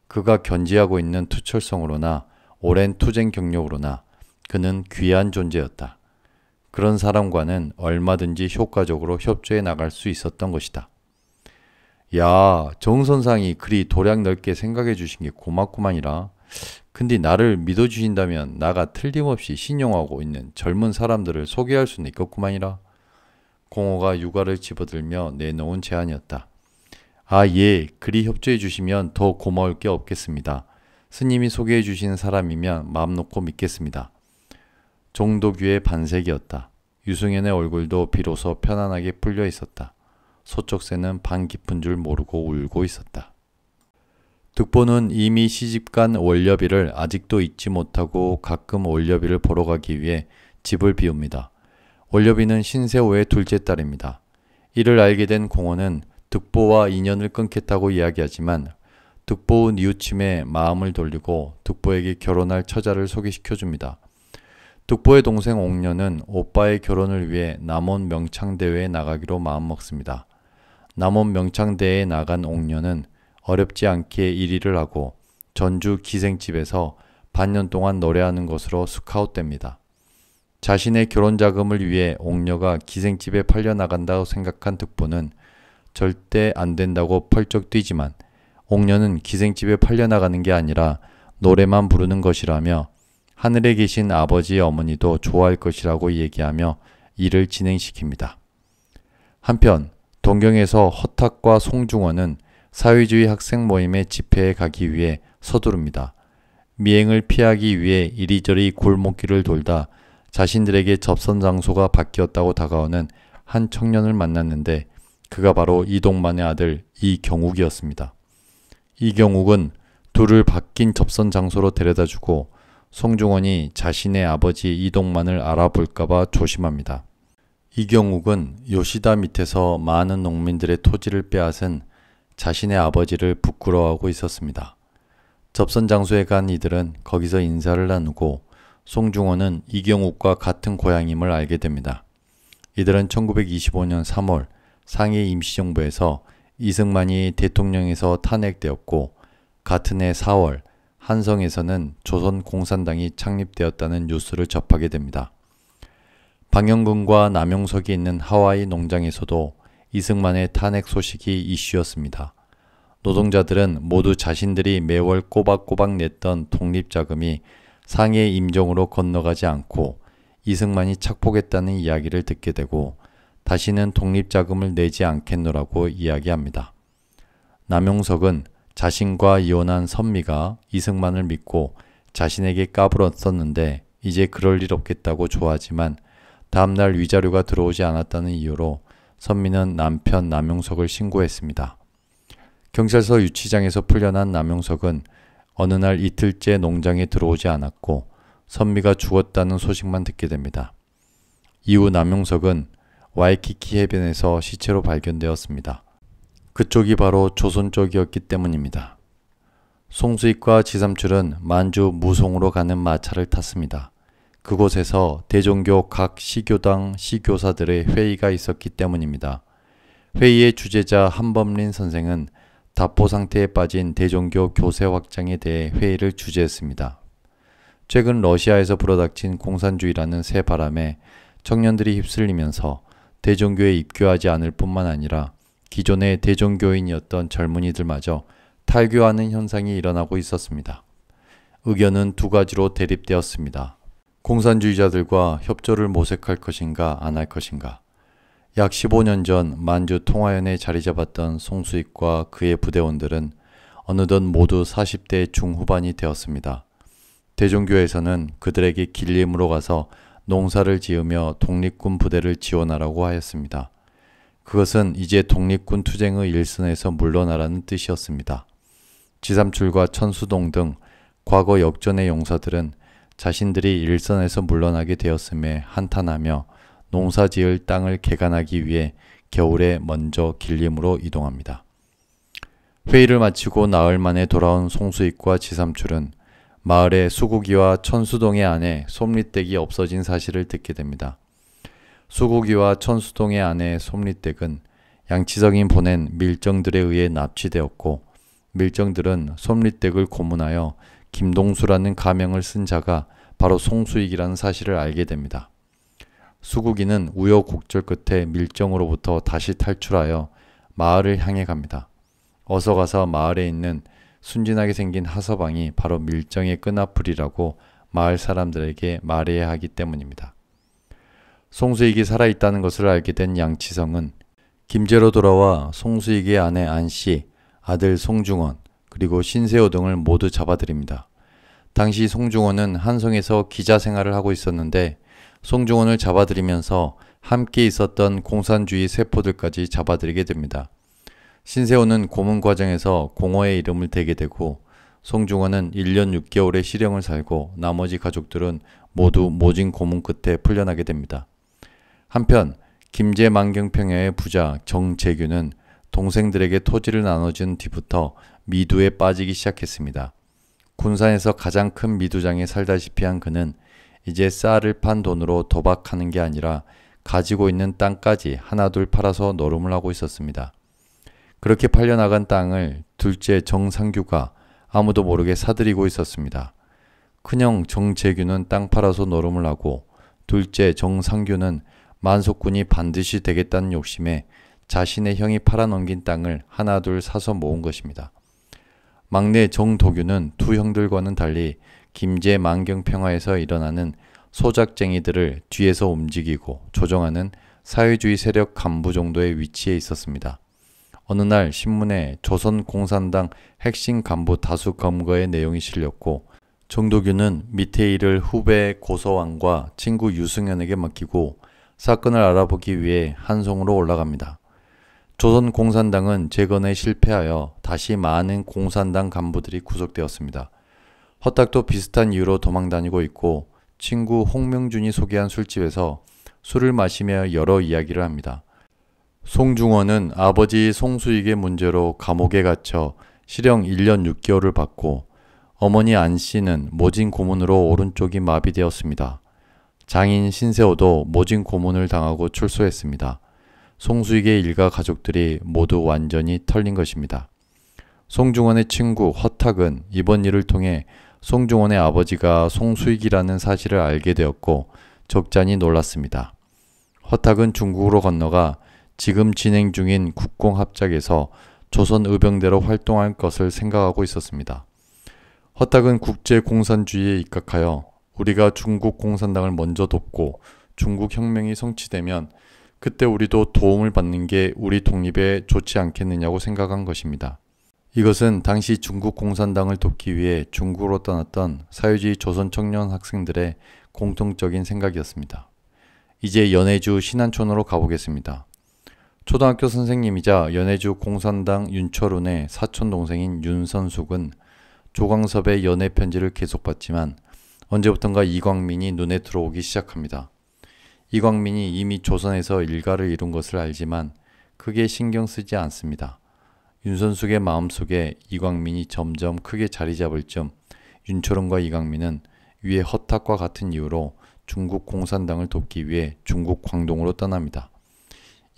그가 견지하고 있는 투철성으로나 오랜 투쟁 경력으로나 그는 귀한 존재였다. 그런 사람과는 얼마든지 효과적으로 협조해 나갈 수 있었던 것이다. 야, 정선상이 그리 도량 넓게 생각해 주신 게 고맙구만이라. 근데 나를 믿어주신다면 나가 틀림없이 신용하고 있는 젊은 사람들을 소개할 수는 있겠구만이라. 공호가 육아를 집어들며 내놓은 제안이었다. 아, 예. 그리 협조해 주시면 더 고마울 게 없겠습니다. 스님이 소개해 주시는 사람이면 마음 놓고 믿겠습니다. 종도규의 반색이었다. 유승현의 얼굴도 비로소 편안하게 풀려 있었다. 소쩍새는 방 깊은 줄 모르고 울고 있었다. 득보는 이미 시집간 월녀비를 아직도 잊지 못하고 가끔 월녀비를 보러 가기 위해 집을 비웁니다. 월녀비는 신세호의 둘째 딸입니다. 이를 알게 된 공원은 득보와 인연을 끊겠다고 이야기하지만 득보의 뉘우침에 마음을 돌리고 득보에게 결혼할 처자를 소개시켜줍니다. 득보의 동생 옥녀는 오빠의 결혼을 위해 남원 명창대회에 나가기로 마음먹습니다. 남원 명창대회에 나간 옥녀는 어렵지 않게 1위를 하고 전주 기생집에서 반년 동안 노래하는 것으로 스카웃됩니다. 자신의 결혼 자금을 위해 옥녀가 기생집에 팔려 나간다고 생각한 득보는 절대 안 된다고 펄쩍 뛰지만 옥녀는 기생집에 팔려 나가는 게 아니라 노래만 부르는 것이라며 하늘에 계신 아버지 어머니도 좋아할 것이라고 얘기하며 일을 진행시킵니다. 한편 동경에서 허탁과 송중원은 사회주의 학생 모임의 집회에 가기 위해 서두릅니다. 미행을 피하기 위해 이리저리 골목길을 돌다 자신들에게 접선 장소가 바뀌었다고 다가오는 한 청년을 만났는데 그가 바로 이동만의 아들 이경욱이었습니다. 이경욱은 둘을 바뀐 접선 장소로 데려다주고 송중원이 자신의 아버지 이동만을 알아볼까봐 조심합니다. 이경욱은 요시다 밑에서 많은 농민들의 토지를 빼앗은 자신의 아버지를 부끄러워하고 있었습니다. 접선 장소에 간 이들은 거기서 인사를 나누고 송중호는 이경욱과 같은 고향임을 알게 됩니다. 이들은 1925년 3월 상해 임시정부에서 이승만이 대통령에서 탄핵되었고 같은 해 4월 한성에서는 조선공산당이 창립되었다는 뉴스를 접하게 됩니다. 방영근과 남용석이 있는 하와이 농장에서도 이승만의 탄핵 소식이 이슈였습니다. 노동자들은 모두 자신들이 매월 꼬박꼬박 냈던 독립자금이 상해 임종으로 건너가지 않고 이승만이 착복했다는 이야기를 듣게 되고 다시는 독립자금을 내지 않겠노라고 이야기합니다. 남용석은 자신과 이혼한 선미가 이승만을 믿고 자신에게 까불었었는데 이제 그럴 일 없겠다고 좋아하지만 다음날 위자료가 들어오지 않았다는 이유로 선미는 남편 남용석을 신고했습니다. 경찰서 유치장에서 풀려난 남용석은 어느 날 이틀째 농장에 들어오지 않았고 선미가 죽었다는 소식만 듣게 됩니다. 이후 남용석은 와이키키 해변에서 시체로 발견되었습니다. 그쪽이 바로 조선 쪽이었기 때문입니다. 송수익과 지삼출은 만주 무송으로 가는 마차를 탔습니다. 그곳에서 대종교 각 시교당 시교사들의 회의가 있었기 때문입니다. 회의의 주재자 한범린 선생은 답보 상태에 빠진 대종교 교세 확장에 대해 회의를 주재했습니다. 최근 러시아에서 불어닥친 공산주의라는 새 바람에 청년들이 휩쓸리면서 대종교에 입교하지 않을 뿐만 아니라 기존의 대종교인이었던 젊은이들마저 탈교하는 현상이 일어나고 있었습니다. 의견은 두 가지로 대립되었습니다. 공산주의자들과 협조를 모색할 것인가 안 할 것인가. 약 15년 전 만주 통화연에 자리 잡았던 송수익과 그의 부대원들은 어느덧 모두 40대 중후반이 되었습니다. 대종교에서는 그들에게 길림으로 가서 농사를 지으며 독립군 부대를 지원하라고 하였습니다. 그것은 이제 독립군 투쟁의 일선에서 물러나라는 뜻이었습니다. 지삼출과 천수동 등 과거 역전의 용사들은 자신들이 일선에서 물러나게 되었음에 한탄하며 농사 지을 땅을 개간하기 위해 겨울에 먼저 길림으로 이동합니다. 회의를 마치고 나흘 만에 돌아온 송수익과 지삼출은 마을의 수국이와 천수동의 아내 솜리댁이 없어진 사실을 듣게 됩니다. 수국이와 천수동의 아내 솜리댁은 양치성이 보낸 밀정들에 의해 납치되었고 밀정들은 솜리댁을 고문하여 김동수라는 가명을 쓴 자가 바로 송수익이라는 사실을 알게 됩니다. 수국이는 우여곡절 끝에 밀정으로부터 다시 탈출하여 마을을 향해 갑니다. 어서 가서 마을에 있는 순진하게 생긴 하서방이 바로 밀정의 끈앞풀이라고 마을 사람들에게 말해야 하기 때문입니다. 송수익이 살아있다는 것을 알게 된 양치성은 김제로 돌아와 송수익의 아내 안씨, 아들 송중원, 그리고 신세호 등을 모두 잡아들입니다. 당시 송중원은 한성에서 기자 생활을 하고 있었는데 송중원을 잡아들이면서 함께 있었던 공산주의 세포들까지 잡아들이게 됩니다. 신세호는 고문 과정에서 공허의 이름을 대게 되고 송중원은 1년 6개월의 실형을 살고 나머지 가족들은 모두 모진 고문 끝에 풀려나게 됩니다. 한편 김제 만경평야의 부자 정재규는 동생들에게 토지를 나눠준 뒤부터 미두에 빠지기 시작했습니다. 군산에서 가장 큰 미두장에 살다시피 한 그는 이제 쌀을 판 돈으로 도박하는 게 아니라 가지고 있는 땅까지 하나둘 팔아서 노름을 하고 있었습니다. 그렇게 팔려나간 땅을 둘째 정상규가 아무도 모르게 사들이고 있었습니다. 큰형 정재규는 땅 팔아서 노름을 하고 둘째 정상규는 만석군이 반드시 되겠다는 욕심에 자신의 형이 팔아넘긴 땅을 하나둘 사서 모은 것입니다. 막내 정도규는 두 형들과는 달리 김제 만경평화에서 일어나는 소작쟁이들을 뒤에서 움직이고 조정하는 사회주의 세력 간부 정도의 위치에 있었습니다. 어느 날 신문에 조선 공산당 핵심 간부 다수 검거의 내용이 실렸고 정도규는 밑에 일을 후배 고서왕과 친구 유승현에게 맡기고 사건을 알아보기 위해 한송으로 올라갑니다. 조선 공산당은 재건에 실패하여 다시 많은 공산당 간부들이 구속되었습니다. 허탁도 비슷한 이유로 도망 다니고 있고 친구 홍명준이 소개한 술집에서 술을 마시며 여러 이야기를 합니다. 송중원은 아버지 송수익의 문제로 감옥에 갇혀 실형 1년 6개월을 받고 어머니 안 씨는 모진 고문으로 오른쪽이 마비되었습니다. 장인 신세호도 모진 고문을 당하고 출소했습니다. 송수익의 일가 가족들이 모두 완전히 털린 것입니다. 송중원의 친구 허탁은 이번 일을 통해 송중원의 아버지가 송수익이라는 사실을 알게 되었고 적잖이 놀랐습니다. 허탁은 중국으로 건너가 지금 진행 중인 국공합작에서 조선의병대로 활동할 것을 생각하고 있었습니다. 허탁은 국제공산주의에 입각하여 우리가 중국 공산당을 먼저 돕고 중국 혁명이 성취되면 그때 우리도 도움을 받는 게 우리 독립에 좋지 않겠느냐고 생각한 것입니다. 이것은 당시 중국 공산당을 돕기 위해 중국으로 떠났던 사회주의 조선 청년 학생들의 공통적인 생각이었습니다. 이제 연해주 신안촌으로 가보겠습니다. 초등학교 선생님이자 연해주 공산당 윤철운의 사촌 동생인 윤선숙은 조광섭의 연애 편지를 계속 받지만 언제부턴가 이광민이 눈에 들어오기 시작합니다. 이광민이 이미 조선에서 일가를 이룬 것을 알지만 크게 신경 쓰지 않습니다. 윤선숙의 마음속에 이광민이 점점 크게 자리 잡을 쯤 윤초롱과 이광민은 위의 허탁과 같은 이유로 중국 공산당을 돕기 위해 중국 광동으로 떠납니다.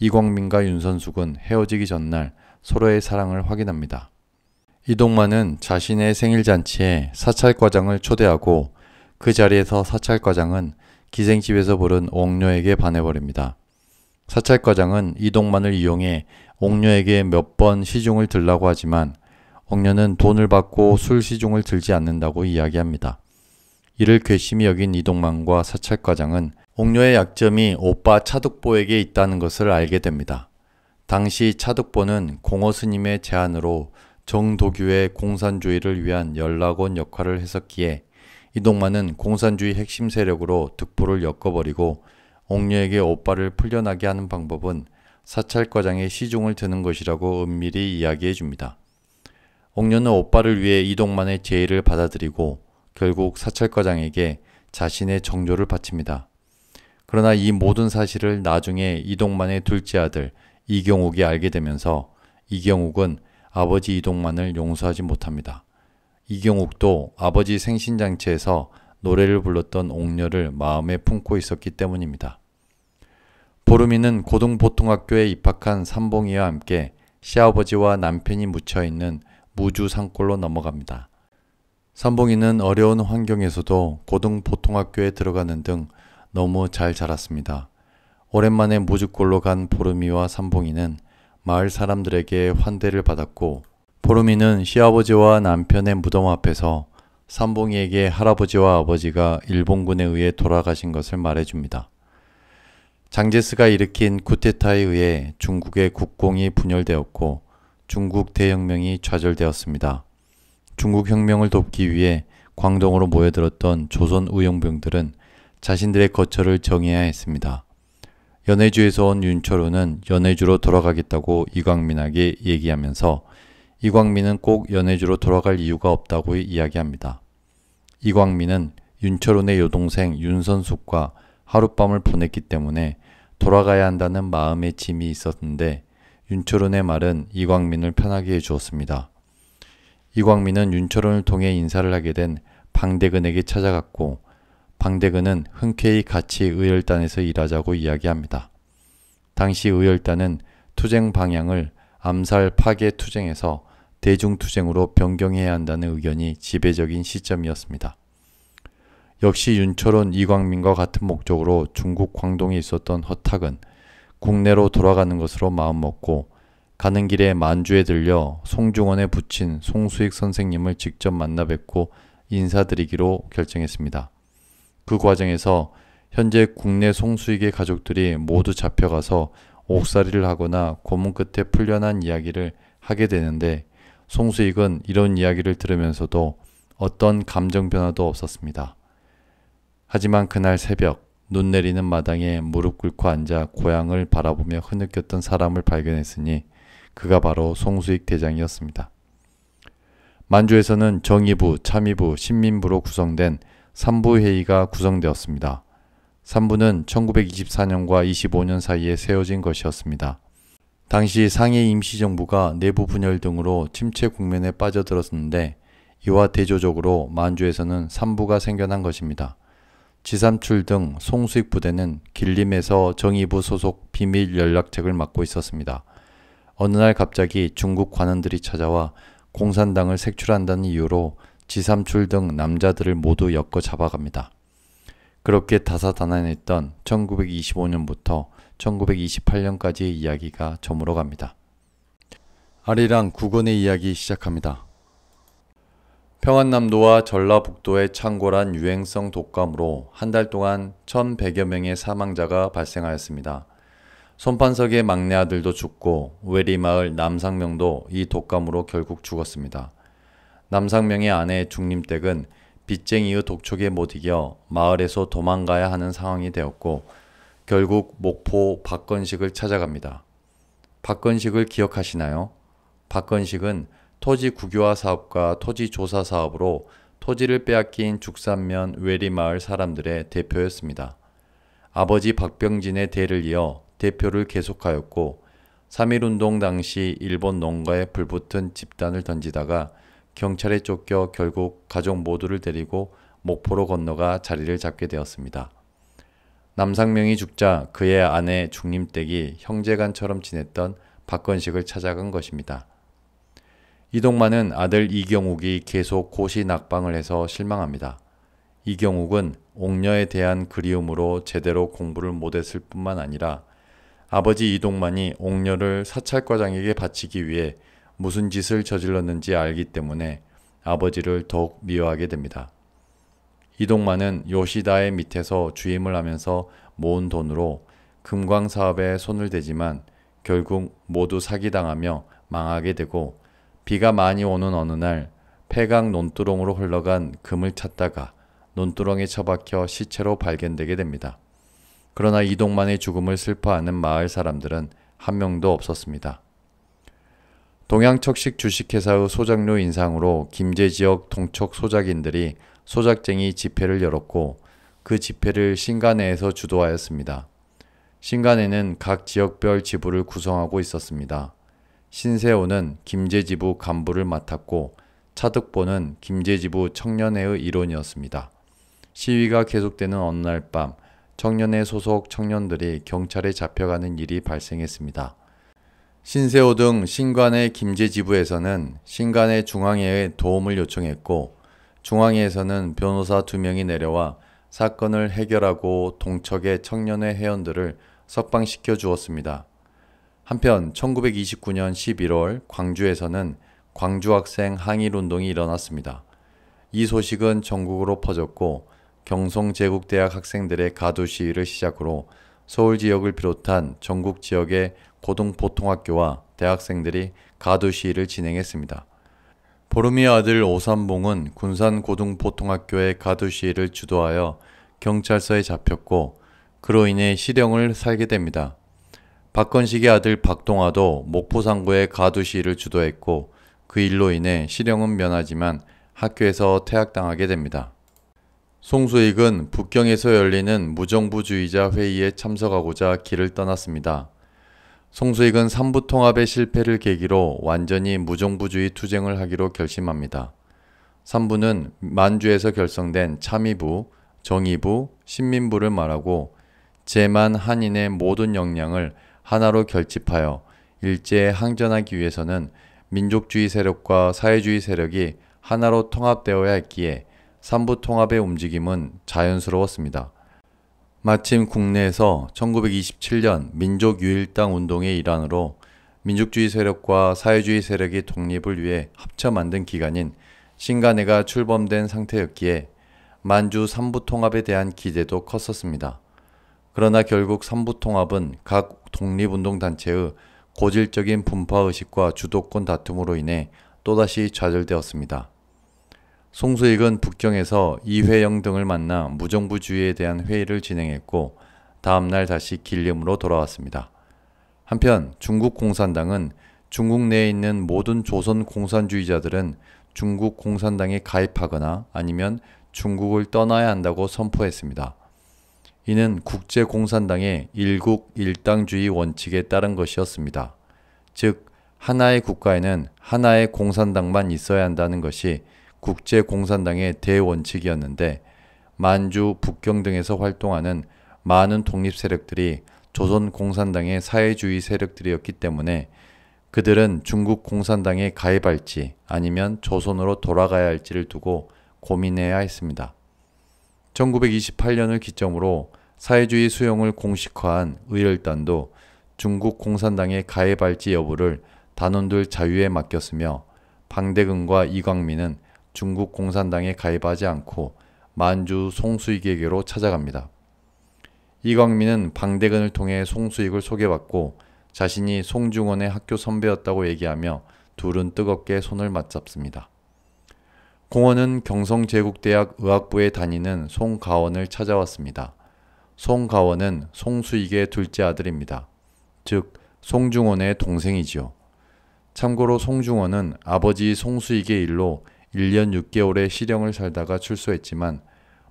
이광민과 윤선숙은 헤어지기 전날 서로의 사랑을 확인합니다. 이동만은 자신의 생일잔치에 사찰과장을 초대하고 그 자리에서 사찰과장은 기생집에서 부른 옥녀에게 반해버립니다. 사찰과장은 이동만을 이용해 옥녀에게 몇 번 시중을 들라고 하지만 옥녀는 돈을 받고 술 시중을 들지 않는다고 이야기합니다. 이를 괘씸히 여긴 이동만과 사찰과장은 옥녀의 약점이 오빠 차득보에게 있다는 것을 알게 됩니다. 당시 차득보는 공허 스님의 제안으로 정도규의 공산주의를 위한 연락원 역할을 했었기에 이동만은 공산주의 핵심 세력으로 득보를 엮어버리고 옥녀에게 오빠를 풀려나게 하는 방법은 사찰과장의 시중을 드는 것이라고 은밀히 이야기해 줍니다. 옥녀는 오빠를 위해 이동만의 제의를 받아들이고 결국 사찰과장에게 자신의 정조를 바칩니다. 그러나 이 모든 사실을 나중에 이동만의 둘째 아들 이경욱이 알게 되면서 이경욱은 아버지 이동만을 용서하지 못합니다. 이경욱도 아버지 생신장치에서 노래를 불렀던 옥녀를 마음에 품고 있었기 때문입니다. 보름이는 고등보통학교에 입학한 삼봉이와 함께 시아버지와 남편이 묻혀 있는 무주 산골로 넘어갑니다. 삼봉이는 어려운 환경에서도 고등보통학교에 들어가는 등 너무 잘 자랐습니다. 오랜만에 무주골로 간 보름이와 삼봉이는 마을 사람들에게 환대를 받았고 포르미는 시아버지와 남편의 무덤 앞에서 삼봉이에게 할아버지와 아버지가 일본군에 의해 돌아가신 것을 말해줍니다. 장제스가 일으킨 쿠데타에 의해 중국의 국공이 분열되었고 중국 대혁명이 좌절되었습니다. 중국 혁명을 돕기 위해 광동으로 모여들었던 조선 의용병들은 자신들의 거처를 정해야 했습니다. 연해주에서 온 윤철우는 연해주로 돌아가겠다고 이광민에게 얘기하면서 이광민은 꼭 연해주로 돌아갈 이유가 없다고 이야기합니다. 이광민은 윤철훈의 여동생 윤선숙과 하룻밤을 보냈기 때문에 돌아가야 한다는 마음의 짐이 있었는데 윤철훈의 말은 이광민을 편하게 해주었습니다. 이광민은 윤철훈을 통해 인사를 하게 된 방대근에게 찾아갔고 방대근은 흔쾌히 같이 의열단에서 일하자고 이야기합니다. 당시 의열단은 투쟁 방향을 암살 파괴 투쟁에서 대중투쟁으로 변경해야 한다는 의견이 지배적인 시점이었습니다. 역시 윤철원 이광민과 같은 목적으로 중국 광동에 있었던 허탁은 국내로 돌아가는 것으로 마음먹고 가는 길에 만주에 들려 송중원의 부친 송수익 선생님을 직접 만나 뵙고 인사드리기로 결정했습니다. 그 과정에서 현재 국내 송수익의 가족들이 모두 잡혀가서 옥살이를 하거나 고문 끝에 풀려난 이야기를 하게 되는데 송수익은 이런 이야기를 들으면서도 어떤 감정 변화도 없었습니다. 하지만 그날 새벽 눈 내리는 마당에 무릎 꿇고 앉아 고향을 바라보며 흐느꼈던 사람을 발견했으니 그가 바로 송수익 대장이었습니다. 만주에서는 정의부, 참의부, 신민부로 구성된 3부 회의가 구성되었습니다. 3부는 1924년과 25년 사이에 세워진 것이었습니다. 당시 상해 임시정부가 내부 분열 등으로 침체 국면에 빠져들었는데 이와 대조적으로 만주에서는 삼부가 생겨난 것입니다. 지삼출 등 송수익 부대는 길림에서 정의부 소속 비밀 연락책을 맡고 있었습니다. 어느 날 갑자기 중국 관원들이 찾아와 공산당을 색출한다는 이유로 지삼출 등 남자들을 모두 엮어 잡아갑니다. 그렇게 다사다난했던 1925년부터 1928년까지의 이야기가 저물어갑니다. 아리랑 국원의 이야기 시작합니다. 평안남도와 전라북도의 창궐한 유행성 독감으로 한 달 동안 1,100여 명의 사망자가 발생하였습니다. 손판석의 막내 아들도 죽고 외리마을 남상명도 이 독감으로 결국 죽었습니다. 남상명의 아내 중림댁은 빚쟁이의 독촉에 못 이겨 마을에서 도망가야 하는 상황이 되었고 결국 목포 박건식을 찾아갑니다. 박건식을 기억하시나요? 박건식은 토지 국유화 사업과 토지 조사 사업으로 토지를 빼앗긴 죽산면 외리마을 사람들의 대표였습니다. 아버지 박병진의 대를 이어 대표를 계속하였고 3.1운동 당시 일본 농가에 불붙은 집단을 던지다가 경찰에 쫓겨 결국 가족 모두를 데리고 목포로 건너가 자리를 잡게 되었습니다. 남상명이 죽자 그의 아내 중림댁이 형제간처럼 지냈던 박건식을 찾아간 것입니다. 이동만은 아들 이경욱이 계속 고시 낙방을 해서 실망합니다. 이경욱은 옥녀에 대한 그리움으로 제대로 공부를 못했을 뿐만 아니라 아버지 이동만이 옥녀를 사찰과장에게 바치기 위해 무슨 짓을 저질렀는지 알기 때문에 아버지를 더욱 미워하게 됩니다. 이동만은 요시다의 밑에서 주임을 하면서 모은 돈으로 금광 사업에 손을 대지만 결국 모두 사기당하며 망하게 되고 비가 많이 오는 어느 날 폐강 논두렁으로 흘러간 금을 찾다가 논두렁에 처박혀 시체로 발견되게 됩니다. 그러나 이동만의 죽음을 슬퍼하는 마을 사람들은 한 명도 없었습니다. 동양척식 주식회사의 소작료 인상으로 김제 지역 동척 소작인들이 소작쟁이 집회를 열었고 그 집회를 신간회에서 주도하였습니다. 신간회는 각 지역별 지부를 구성하고 있었습니다. 신세호는 김제지부 간부를 맡았고 차득보는 김제지부 청년회의 일원이었습니다. 시위가 계속되는 어느 날 밤 청년회 소속 청년들이 경찰에 잡혀가는 일이 발생했습니다. 신세호 등 신관의 김제지부에서는 신관의 중앙회에 도움을 요청했고 중앙위에서는 변호사 두 명이 내려와 사건을 해결하고 동척의 청년회 회원들을 석방시켜 주었습니다. 한편 1929년 11월 광주에서는 광주학생 항일운동이 일어났습니다. 이 소식은 전국으로 퍼졌고 경성제국대학 학생들의 가두 시위를 시작으로 서울 지역을 비롯한 전국 지역의 고등보통학교와 대학생들이 가두 시위를 진행했습니다. 보름이 아들 오삼봉은 군산고등보통학교의 가두 시위를 주도하여 경찰서에 잡혔고 그로 인해 실형을 살게 됩니다. 박건식의 아들 박동아도 목포상구의 가두 시위를 주도했고 그 일로 인해 실형은 면하지만 학교에서 퇴학당하게 됩니다. 송수익은 북경에서 열리는 무정부주의자 회의에 참석하고자 길을 떠났습니다. 송수익은 삼부통합의 실패를 계기로 완전히 무정부주의 투쟁을 하기로 결심합니다. 삼부는 만주에서 결성된 참의부, 정의부, 신민부를 말하고 재만 한인의 모든 역량을 하나로 결집하여 일제에 항전하기 위해서는 민족주의 세력과 사회주의 세력이 하나로 통합되어야 했기에 삼부 통합의 움직임은 자연스러웠습니다. 마침 국내에서 1927년 민족유일당 운동의 일환으로 민족주의 세력과 사회주의 세력이 독립을 위해 합쳐 만든 기관인 신간회가 출범된 상태였기에 만주 삼부 통합에 대한 기대도 컸었습니다. 그러나 결국 삼부 통합은 각 독립운동 단체의 고질적인 분파의식과 주도권 다툼으로 인해 또다시 좌절되었습니다. 송수익은 북경에서 이회영 등을 만나 무정부주의에 대한 회의를 진행했고 다음날 다시 길림으로 돌아왔습니다. 한편 중국 공산당은 중국 내에 있는 모든 조선 공산주의자들은 중국 공산당에 가입하거나 아니면 중국을 떠나야 한다고 선포했습니다. 이는 국제 공산당의 일국 일당주의 원칙에 따른 것이었습니다. 즉 하나의 국가에는 하나의 공산당만 있어야 한다는 것이 국제공산당의 대원칙이었는데 만주, 북경 등에서 활동하는 많은 독립 세력들이 조선 공산당의 사회주의 세력들이었기 때문에 그들은 중국 공산당에 가입할지 아니면 조선으로 돌아가야 할지를 두고 고민해야 했습니다. 1928년을 기점으로 사회주의 수용을 공식화한 의열단도 중국 공산당에 가입할지 여부를 단원들 자유에 맡겼으며 방대근과 이광민은 중국 공산당에 가입하지 않고 만주 송수익에게로 찾아갑니다. 이광민은 방대근을 통해 송수익을 소개받고 자신이 송중원의 학교 선배였다고 얘기하며 둘은 뜨겁게 손을 맞잡습니다. 공원은 경성제국대학 의학부에 다니는 송가원을 찾아왔습니다. 송가원은 송수익의 둘째 아들입니다. 즉, 송중원의 동생이지요. 참고로 송중원은 아버지 송수익의 일로 1년 6개월의 실형을 살다가 출소했지만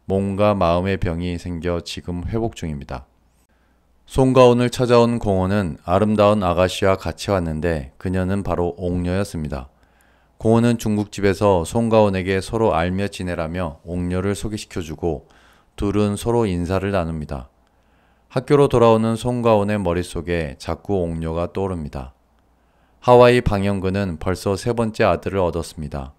몸과 마음의 병이 생겨 지금 회복 중입니다. 송가온을 찾아온 공원은 아름다운 아가씨와 같이 왔는데 그녀는 바로 옥녀였습니다. 공원은 중국집에서 송가온에게 서로 알며 지내라며 옥녀를 소개시켜주고 둘은 서로 인사를 나눕니다. 학교로 돌아오는 송가온의 머릿속에 자꾸 옥녀가 떠오릅니다. 하와이 방영근은 벌써 세 번째 아들을 얻었습니다.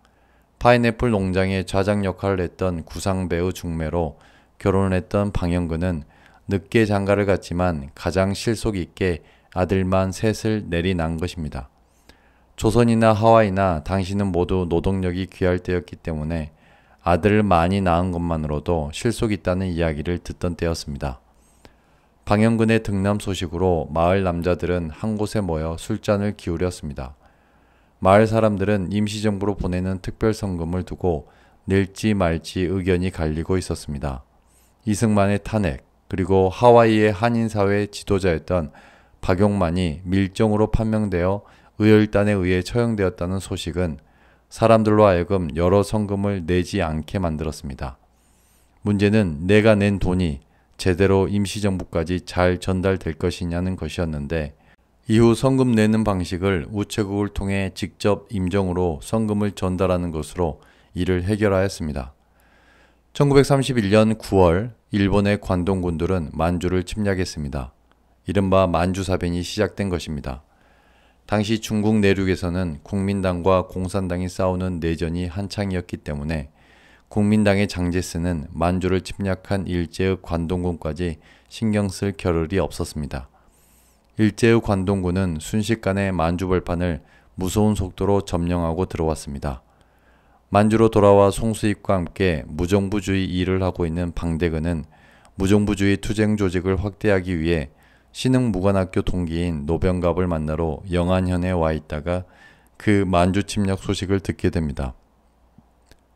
파인애플 농장의 좌장 역할을 했던 구상 배우 중매로 결혼을 했던 방영근은 늦게 장가를 갔지만 가장 실속 있게 아들만 셋을 내리난 것입니다. 조선이나 하와이나 당신은 모두 노동력이 귀할 때였기 때문에 아들을 많이 낳은 것만으로도 실속 있다는 이야기를 듣던 때였습니다. 방영근의 등남 소식으로 마을 남자들은 한 곳에 모여 술잔을 기울였습니다. 마을 사람들은 임시정부로 보내는 특별성금을 두고 낼지 말지 의견이 갈리고 있었습니다. 이승만의 탄핵, 그리고 하와이의 한인사회 지도자였던 박용만이 밀정으로 판명되어 의열단에 의해 처형되었다는 소식은 사람들로 하여금 여러 성금을 내지 않게 만들었습니다. 문제는 내가 낸 돈이 제대로 임시정부까지 잘 전달될 것이냐는 것이었는데 이후 성금 내는 방식을 우체국을 통해 직접 임정으로 성금을 전달하는 것으로 이를 해결하였습니다. 1931년 9월 일본의 관동군들은 만주를 침략했습니다. 이른바 만주사변이 시작된 것입니다. 당시 중국 내륙에서는 국민당과 공산당이 싸우는 내전이 한창이었기 때문에 국민당의 장제스는 만주를 침략한 일제의 관동군까지 신경 쓸 겨를이 없었습니다. 일제의 관동군은 순식간에 만주벌판을 무서운 속도로 점령하고 들어왔습니다. 만주로 돌아와 송수입과 함께 무정부주의 일을 하고 있는 방대근은 무정부주의 투쟁 조직을 확대하기 위해 신흥 무관학교 동기인 노병갑을 만나러 영안현에 와 있다가 그 만주 침략 소식을 듣게 됩니다.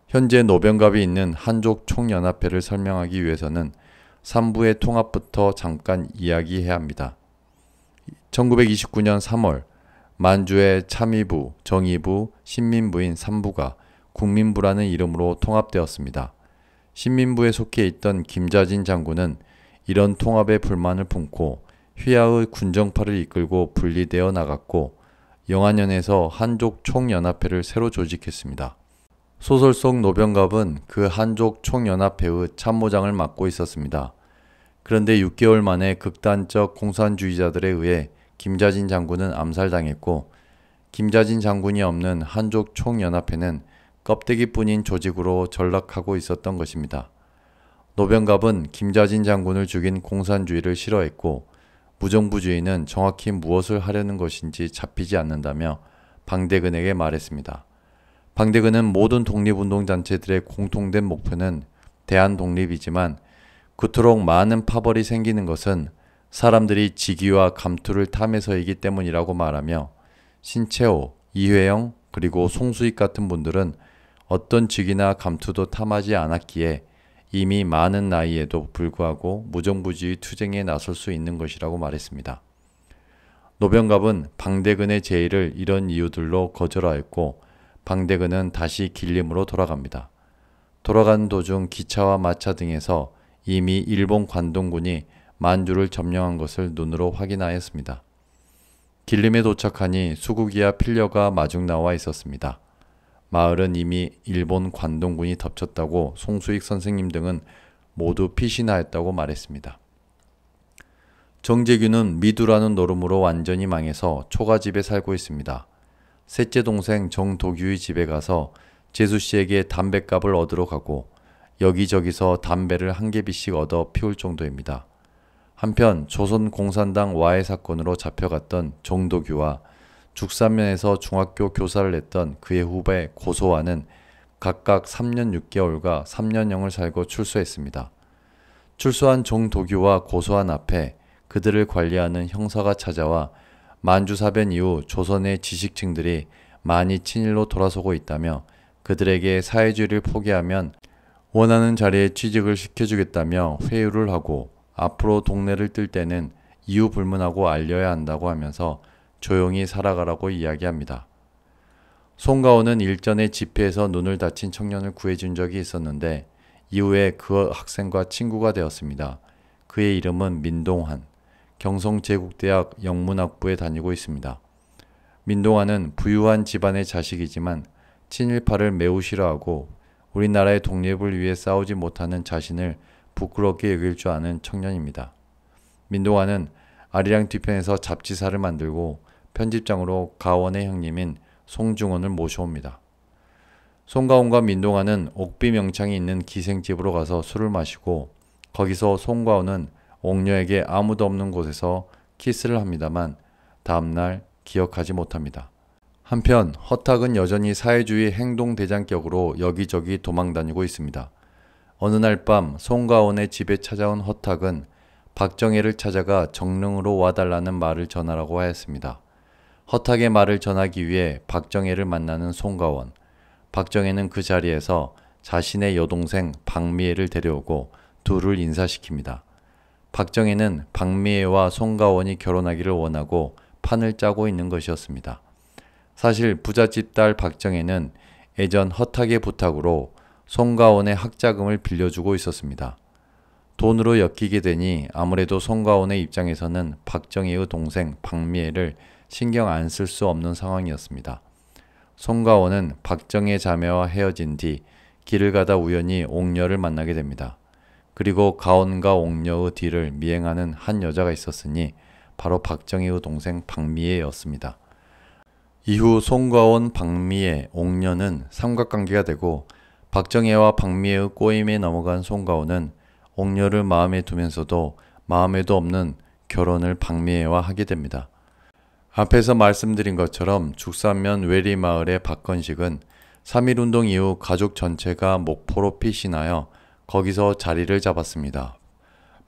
현재 노병갑이 있는 한족 총연합회를 설명하기 위해서는 삼부의 통합부터 잠깐 이야기해야 합니다. 1929년 3월 만주의 참의부, 정의부, 신민부인 3부가 국민부라는 이름으로 통합되었습니다. 신민부에 속해 있던 김자진 장군은 이런 통합의 불만을 품고 휘하의 군정파를 이끌고 분리되어 나갔고 영안현에서 한족 총연합회를 새로 조직했습니다. 소설 속 노병갑은 그 한족 총연합회의 참모장을 맡고 있었습니다. 그런데 6개월 만에 극단적 공산주의자들에 의해 김자진 장군은 암살당했고 김자진 장군이 없는 한족 총연합회는 껍데기뿐인 조직으로 전락하고 있었던 것입니다. 노병갑은 김자진 장군을 죽인 공산주의를 싫어했고 무정부주의는 정확히 무엇을 하려는 것인지 잡히지 않는다며 방대근에게 말했습니다. 방대근은 모든 독립운동 단체들의 공통된 목표는 대한 독립이지만 그토록 많은 파벌이 생기는 것은 사람들이 직위와 감투를 탐해서이기 때문이라고 말하며 신채호, 이회영 그리고 송수익 같은 분들은 어떤 직위나 감투도 탐하지 않았기에 이미 많은 나이에도 불구하고 무정부지의 투쟁에 나설 수 있는 것이라고 말했습니다. 노병갑은 방대근의 제의를 이런 이유들로 거절하였고 방대근은 다시 길림으로 돌아갑니다. 돌아간 도중 기차와 마차 등에서 이미 일본 관동군이 만주를 점령한 것을 눈으로 확인하였습니다. 길림에 도착하니 수국이와 필려가 마중 나와 있었습니다. 마을은 이미 일본 관동군이 덮쳤다고 송수익 선생님 등은 모두 피신하였다고 말했습니다. 정재규는 미두라는 노름으로 완전히 망해서 초가집에 살고 있습니다. 셋째 동생 정도규의 집에 가서 재수 씨에게 담뱃값을 얻으러 가고 여기저기서 담배를 한 개비씩 얻어 피울 정도입니다. 한편 조선 공산당 와해 사건으로 잡혀갔던 정도규와 죽산면에서 중학교 교사를 했던 그의 후배 고소환은 각각 3년 6개월과 3년형을 살고 출소했습니다. 출소한 정도규와 고소환 앞에 그들을 관리하는 형사가 찾아와 만주사변 이후 조선의 지식층들이 많이 친일로 돌아서고 있다며 그들에게 사회주의를 포기하면 원하는 자리에 취직을 시켜주겠다며 회유를 하고 앞으로 동네를 뜰 때는 이유 불문하고 알려야 한다고 하면서 조용히 살아가라고 이야기합니다. 송가호는 일전에 집회에서 눈을 다친 청년을 구해준 적이 있었는데 이후에 그 학생과 친구가 되었습니다. 그의 이름은 민동환. 경성제국대학 영문학부에 다니고 있습니다. 민동환은 부유한 집안의 자식이지만 친일파를 매우 싫어하고 우리나라의 독립을 위해 싸우지 못하는 자신을 부끄럽게 여길 줄 아는 청년입니다. 민동아는 아리랑 뒤편에서 잡지사를 만들고 편집장으로 가원의 형님인 송중원을 모셔옵니다. 송가원과 민동아는 옥비 명창이 있는 기생집으로 가서 술을 마시고 거기서 송가원은 옥녀에게 아무도 없는 곳에서 키스를 합니다만 다음날 기억하지 못합니다. 한편 허탁은 여전히 사회주의 행동대장격으로 여기저기 도망다니고 있습니다. 어느 날 밤 송가온의 집에 찾아온 허탁은 박정혜를 찾아가 정릉으로 와달라는 말을 전하라고 하였습니다. 허탁의 말을 전하기 위해 박정혜를 만나는 송가원. 박정혜는 그 자리에서 자신의 여동생 박미애를 데려오고 둘을 인사시킵니다. 박정혜는 박미애와 송가원이 결혼하기를 원하고 판을 짜고 있는 것이었습니다. 사실 부잣집 딸 박정혜는 예전 허탁의 부탁으로 송가원의 학자금을 빌려주고 있었습니다. 돈으로 엮이게 되니 아무래도 송가원의 입장에서는 박정희의 동생 박미애를 신경 안 쓸 수 없는 상황이었습니다. 송가원은 박정희의 자매와 헤어진 뒤 길을 가다 우연히 옥녀를 만나게 됩니다. 그리고 가온과 옥녀의 뒤를 미행하는 한 여자가 있었으니 바로 박정희의 동생 박미애였습니다. 이후 송가원 박미애, 옥녀는 삼각관계가 되고 박정혜와 박미의 꼬임에 넘어간 송가호는 옥녀를 마음에 두면서도 마음에도 없는 결혼을 박미애와 하게 됩니다. 앞에서 말씀드린 것처럼 죽산면 외리마을의 박건식은 3.1운동 이후 가족 전체가 목포로 피신하여 거기서 자리를 잡았습니다.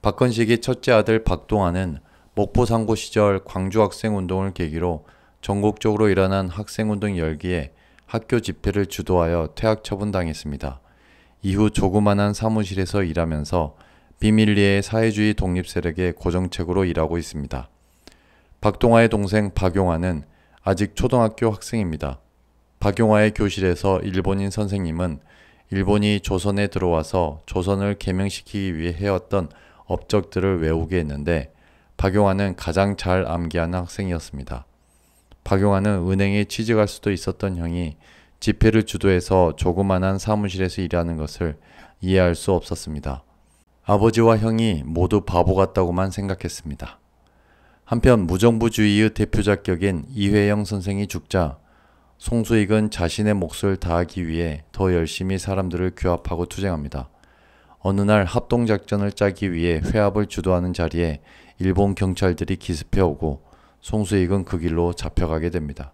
박건식이 첫째 아들 박동환은 목포상고 시절 광주학생운동을 계기로 전국적으로 일어난 학생운동 열기에 학교 집회를 주도하여 퇴학 처분당했습니다. 이후 조그만한 사무실에서 일하면서 비밀리에 사회주의 독립 세력의 고정책으로 일하고 있습니다. 박동화의 동생 박용화는 아직 초등학교 학생입니다. 박용화의 교실에서 일본인 선생님은 일본이 조선에 들어와서 조선을 개명시키기 위해 해왔던 업적들을 외우게 했는데 박용화는 가장 잘 암기하는 학생이었습니다. 박용환은 은행에 취직할 수도 있었던 형이 집회를 주도해서 조그만한 사무실에서 일하는 것을 이해할 수 없었습니다. 아버지와 형이 모두 바보 같다고만 생각했습니다. 한편 무정부주의의 대표자격인 이회영 선생이 죽자 송수익은 자신의 몫을 다하기 위해 더 열심히 사람들을 규합하고 투쟁합니다. 어느 날 합동작전을 짜기 위해 회합을 주도하는 자리에 일본 경찰들이 기습해오고 송수익은 그 길로 잡혀가게 됩니다.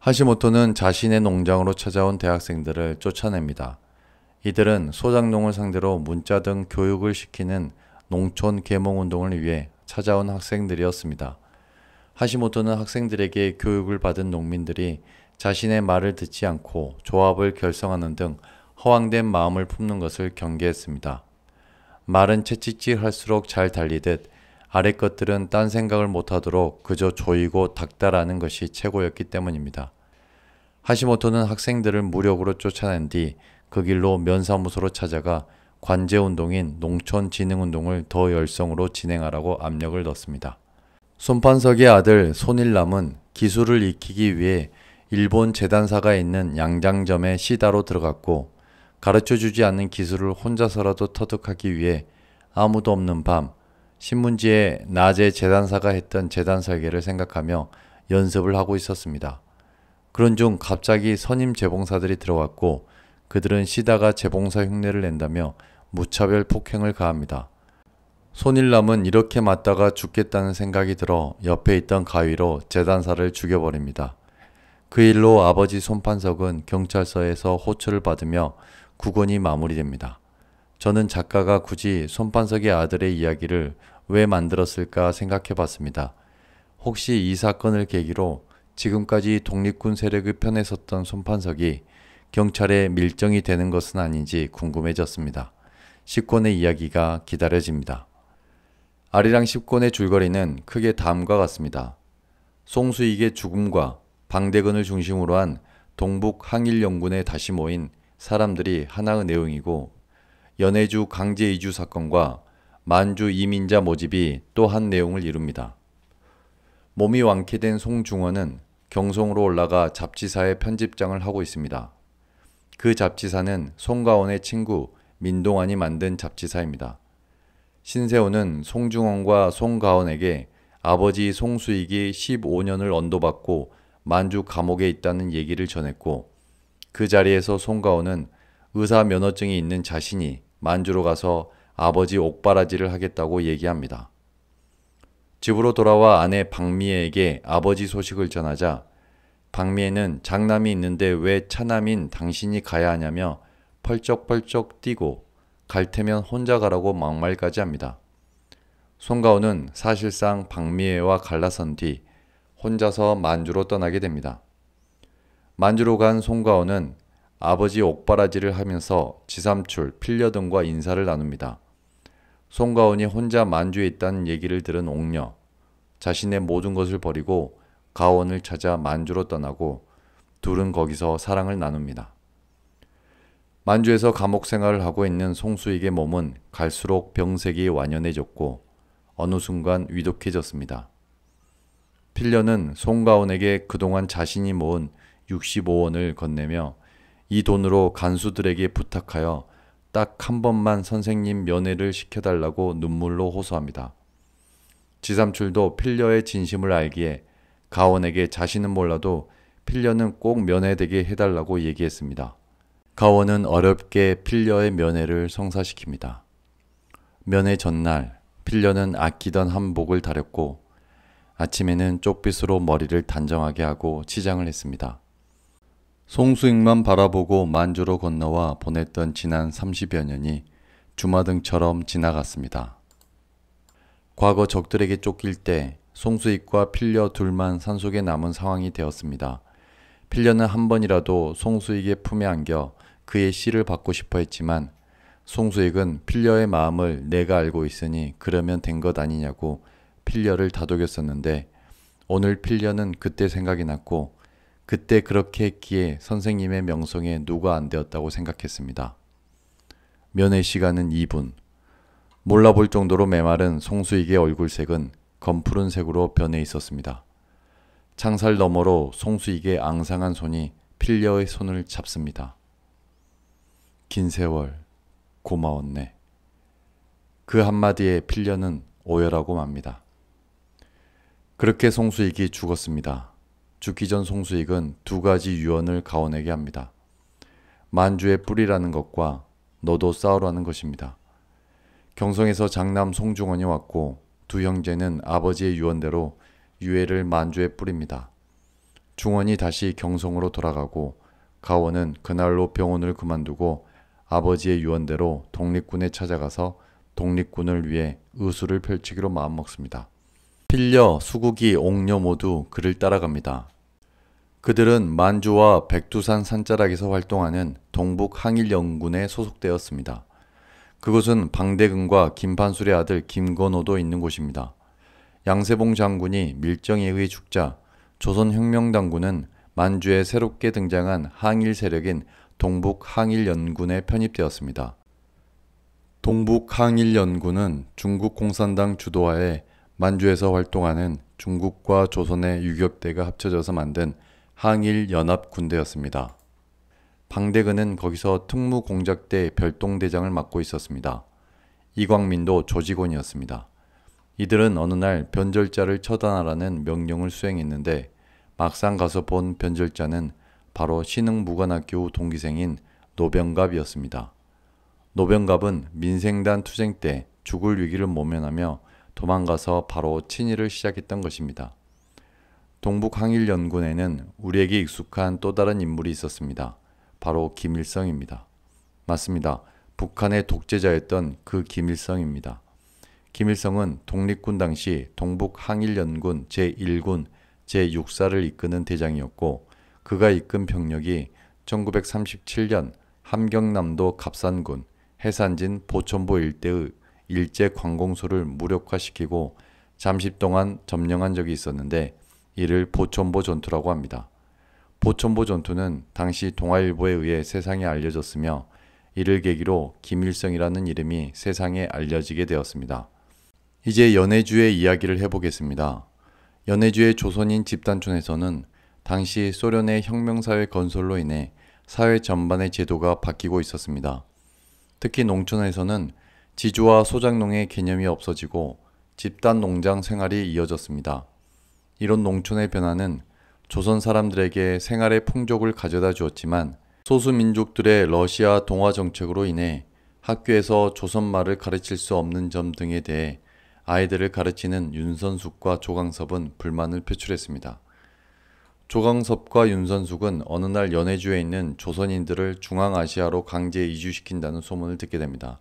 하시모토는 자신의 농장으로 찾아온 대학생들을 쫓아냅니다. 이들은 소작농을 상대로 문자 등 교육을 시키는 농촌 계몽 운동을 위해 찾아온 학생들이었습니다. 하시모토는 학생들에게 교육을 받은 농민들이 자신의 말을 듣지 않고 조합을 결성하는 등 허황된 마음을 품는 것을 경계했습니다. 말은 채찍질 할수록 잘 달리듯 아래 것들은 딴 생각을 못하도록 그저 조이고 닦다라는 것이 최고였기 때문입니다. 하시모토는 학생들을 무력으로 쫓아낸 뒤 그 길로 면사무소로 찾아가 관제운동인 농촌진흥운동을 더 열성으로 진행하라고 압력을 넣습니다. 손판석의 아들 손일남은 기술을 익히기 위해 일본 재단사가 있는 양장점에 시다로 들어갔고 가르쳐주지 않는 기술을 혼자서라도 터득하기 위해 아무도 없는 밤 신문지에 낮에 재단사가 했던 재단 설계를 생각하며 연습을 하고 있었습니다. 그런 중 갑자기 선임 재봉사들이 들어왔고 그들은 시다가 재봉사 흉내를 낸다며 무차별 폭행을 가합니다. 손일남은 이렇게 맞다가 죽겠다는 생각이 들어 옆에 있던 가위로 재단사를 죽여버립니다. 그 일로 아버지 손판석은 경찰서에서 호출을 받으며 구건이 마무리됩니다. 저는 작가가 굳이 손판석의 아들의 이야기를 왜 만들었을까 생각해 봤습니다. 혹시 이 사건을 계기로 지금까지 독립군 세력의 편에 섰던 손판석이 경찰에 밀정이 되는 것은 아닌지 궁금해졌습니다. 10권의 이야기가 기다려집니다. 아리랑 10권의 줄거리는 크게 다음과 같습니다. 송수익의 죽음과 방대근을 중심으로 한 동북 항일영군에 다시 모인 사람들이 하나의 내용이고 연해주 강제 이주 사건과 만주 이민자 모집이 또 한 내용을 이룹니다. 몸이 완쾌된 송중원은 경성으로 올라가 잡지사의 편집장을 하고 있습니다. 그 잡지사는 송가원의 친구 민동환이 만든 잡지사입니다. 신세호는 송중원과 송가원에게 아버지 송수익이 15년을 언도받고 만주 감옥에 있다는 얘기를 전했고 그 자리에서 송가원은 의사 면허증이 있는 자신이 만주로 가서 아버지 옥바라지를 하겠다고 얘기합니다. 집으로 돌아와 아내 박미애에게 아버지 소식을 전하자 박미애는 장남이 있는데 왜 차남인 당신이 가야 하냐며 펄쩍펄쩍 뛰고 갈 테면 혼자 가라고 막말까지 합니다. 송가호는 사실상 박미애와 갈라선 뒤 혼자서 만주로 떠나게 됩니다. 만주로 간 송가호는 아버지 옥바라지를 하면서 지삼출, 필려 등과 인사를 나눕니다. 송가온이 혼자 만주에 있다는 얘기를 들은 옥녀. 자신의 모든 것을 버리고 가온을 찾아 만주로 떠나고 둘은 거기서 사랑을 나눕니다. 만주에서 감옥 생활을 하고 있는 송수익의 몸은 갈수록 병색이 완연해졌고 어느 순간 위독해졌습니다. 필려는 송가온에게 그동안 자신이 모은 65원을 건네며 이 돈으로 간수들에게 부탁하여 딱 한 번만 선생님 면회를 시켜달라고 눈물로 호소합니다. 지삼출도 필려의 진심을 알기에 가원에게 자신은 몰라도 필려는 꼭 면회되게 해달라고 얘기했습니다. 가원은 어렵게 필려의 면회를 성사시킵니다. 면회 전날 필려는 아끼던 한복을 다렸고 아침에는 쪽빛으로 머리를 단정하게 하고 치장을 했습니다. 송수익만 바라보고 만주로 건너와 보냈던 지난 30여 년이 주마등처럼 지나갔습니다. 과거 적들에게 쫓길 때 송수익과 필려 둘만 산속에 남은 상황이 되었습니다. 필려는 한 번이라도 송수익의 품에 안겨 그의 씨를 받고 싶어 했지만 송수익은 필려의 마음을 내가 알고 있으니 그러면 된 것 아니냐고 필려를 다독였었는데 오늘 필려는 그때 생각이 났고 그때 그렇게 했기에 선생님의 명성에 누가 안 되었다고 생각했습니다. 면회 시간은 2분. 몰라볼 정도로 메마른 송수익의 얼굴색은 검푸른색으로 변해 있었습니다. 창살 너머로 송수익의 앙상한 손이 필려의 손을 잡습니다. 긴 세월 고마웠네. 그 한마디에 필려는 오열하고 맙니다. 그렇게 송수익이 죽었습니다. 죽기 전 송수익은 두 가지 유언을 가원에게 합니다. 만주의 뿌리라는 것과 너도 싸우라는 것입니다. 경성에서 장남 송중원이 왔고 두 형제는 아버지의 유언대로 유해를 만주에 뿌립니다. 중원이 다시 경성으로 돌아가고 가원은 그날로 병원을 그만두고 아버지의 유언대로 독립군에 찾아가서 독립군을 위해 의수를 펼치기로 마음먹습니다. 필려 수국이 옥녀 모두 그를 따라갑니다. 그들은 만주와 백두산 산자락에서 활동하는 동북항일연군에 소속되었습니다. 그곳은 방대근과 김판술의 아들 김건호도 있는 곳입니다. 양세봉 장군이 밀정에 의해 죽자 조선혁명당군은 만주에 새롭게 등장한 항일 세력인 동북항일연군에 편입되었습니다. 동북항일연군은 중국 공산당 주도하에 만주에서 활동하는 중국과 조선의 유격대가 합쳐져서 만든 항일 연합 군대였습니다. 방대근은 거기서 특무공작대 별동대장을 맡고 있었습니다. 이광민도 조직원이었습니다. 이들은 어느 날 변절자를 처단하라는 명령을 수행했는데 막상 가서 본 변절자는 바로 신흥무관학교 동기생인 노병갑이었습니다. 노병갑은 민생단 투쟁 때 죽을 위기를 모면하며 도망가서 바로 친일을 시작했던 것입니다. 동북항일연군에는 우리에게 익숙한 또 다른 인물이 있었습니다. 바로 김일성입니다. 맞습니다. 북한의 독재자였던 그 김일성입니다. 김일성은 독립군 당시 동북항일연군 제1군 제6사를 이끄는 대장이었고 그가 이끈 병력이 1937년 함경남도 갑산군 해산진 보천보 일대의 일제 관공서를 무력화시키고 잠시 동안 점령한 적이 있었는데 이를 보천보 전투라고 합니다. 보천보 전투는 당시 동아일보에 의해 세상에 알려졌으며 이를 계기로 김일성이라는 이름이 세상에 알려지게 되었습니다. 이제 연해주의 이야기를 해보겠습니다. 연해주의 조선인 집단촌에서는 당시 소련의 혁명사회 건설로 인해 사회 전반의 제도가 바뀌고 있었습니다. 특히 농촌에서는 지주와 소작농의 개념이 없어지고 집단 농장 생활이 이어졌습니다. 이런 농촌의 변화는 조선 사람들에게 생활의 풍족을 가져다 주었지만 소수민족들의 러시아 동화 정책으로 인해 학교에서 조선말을 가르칠 수 없는 점 등에 대해 아이들을 가르치는 윤선숙과 조강섭은 불만을 표출했습니다. 조강섭과 윤선숙은 어느 날 연해주에 있는 조선인들을 중앙아시아로 강제 이주시킨다는 소문을 듣게 됩니다.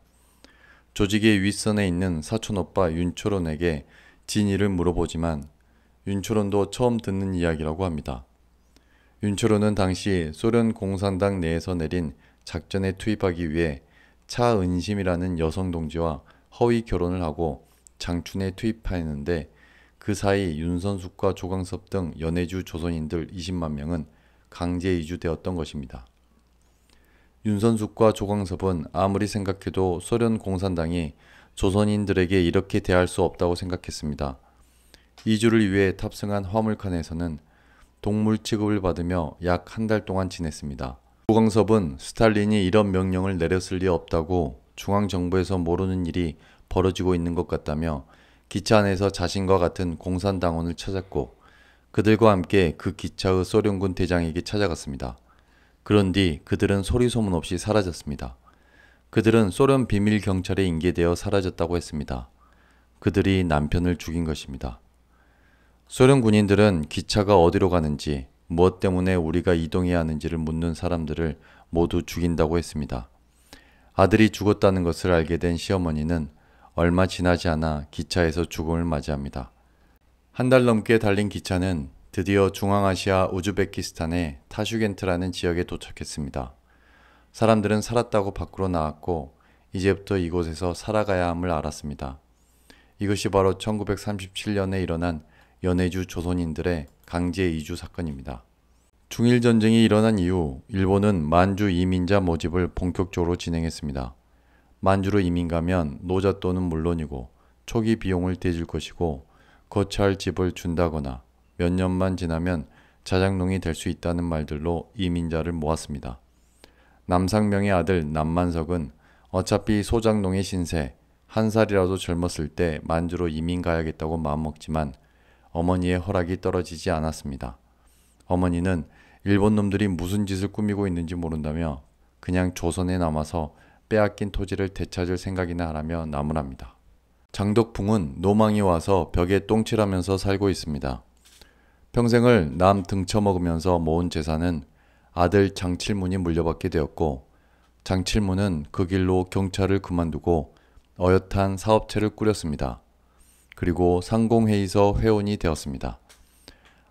조직의 윗선에 있는 사촌오빠 윤초론에게 진의를 물어보지만 윤초론도 처음 듣는 이야기라고 합니다. 윤초론은 당시 소련 공산당 내에서 내린 작전에 투입하기 위해 차은심이라는 여성 동지와 허위 결혼을 하고 장춘에 투입하였는데 그 사이 윤선숙과 조광섭 등 연해주 조선인들 20만 명은 강제 이주되었던 것입니다. 윤선숙과 조광섭은 아무리 생각해도 소련 공산당이 조선인들에게 이렇게 대할 수 없다고 생각했습니다. 2주를 위해 탑승한 화물칸에서는 동물 취급을 받으며 약 한 달 동안 지냈습니다. 조광섭은 스탈린이 이런 명령을 내렸을 리 없다고 중앙정부에서 모르는 일이 벌어지고 있는 것 같다며 기차 안에서 자신과 같은 공산당원을 찾았고 그들과 함께 그 기차의 소련군 대장에게 찾아갔습니다. 그런 뒤 그들은 소리소문 없이 사라졌습니다. 그들은 소련 비밀경찰에 인계되어 사라졌다고 했습니다. 그들이 남편을 죽인 것입니다. 소련 군인들은 기차가 어디로 가는지 무엇 때문에 우리가 이동해야 하는지를 묻는 사람들을 모두 죽인다고 했습니다. 아들이 죽었다는 것을 알게 된 시어머니는 얼마 지나지 않아 기차에서 죽음을 맞이합니다. 한 달 넘게 달린 기차는 드디어 중앙아시아 우즈베키스탄의 타슈겐트라는 지역에 도착했습니다. 사람들은 살았다고 밖으로 나왔고 이제부터 이곳에서 살아가야 함을 알았습니다. 이것이 바로 1937년에 일어난 연해주 조선인들의 강제 이주 사건입니다. 중일 전쟁이 일어난 이후 일본은 만주 이민자 모집을 본격적으로 진행했습니다. 만주로 이민 가면 노자 또는 물론이고 초기 비용을 대줄 것이고 거처할 집을 준다거나 몇 년만 지나면 자작농이 될 수 있다는 말들로 이민자를 모았습니다. 남상명의 아들 남만석은 어차피 소작농의 신세 한 살이라도 젊었을 때 만주로 이민 가야겠다고 마음먹지만 어머니의 허락이 떨어지지 않았습니다. 어머니는 일본 놈들이 무슨 짓을 꾸미고 있는지 모른다며 그냥 조선에 남아서 빼앗긴 토지를 되찾을 생각이나 하라며 나무랍니다. 장덕풍은 노망이 와서 벽에 똥칠하면서 살고 있습니다. 평생을 남 등쳐먹으면서 모은 재산은 아들 장칠문이 물려받게 되었고 장칠문은 그 길로 경찰을 그만두고 어엿한 사업체를 꾸렸습니다. 그리고 상공회의소 회원이 되었습니다.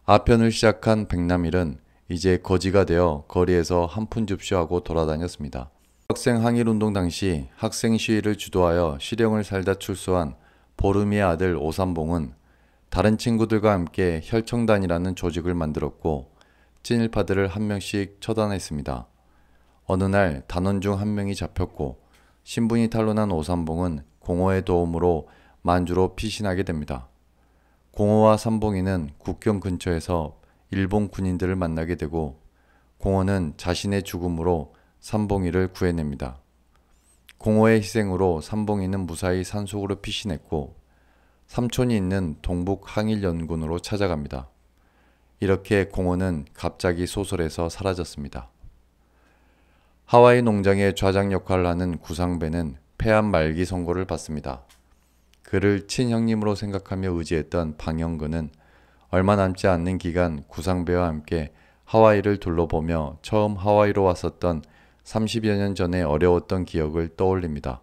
아편을 시작한 백남일은 이제 거지가 되어 거리에서 한 푼 줍쇼하고 돌아다녔습니다. 학생 항일운동 당시 학생 시위를 주도하여 실형을 살다 출소한 보름이의 아들 오삼봉은 다른 친구들과 함께 혈청단이라는 조직을 만들었고 친일파들을 한 명씩 처단했습니다. 어느 날 단원 중 한 명이 잡혔고 신분이 탄로난 오삼봉은 공호의 도움으로 만주로 피신하게 됩니다. 공허와 삼봉이는 국경 근처에서 일본 군인들을 만나게 되고 공허는 자신의 죽음으로 삼봉이를 구해냅니다. 공허의 희생으로 삼봉이는 무사히 산속으로 피신했고 삼촌이 있는 동북 항일연군으로 찾아갑니다. 이렇게 공허는 갑자기 소설에서 사라졌습니다. 하와이 농장의 좌장 역할을 하는 구상배는 폐암 말기 선고를 받습니다. 그를 친형님으로 생각하며 의지했던 방영근은 얼마 남지 않는 기간 구상배와 함께 하와이를 둘러보며 처음 하와이로 왔었던 30여 년 전에 어려웠던 기억을 떠올립니다.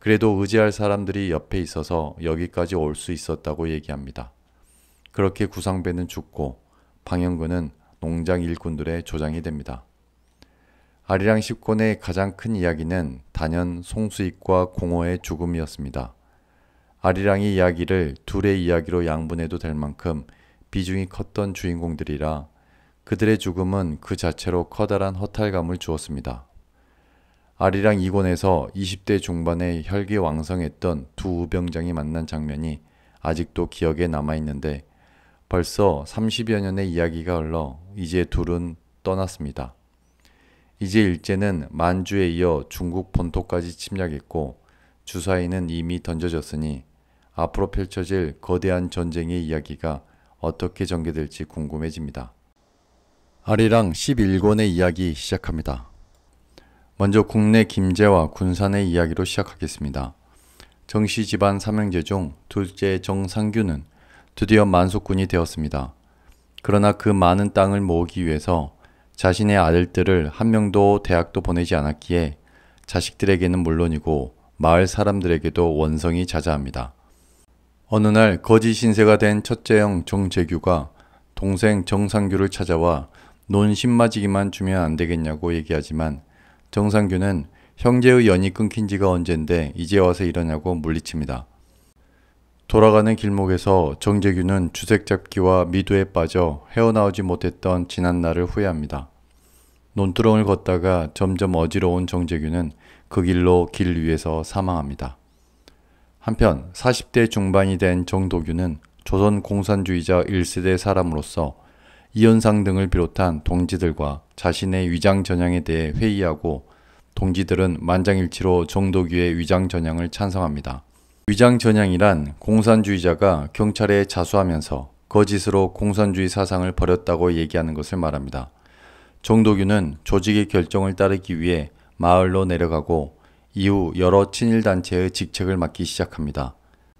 그래도 의지할 사람들이 옆에 있어서 여기까지 올 수 있었다고 얘기합니다. 그렇게 구상배는 죽고 방영근은 농장 일꾼들의 조장이 됩니다. 아리랑 10권의 가장 큰 이야기는 단연 송수익과 공호의 죽음이었습니다. 아리랑이 이야기를 둘의 이야기로 양분해도 될 만큼 비중이 컸던 주인공들이라 그들의 죽음은 그 자체로 커다란 허탈감을 주었습니다. 아리랑 2권에서 20대 중반에 혈기 왕성했던 두 우병장이 만난 장면이 아직도 기억에 남아있는데 벌써 30여 년의 이야기가 흘러 이제 둘은 떠났습니다. 이제 일제는 만주에 이어 중국 본토까지 침략했고 주사위는 이미 던져졌으니 앞으로 펼쳐질 거대한 전쟁의 이야기가 어떻게 전개될지 궁금해집니다. 아리랑 11권의 이야기 시작합니다. 먼저 국내 김제와 군산의 이야기로 시작하겠습니다. 정씨 집안 삼형제 중 둘째 정상규는 드디어 만속군이 되었습니다. 그러나 그 많은 땅을 모으기 위해서 자신의 아들들을 한 명도 대학도 보내지 않았기에 자식들에게는 물론이고 마을 사람들에게도 원성이 자자합니다. 어느 날 거지 신세가 된 첫째 형 정재규가 동생 정상규를 찾아와 논신마지기만 주면 안 되겠냐고 얘기하지만 정상규는 형제의 연이 끊긴 지가 언젠데 이제 와서 이러냐고 물리칩니다. 돌아가는 길목에서 정재규는 주색잡기와 미도에 빠져 헤어나오지 못했던 지난날을 후회합니다. 논두렁을 걷다가 점점 어지러운 정재규는 그 길로 길 위에서 사망합니다. 한편 40대 중반이 된정도균은 조선 공산주의자 1세대 사람으로서 이현상 등을 비롯한 동지들과 자신의 위장 전향에 대해 회의하고 동지들은 만장일치로 정도규의 위장 전향을 찬성합니다. 위장 전향이란 공산주의자가 경찰에 자수하면서 거짓으로 공산주의 사상을 버렸다고 얘기하는 것을 말합니다. 정도규는 조직의 결정을 따르기 위해 마을로 내려가고 이후 여러 친일단체의 직책을 맡기 시작합니다.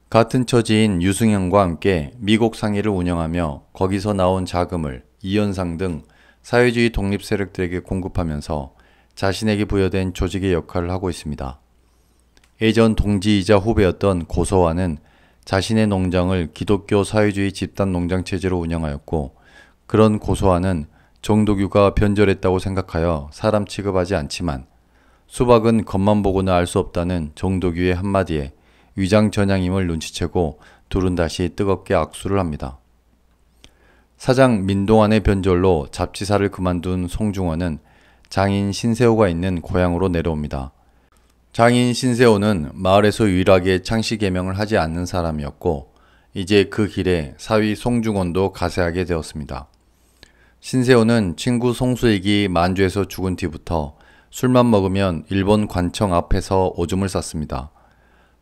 같은 처지인 유승현과 함께 미국 상해를 운영하며 거기서 나온 자금을 이현상 등 사회주의 독립 세력들에게 공급하면서 자신에게 부여된 조직의 역할을 하고 있습니다. 예전 동지이자 후배였던 고소와는 자신의 농장을 기독교 사회주의 집단 농장 체제로 운영하였고 그런 고소와는종도규가 변절했다고 생각하여 사람 취급하지 않지만 수박은 겉만 보고는 알 수 없다는 정도규의 한마디에 위장전향임을 눈치채고 둘은 다시 뜨겁게 악수를 합니다. 사장 민동환의 변절로 잡지사를 그만둔 송중원은 장인 신세호가 있는 고향으로 내려옵니다. 장인 신세호는 마을에서 유일하게 창씨 개명을 하지 않는 사람이었고 이제 그 길에 사위 송중원도 가세하게 되었습니다. 신세호는 친구 송수익이 만주에서 죽은 뒤부터 술만 먹으면 일본 관청 앞에서 오줌을 쌌습니다.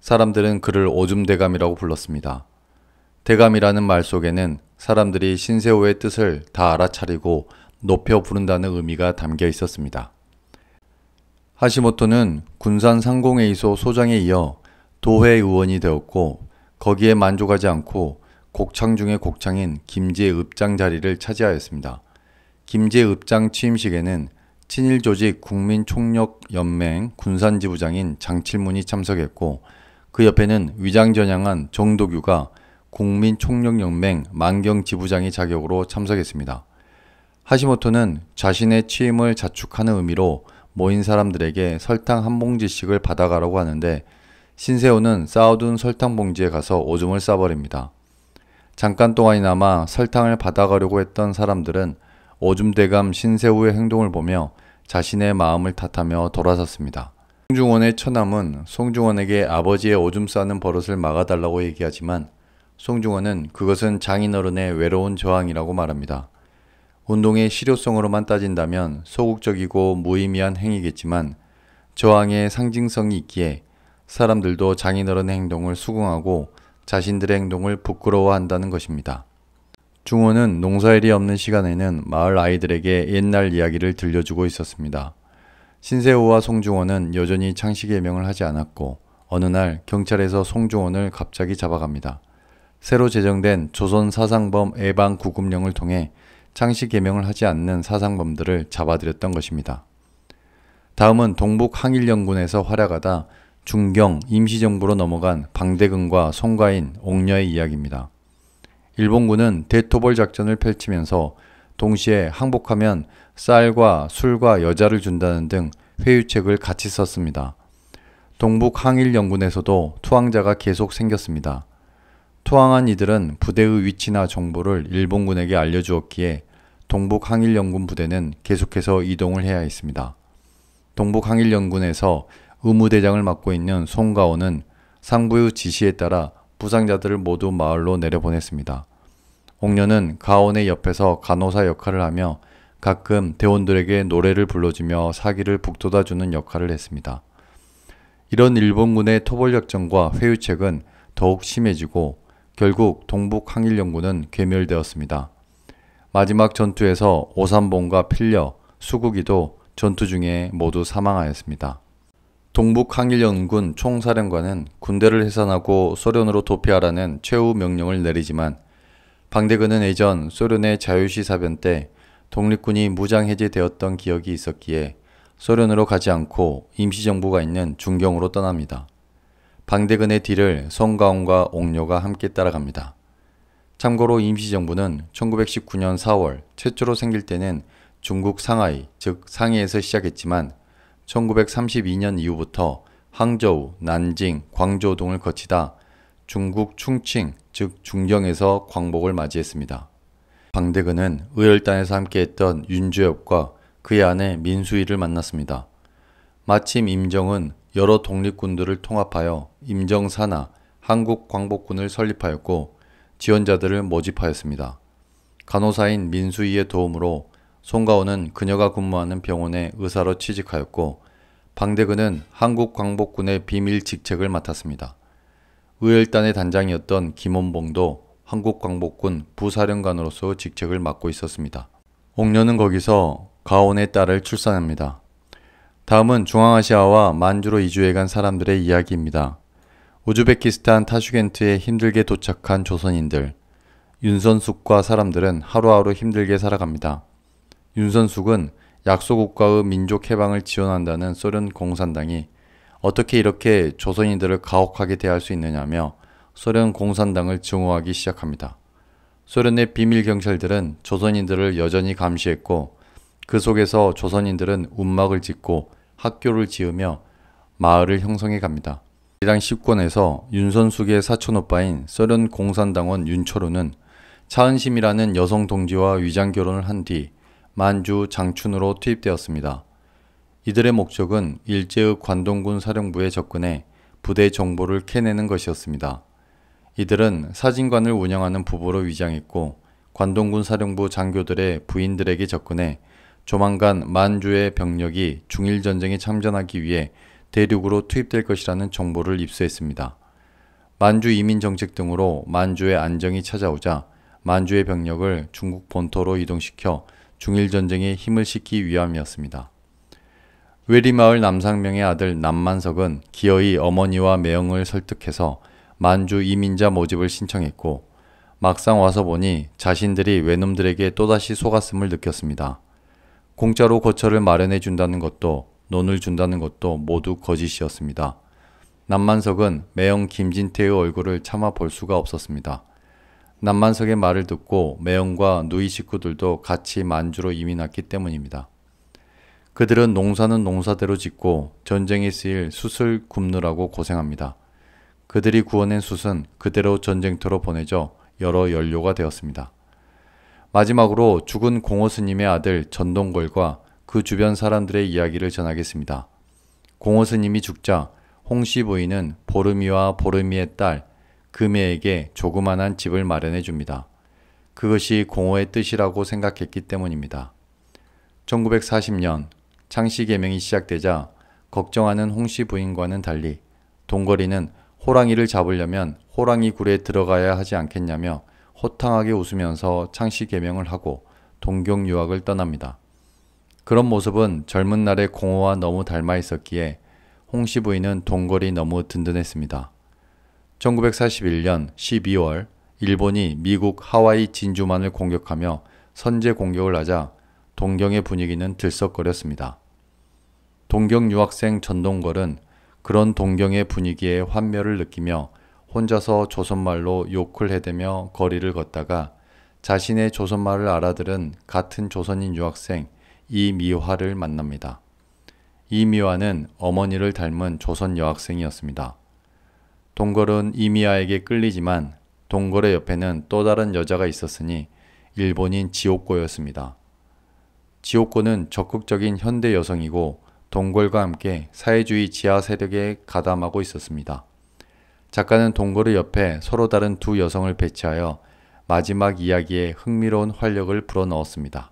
사람들은 그를 오줌대감이라고 불렀습니다. 대감이라는 말 속에는 사람들이 신세호의 뜻을 다 알아차리고 높여 부른다는 의미가 담겨 있었습니다. 하시모토는 군산 상공회의소 소장에 이어 도회 의원이 되었고 거기에 만족하지 않고 곡창 중의 곡창인 김제 읍장 자리를 차지하였습니다. 김제 읍장 취임식에는 친일조직 국민총력연맹 군산지부장인 장칠문이 참석했고 그 옆에는 위장전향한 정도규가 국민총력연맹 만경지부장의 자격으로 참석했습니다. 하시모토는 자신의 취임을 자축하는 의미로 모인 사람들에게 설탕 한 봉지씩을 받아가라고 하는데 신세호는 쌓아둔 설탕 봉지에 가서 오줌을 싸버립니다. 잠깐 동안이나마 설탕을 받아가려고 했던 사람들은 오줌대감 신세호의 행동을 보며 자신의 마음을 탓하며 돌아섰습니다. 송중원의 처남은 송중원에게 아버지의 오줌 싸는 버릇을 막아달라고 얘기하지만 송중원은 그것은 장인어른의 외로운 저항이라고 말합니다. 운동의 실효성으로만 따진다면 소극적이고 무의미한 행위겠지만 저항의 상징성이 있기에 사람들도 장인어른의 행동을 수긍하고 자신들의 행동을 부끄러워한다는 것입니다. 중호는 농사일이 없는 시간에는 마을 아이들에게 옛날 이야기를 들려주고 있었습니다. 신세호와 송중원은 여전히 창씨 개명을 하지 않았고 어느 날 경찰에서 송중원을 갑자기 잡아갑니다. 새로 제정된 조선 사상범 예방 구금령을 통해 창씨 개명을 하지 않는 사상범들을 잡아들였던 것입니다. 다음은 동북 항일연군에서 활약하다 중경 임시정부로 넘어간 방대근과 송가인, 옥녀의 이야기입니다. 일본군은 대토벌 작전을 펼치면서 동시에 항복하면 쌀과 술과 여자를 준다는 등 회유책을 같이 썼습니다. 동북 항일연군에서도 투항자가 계속 생겼습니다. 투항한 이들은 부대의 위치나 정보를 일본군에게 알려주었기에 동북 항일연군 부대는 계속해서 이동을 해야 했습니다. 동북 항일연군에서 의무대장을 맡고 있는 송가원은 상부의 지시에 따라 부상자들을 모두 마을로 내려보냈습니다. 홍련은 가온의 옆에서 간호사 역할을 하며 가끔 대원들에게 노래를 불러주며 사기를 북돋아주는 역할을 했습니다. 이런 일본군의 토벌역전과 회유책은 더욱 심해지고 결국 동북항일연구는 괴멸되었습니다. 마지막 전투에서 오삼봉과 필려, 수국이도 전투 중에 모두 사망하였습니다. 동북항일연군 총사령관은 군대를 해산하고 소련으로 도피하라는 최후 명령을 내리지만 방대근은 예전 소련의 자유시 사변 때 독립군이 무장해제되었던 기억이 있었기에 소련으로 가지 않고 임시정부가 있는 중경으로 떠납니다. 방대근의 뒤를 송가온과 옥녀가 함께 따라갑니다. 참고로 임시정부는 1919년 4월 최초로 생길 때는 중국 상하이, 즉 상해에서 시작했지만 1932년 이후부터 항저우, 난징, 광저우 등을 거치다 중국 충칭, 즉 중경에서 광복을 맞이했습니다. 방대근은 의열단에서 함께했던 윤주엽과 그의 아내 민수희를 만났습니다. 마침 임정은 여러 독립군들을 통합하여 임정사나 한국광복군을 설립하였고 지원자들을 모집하였습니다. 간호사인 민수희의 도움으로 송가호는 그녀가 근무하는 병원에 의사로 취직하였고 방대근은 한국광복군의 비밀 직책을 맡았습니다. 의열단의 단장이었던 김원봉도 한국광복군 부사령관으로서 직책을 맡고 있었습니다. 옥녀는 거기서 가온의 딸을 출산합니다. 다음은 중앙아시아와 만주로 이주해간 사람들의 이야기입니다. 우즈베키스탄 타슈겐트에 힘들게 도착한 조선인들, 윤선숙과 사람들은 하루하루 힘들게 살아갑니다. 윤선숙은 약소국가의 민족 해방을 지원한다는 소련 공산당이 어떻게 이렇게 조선인들을 가혹하게 대할 수 있느냐며 소련 공산당을 증오하기 시작합니다. 소련의 비밀 경찰들은 조선인들을 여전히 감시했고 그 속에서 조선인들은 운막을 짓고 학교를 지으며 마을을 형성해 갑니다. 이당 10권에서 윤선숙의 사촌 오빠인 소련 공산당원 윤철우는 차은심이라는 여성 동지와 위장 결혼을 한뒤 만주 장춘으로 투입되었습니다. 이들의 목적은 일제의 관동군 사령부에 접근해 부대 정보를 캐내는 것이었습니다. 이들은 사진관을 운영하는 부부로 위장했고 관동군 사령부 장교들의 부인들에게 접근해 조만간 만주의 병력이 중일전쟁에 참전하기 위해 대륙으로 투입될 것이라는 정보를 입수했습니다. 만주 이민 정책 등으로 만주의 안정이 찾아오자 만주의 병력을 중국 본토로 이동시켜 중일전쟁에 힘을 싣기 위함이었습니다. 외리마을 남상명의 아들 남만석은 기어이 어머니와 매형을 설득해서 만주 이민자 모집을 신청했고 막상 와서 보니 자신들이 외놈들에게 또다시 속았음을 느꼈습니다. 공짜로 거처를 마련해 준다는 것도 논을 준다는 것도 모두 거짓이었습니다. 남만석은 매형 김진태의 얼굴을 참아 볼 수가 없었습니다. 남만석의 말을 듣고 매형과 누이 식구들도 같이 만주로 이민 왔기 때문입니다. 그들은 농사는 농사대로 짓고 전쟁에 쓰일 숯을 굽느라고 고생합니다. 그들이 구워낸 숯은 그대로 전쟁터로 보내져 여러 연료가 되었습니다. 마지막으로 죽은 공호 스님의 아들 전동걸과 그 주변 사람들의 이야기를 전하겠습니다. 공호 스님이 죽자 홍씨 부인은 보름이와 보름이의 딸 금에에게 조그만한 집을 마련해 줍니다. 그것이 공허의 뜻이라고 생각했기 때문입니다. 1940년 창씨 개명이 시작되자 걱정하는 홍씨 부인과는 달리 동거리는 호랑이를 잡으려면 호랑이 굴에 들어가야 하지 않겠냐며 호탕하게 웃으면서 창씨 개명을 하고 동경 유학을 떠납니다. 그런 모습은 젊은 날의 공허와 너무 닮아 있었기에 홍씨 부인은 동거리 너무 든든했습니다. 1941년 12월 일본이 미국 하와이 진주만을 공격하며 선제 공격을 하자 동경의 분위기는 들썩거렸습니다. 동경 유학생 전동걸은 그런 동경의 분위기에 환멸을 느끼며 혼자서 조선말로 욕을 해대며 거리를 걷다가 자신의 조선말을 알아들은 같은 조선인 유학생 이미화를 만납니다. 이미화는 어머니를 닮은 조선 여학생이었습니다. 동걸은 이미야에게 끌리지만 동걸의 옆에는 또 다른 여자가 있었으니 일본인 지옥고였습니다. 지옥고는 적극적인 현대 여성이고 동걸과 함께 사회주의 지하 세력에 가담하고 있었습니다. 작가는 동걸의 옆에 서로 다른 두 여성을 배치하여 마지막 이야기에 흥미로운 활력을 불어넣었습니다.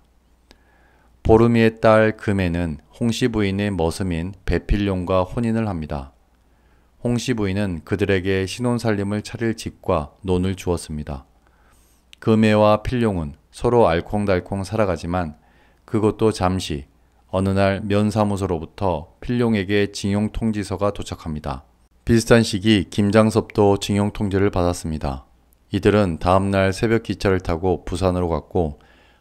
보르미의 딸 금에는 홍씨 부인의 머슴인 배필룡과 혼인을 합니다. 홍씨 부인은 그들에게 신혼살림을 차릴 집과 논을 주었습니다. 금혜와 필룡은 서로 알콩달콩 살아가지만 그것도 잠시 어느 날 면사무소로부터 필룡에게 징용통지서가 도착합니다. 비슷한 시기 김장섭도 징용통지를 받았습니다. 이들은 다음날 새벽 기차를 타고 부산으로 갔고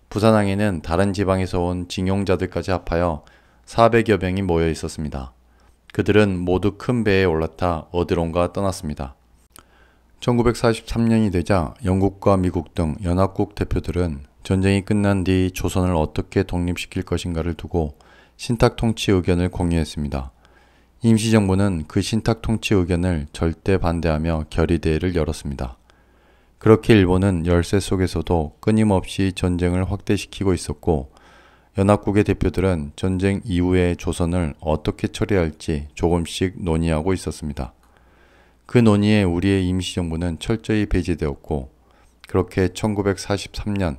부산항에는 다른 지방에서 온 징용자들까지 합하여 400여 명이 모여 있었습니다. 그들은 모두 큰 배에 올라타 어디론가 떠났습니다. 1943년이 되자 영국과 미국 등 연합국 대표들은 전쟁이 끝난 뒤 조선을 어떻게 독립시킬 것인가를 두고 신탁 통치 의견을 공유했습니다. 임시정부는 그 신탁 통치 의견을 절대 반대하며 결의대회를 열었습니다. 그렇게 일본은 열세 속에서도 끊임없이 전쟁을 확대시키고 있었고 연합국의 대표들은 전쟁 이후의 조선을 어떻게 처리할지 조금씩 논의하고 있었습니다. 그 논의에 우리의 임시정부는 철저히 배제되었고 그렇게 1943년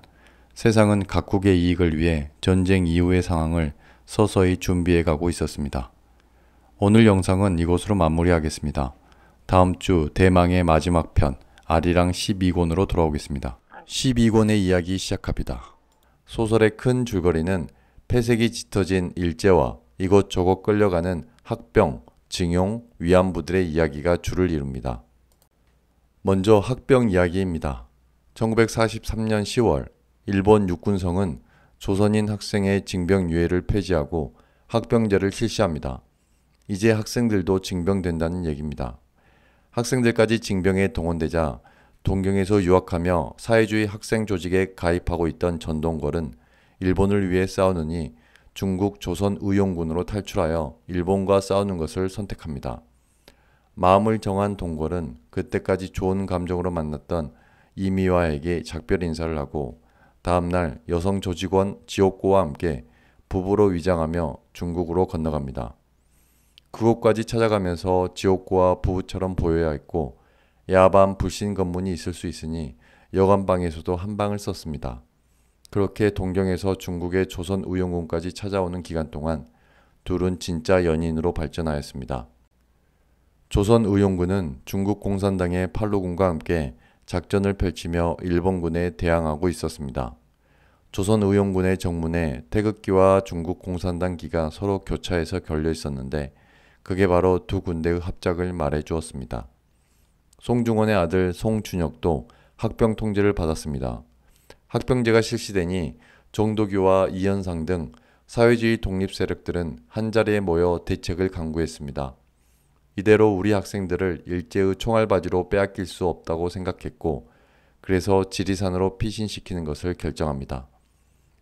세상은 각국의 이익을 위해 전쟁 이후의 상황을 서서히 준비해 가고 있었습니다. 오늘 영상은 이곳으로 마무리하겠습니다. 다음 주 대망의 마지막 편 아리랑 12권으로 돌아오겠습니다. 12권의 이야기 시작합니다. 소설의 큰 줄거리는 폐색이 짙어진 일제와 이곳저곳 끌려가는 학병, 증용, 위안부들의 이야기가 줄을 이룹니다. 먼저 학병 이야기입니다. 1943년 10월 일본 육군성은 조선인 학생의 징병 유예를 폐지하고 학병제를 실시합니다. 이제 학생들도 징병된다는 얘기입니다. 학생들까지 징병에 동원되자 동경에서 유학하며 사회주의 학생 조직에 가입하고 있던 전동걸은 일본을 위해 싸우느니 중국 조선 의용군으로 탈출하여 일본과 싸우는 것을 선택합니다. 마음을 정한 동걸은 그때까지 좋은 감정으로 만났던 이미와에게 작별 인사를 하고 다음날 여성 조직원 지옥고와 함께 부부로 위장하며 중국으로 건너갑니다. 그곳까지 찾아가면서 지옥고와 부부처럼 보여야 했고 야밤 불신 검문이 있을 수 있으니 여관방에서도 한 방을 썼습니다. 그렇게 동경에서 중국의 조선 우영군까지 찾아오는 기간 동안 둘은 진짜 연인으로 발전하였습니다. 조선 의용군은 중국 공산당의 팔로군과 함께 작전을 펼치며 일본군에 대항하고 있었습니다. 조선 의용군의 정문에 태극기와 중국 공산당 기가 서로 교차해서 결려 있었는데 그게 바로 두 군데의 합작을 말해 주었습니다. 송중원의 아들 송준혁도 학병 통제를 받았습니다. 학병제가 실시되니 종도규와 이현상 등 사회주의 독립 세력들은 한자리에 모여 대책을 강구했습니다. 이대로 우리 학생들을 일제의 총알바지로 빼앗길 수 없다고 생각했고 그래서 지리산으로 피신시키는 것을 결정합니다.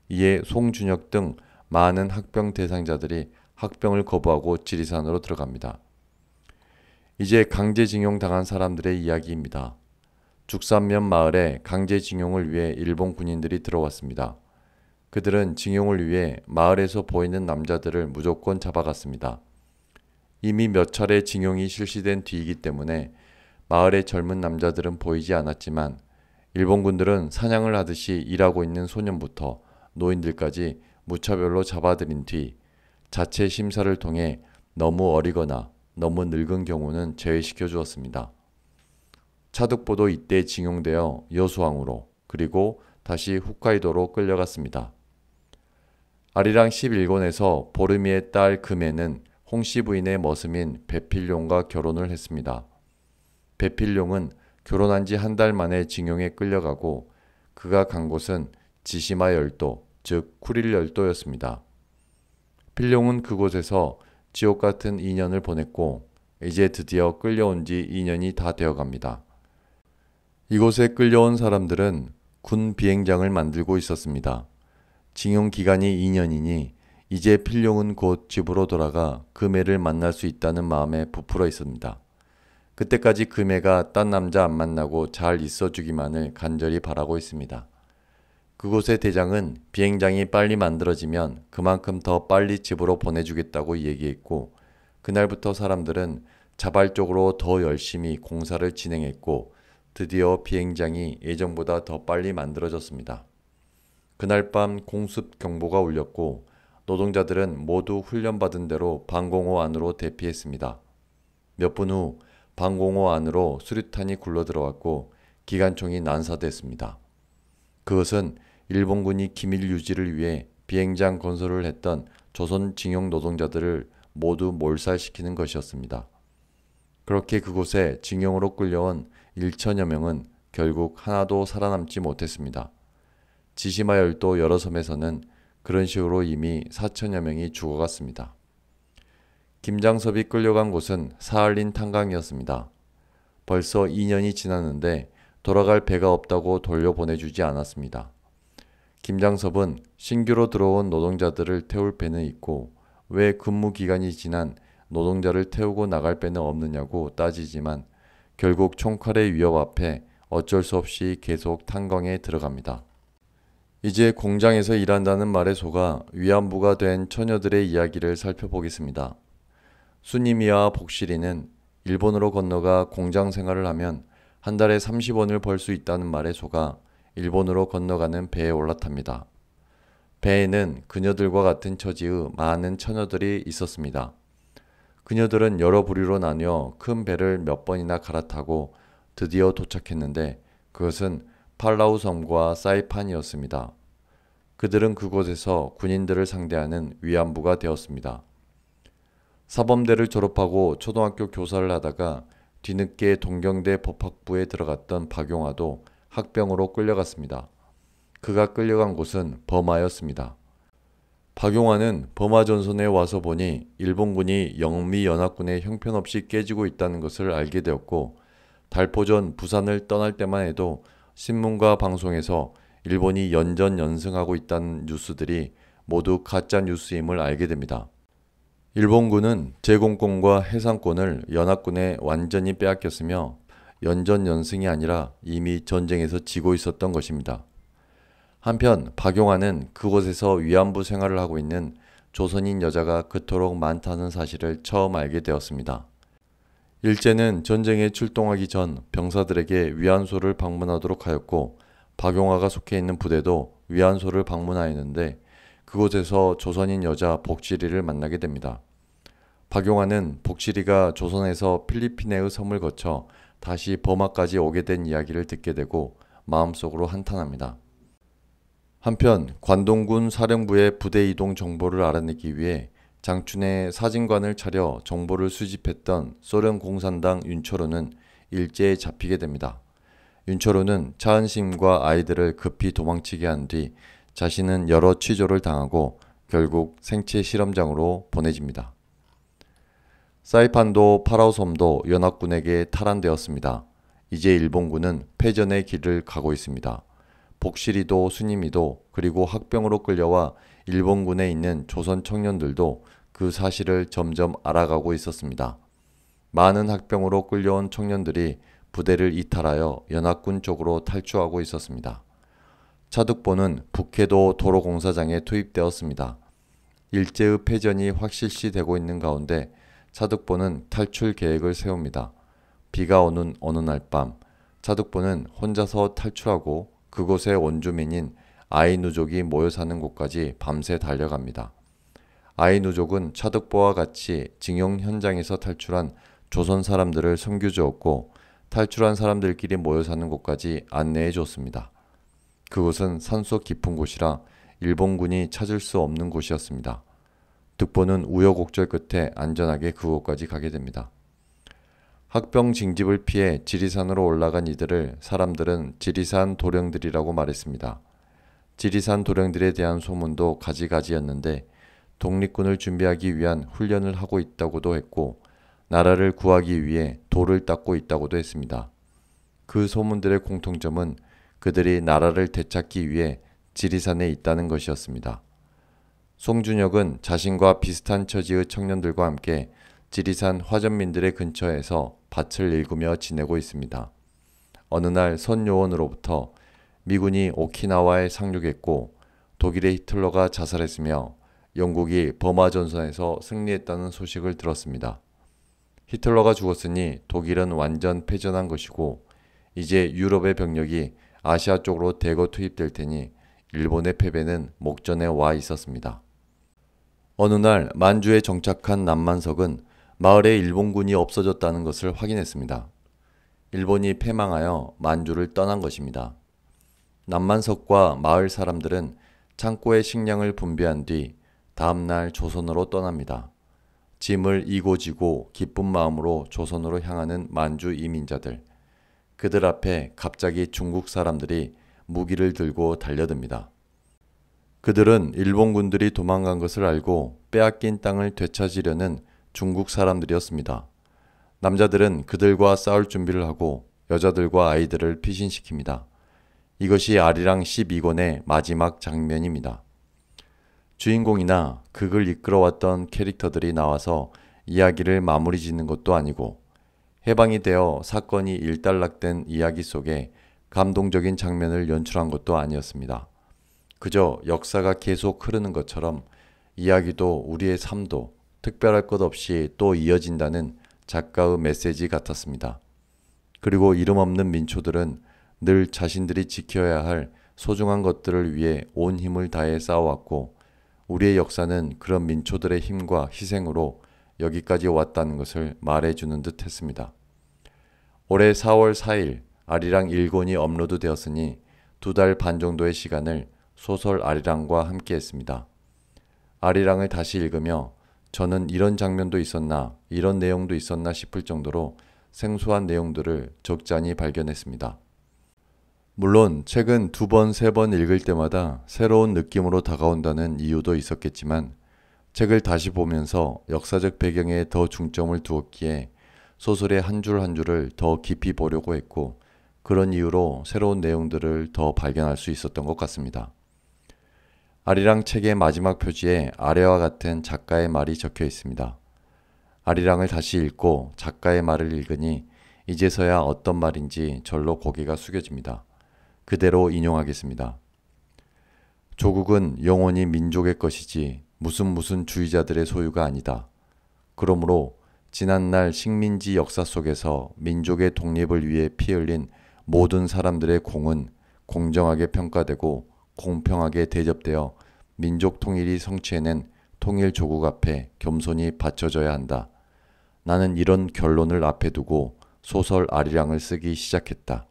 이에 송준혁 등 많은 학병 대상자들이 학병을 거부하고 지리산으로 들어갑니다. 이제 강제징용 당한 사람들의 이야기입니다. 죽산면 마을에 강제징용을 위해 일본 군인들이 들어왔습니다. 그들은 징용을 위해 마을에서 보이는 남자들을 무조건 잡아갔습니다. 이미 몇 차례 징용이 실시된 뒤이기 때문에 마을의 젊은 남자들은 보이지 않았지만 일본군들은 사냥을 하듯이 일하고 있는 소년부터 노인들까지 무차별로 잡아들인 뒤 자체 심사를 통해 너무 어리거나 너무 늙은 경우는 제외시켜 주었습니다. 차득보도 이때 징용되어 여수항으로 그리고 다시 홋카이도로 끌려갔습니다. 아리랑 11권에서 보르미의 딸 금에는 홍씨 부인의 머슴인 배필용과 결혼을 했습니다. 배필용은 결혼한 지 한 달 만에 징용에 끌려가고 그가 간 곳은 지시마 열도, 즉 쿠릴 열도였습니다. 필용은 그곳에서 지옥 같은 2년을 보냈고 이제 드디어 끌려온 지 2년이 다 되어 갑니다. 이곳에 끌려온 사람들은 군 비행장을 만들고 있었습니다. 징용 기간이 2년이니 이제 필룡은 곧 집으로 돌아가 금해를 만날 수 있다는 마음에 부풀어 있습니다. 그때까지 금해가 딴 남자 안 만나고 잘 있어주기만을 간절히 바라고 있습니다. 그곳의 대장은 비행장이 빨리 만들어지면 그만큼 더 빨리 집으로 보내주겠다고 얘기했고 그날부터 사람들은 자발적으로 더 열심히 공사를 진행했고 드디어 비행장이 예정보다 더 빨리 만들어졌습니다. 그날 밤 공습 경보가 울렸고 노동자들은 모두 훈련받은 대로 방공호 안으로 대피했습니다. 몇 분 후 방공호 안으로 수류탄이 굴러 들어왔고 기관총이 난사됐습니다. 그것은 일본군이 기밀 유지를 위해 비행장 건설을 했던 조선 징용 노동자들을 모두 몰살시키는 것이었습니다. 그렇게 그곳에 징용으로 끌려온 1천여 명은 결국 하나도 살아남지 못했습니다. 지시마 열도 여러 섬에서는 그런 식으로 이미 4천여 명이 죽어갔습니다. 김장섭이 끌려간 곳은 사할린 탄강이었습니다. 벌써 2년이 지났는데 돌아갈 배가 없다고 돌려보내주지 않았습니다. 김장섭은 신규로 들어온 노동자들을 태울 배는 있고 왜 근무 기간이 지난 노동자를 태우고 나갈 배는 없느냐고 따지지만 결국 총칼의 위협 앞에 어쩔 수 없이 계속 탄광에 들어갑니다. 이제 공장에서 일한다는 말에 속아 위안부가 된 처녀들의 이야기를 살펴보겠습니다. 수님이와 복실이는 일본으로 건너가 공장 생활을 하면 한 달에 30원을 벌 수 있다는 말에 속아 일본으로 건너가는 배에 올라탑니다. 배에는 그녀들과 같은 처지의 많은 처녀들이 있었습니다. 그녀들은 여러 부류로 나뉘어 큰 배를 몇 번이나 갈아타고 드디어 도착했는데 그것은 팔라우 섬과 사이판이었습니다. 그들은 그곳에서 군인들을 상대하는 위안부가 되었습니다. 사범대를 졸업하고 초등학교 교사를 하다가 뒤늦게 동경대 법학부에 들어갔던 박용화도 학병으로 끌려갔습니다. 그가 끌려간 곳은 버마였습니다. 박용환은 버마 전선에 와서 보니 일본군이 영미 연합군에 형편없이 깨지고 있다는 것을 알게 되었고 달포전 부산을 떠날 때만 해도 신문과 방송에서 일본이 연전 연승하고 있다는 뉴스들이 모두 가짜 뉴스임을 알게 됩니다. 일본군은 제공권과 해상권을 연합군에 완전히 빼앗겼으며 연전 연승이 아니라 이미 전쟁에서 지고 있었던 것입니다. 한편 박용환는 그곳에서 위안부 생활을 하고 있는 조선인 여자가 그토록 많다는 사실을 처음 알게 되었습니다. 일제는 전쟁에 출동하기 전 병사들에게 위안소를 방문하도록 하였고 박용화가 속해 있는 부대도 위안소를 방문하였는데 그곳에서 조선인 여자 복지리를 만나게 됩니다. 박용화는 복지리가 조선에서 필리핀의 섬을 거쳐 다시 버마까지 오게 된 이야기를 듣게 되고 마음속으로 한탄합니다. 한편 관동군 사령부의 부대 이동 정보를 알아내기 위해 장춘의 사진관을 차려 정보를 수집했던 소련 공산당 윤철호는 일제에 잡히게 됩니다. 윤철호는 차은심과 아이들을 급히 도망치게 한 뒤 자신은 여러 취조를 당하고 결국 생체 실험장으로 보내집니다. 사이판도 파라오섬도 연합군에게 탈환되었습니다. 이제 일본군은 패전의 길을 가고 있습니다. 복실이도 순임이도 그리고 학병으로 끌려와 일본군에 있는 조선 청년들도 그 사실을 점점 알아가고 있었습니다. 많은 학병으로 끌려온 청년들이 부대를 이탈하여 연합군 쪽으로 탈출하고 있었습니다. 차득보는 북해도 도로공사장에 투입되었습니다. 일제의 패전이 확실시 되고 있는 가운데 차득보는 탈출 계획을 세웁니다. 비가 오는 어느 날 밤, 차득보는 혼자서 탈출하고 그곳의 원주민인 아이누족이 모여 사는 곳까지 밤새 달려갑니다. 아이누족은 차득보와 같이 징용 현장에서 탈출한 조선 사람들을 섬겨주었고 탈출한 사람들끼리 모여 사는 곳까지 안내해 줬습니다. 그곳은 산속 깊은 곳이라 일본군이 찾을 수 없는 곳이었습니다. 득보는 우여곡절 끝에 안전하게 그 곳까지 가게 됩니다. 학병 징집을 피해 지리산으로 올라간 이들을 사람들은 지리산 도령들이라고 말했습니다. 지리산 도령들에 대한 소문도 가지가지였는데 독립군을 준비하기 위한 훈련을 하고 있다고도 했고 나라를 구하기 위해 돌을 닦고 있다고도 했습니다. 그 소문들의 공통점은 그들이 나라를 되찾기 위해 지리산에 있다는 것이었습니다. 송준혁은 자신과 비슷한 처지의 청년들과 함께 지리산 화전민들의 근처에서 밭을 일구며 지내고 있습니다. 어느 날 선요원으로부터 미군이 오키나와에 상륙했고 독일의 히틀러가 자살했으며 영국이 버마 전선에서 승리했다는 소식을 들었습니다. 히틀러가 죽었으니 독일은 완전 패전한 것이고 이제 유럽의 병력이 아시아 쪽으로 대거 투입될 테니 일본의 패배는 목전에 와 있었습니다. 어느 날 만주에 정착한 남만석은 마을에 일본군이 없어졌다는 것을 확인했습니다. 일본이 패망하여 만주를 떠난 것입니다. 남만석과 마을 사람들은 창고에 식량을 분배한 뒤 다음날 조선으로 떠납니다. 짐을 이고 지고 기쁜 마음으로 조선으로 향하는 만주 이민자들. 그들 앞에 갑자기 중국 사람들이 무기를 들고 달려듭니다. 그들은 일본군들이 도망간 것을 알고 빼앗긴 땅을 되찾으려는 중국 사람들이었습니다. 남자들은 그들과 싸울 준비를 하고 여자들과 아이들을 피신시킵니다. 이것이 아리랑 12권의 마지막 장면입니다. 주인공이나 극을 이끌어왔던 캐릭터들이 나와서 이야기를 마무리 짓는 것도 아니고 해방이 되어 사건이 일단락된 이야기 속에 감동적인 장면을 연출한 것도 아니었습니다. 그저 역사가 계속 흐르는 것처럼 이야기도 우리의 삶도 특별할 것 없이 또 이어진다는 작가의 메시지 같았습니다. 그리고 이름 없는 민초들은 늘 자신들이 지켜야 할 소중한 것들을 위해 온 힘을 다해 싸워왔고 우리의 역사는 그런 민초들의 힘과 희생으로 여기까지 왔다는 것을 말해주는 듯 했습니다. 올해 4월 4일 아리랑 1권이 업로드 되었으니 두 달 반 정도의 시간을 소설 아리랑과 함께했습니다. 아리랑을 다시 읽으며 저는 이런 장면도 있었나, 이런 내용도 있었나 싶을 정도로 생소한 내용들을 적잖이 발견했습니다. 물론 책은 두 번, 세 번 읽을 때마다 새로운 느낌으로 다가온다는 이유도 있었겠지만 책을 다시 보면서 역사적 배경에 더 중점을 두었기에 소설의 한 줄한 한 줄을 더 깊이 보려고 했고 그런 이유로 새로운 내용들을 더 발견할 수 있었던 것 같습니다. 아리랑 책의 마지막 표지에 아래와 같은 작가의 말이 적혀 있습니다. 아리랑을 다시 읽고 작가의 말을 읽으니 이제서야 어떤 말인지 절로 고개가 숙여집니다. 그대로 인용하겠습니다. 조국은 영원히 민족의 것이지 무슨 무슨 주의자들의 소유가 아니다. 그러므로 지난날 식민지 역사 속에서 민족의 독립을 위해 피 흘린 모든 사람들의 공은 공정하게 평가되고 공평하게 대접되어 민족 통일이 성취해낸 통일 조국 앞에 겸손히 바쳐져야 한다. 나는 이런 결론을 앞에 두고 소설 아리랑을 쓰기 시작했다.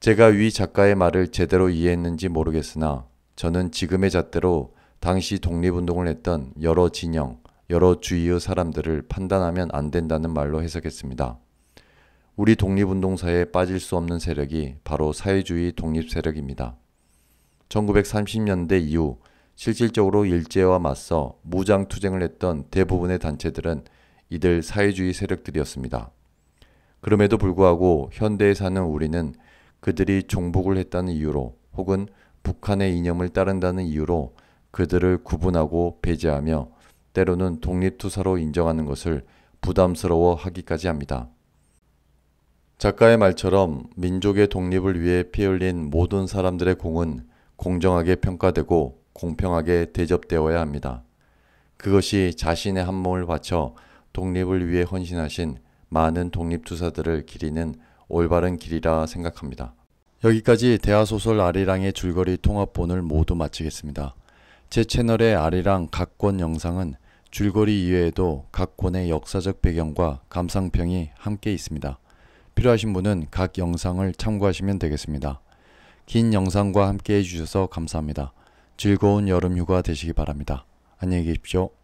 제가 위 작가의 말을 제대로 이해했는지 모르겠으나 저는 지금의 잣대로 당시 독립운동을 했던 여러 진영, 여러 주위의 사람들을 판단하면 안 된다는 말로 해석했습니다. 우리 독립운동사에 빠질 수 없는 세력이 바로 사회주의 독립 세력입니다. 1930년대 이후 실질적으로 일제와 맞서 무장 투쟁을 했던 대부분의 단체들은 이들 사회주의 세력들이었습니다. 그럼에도 불구하고 현대에 사는 우리는 그들이 종북을 했다는 이유로 혹은 북한의 이념을 따른다는 이유로 그들을 구분하고 배제하며 때로는 독립투사로 인정하는 것을 부담스러워 하기까지 합니다. 작가의 말처럼 민족의 독립을 위해 피 흘린 모든 사람들의 공은 공정하게 평가되고 공평하게 대접되어야 합니다. 그것이 자신의 한 몸을 바쳐 독립을 위해 헌신하신 많은 독립투사들을 기리는 올바른 길이라 생각합니다. 여기까지 대하소설 아리랑의 줄거리 통합본을 모두 마치겠습니다. 제 채널의 아리랑 각권 영상은 줄거리 이외에도 각 권의 역사적 배경과 감상평이 함께 있습니다. 필요하신 분은 각 영상을 참고하시면 되겠습니다. 긴 영상과 함께 해주셔서 감사합니다. 즐거운 여름휴가 되시기 바랍니다. 안녕히 계십시오.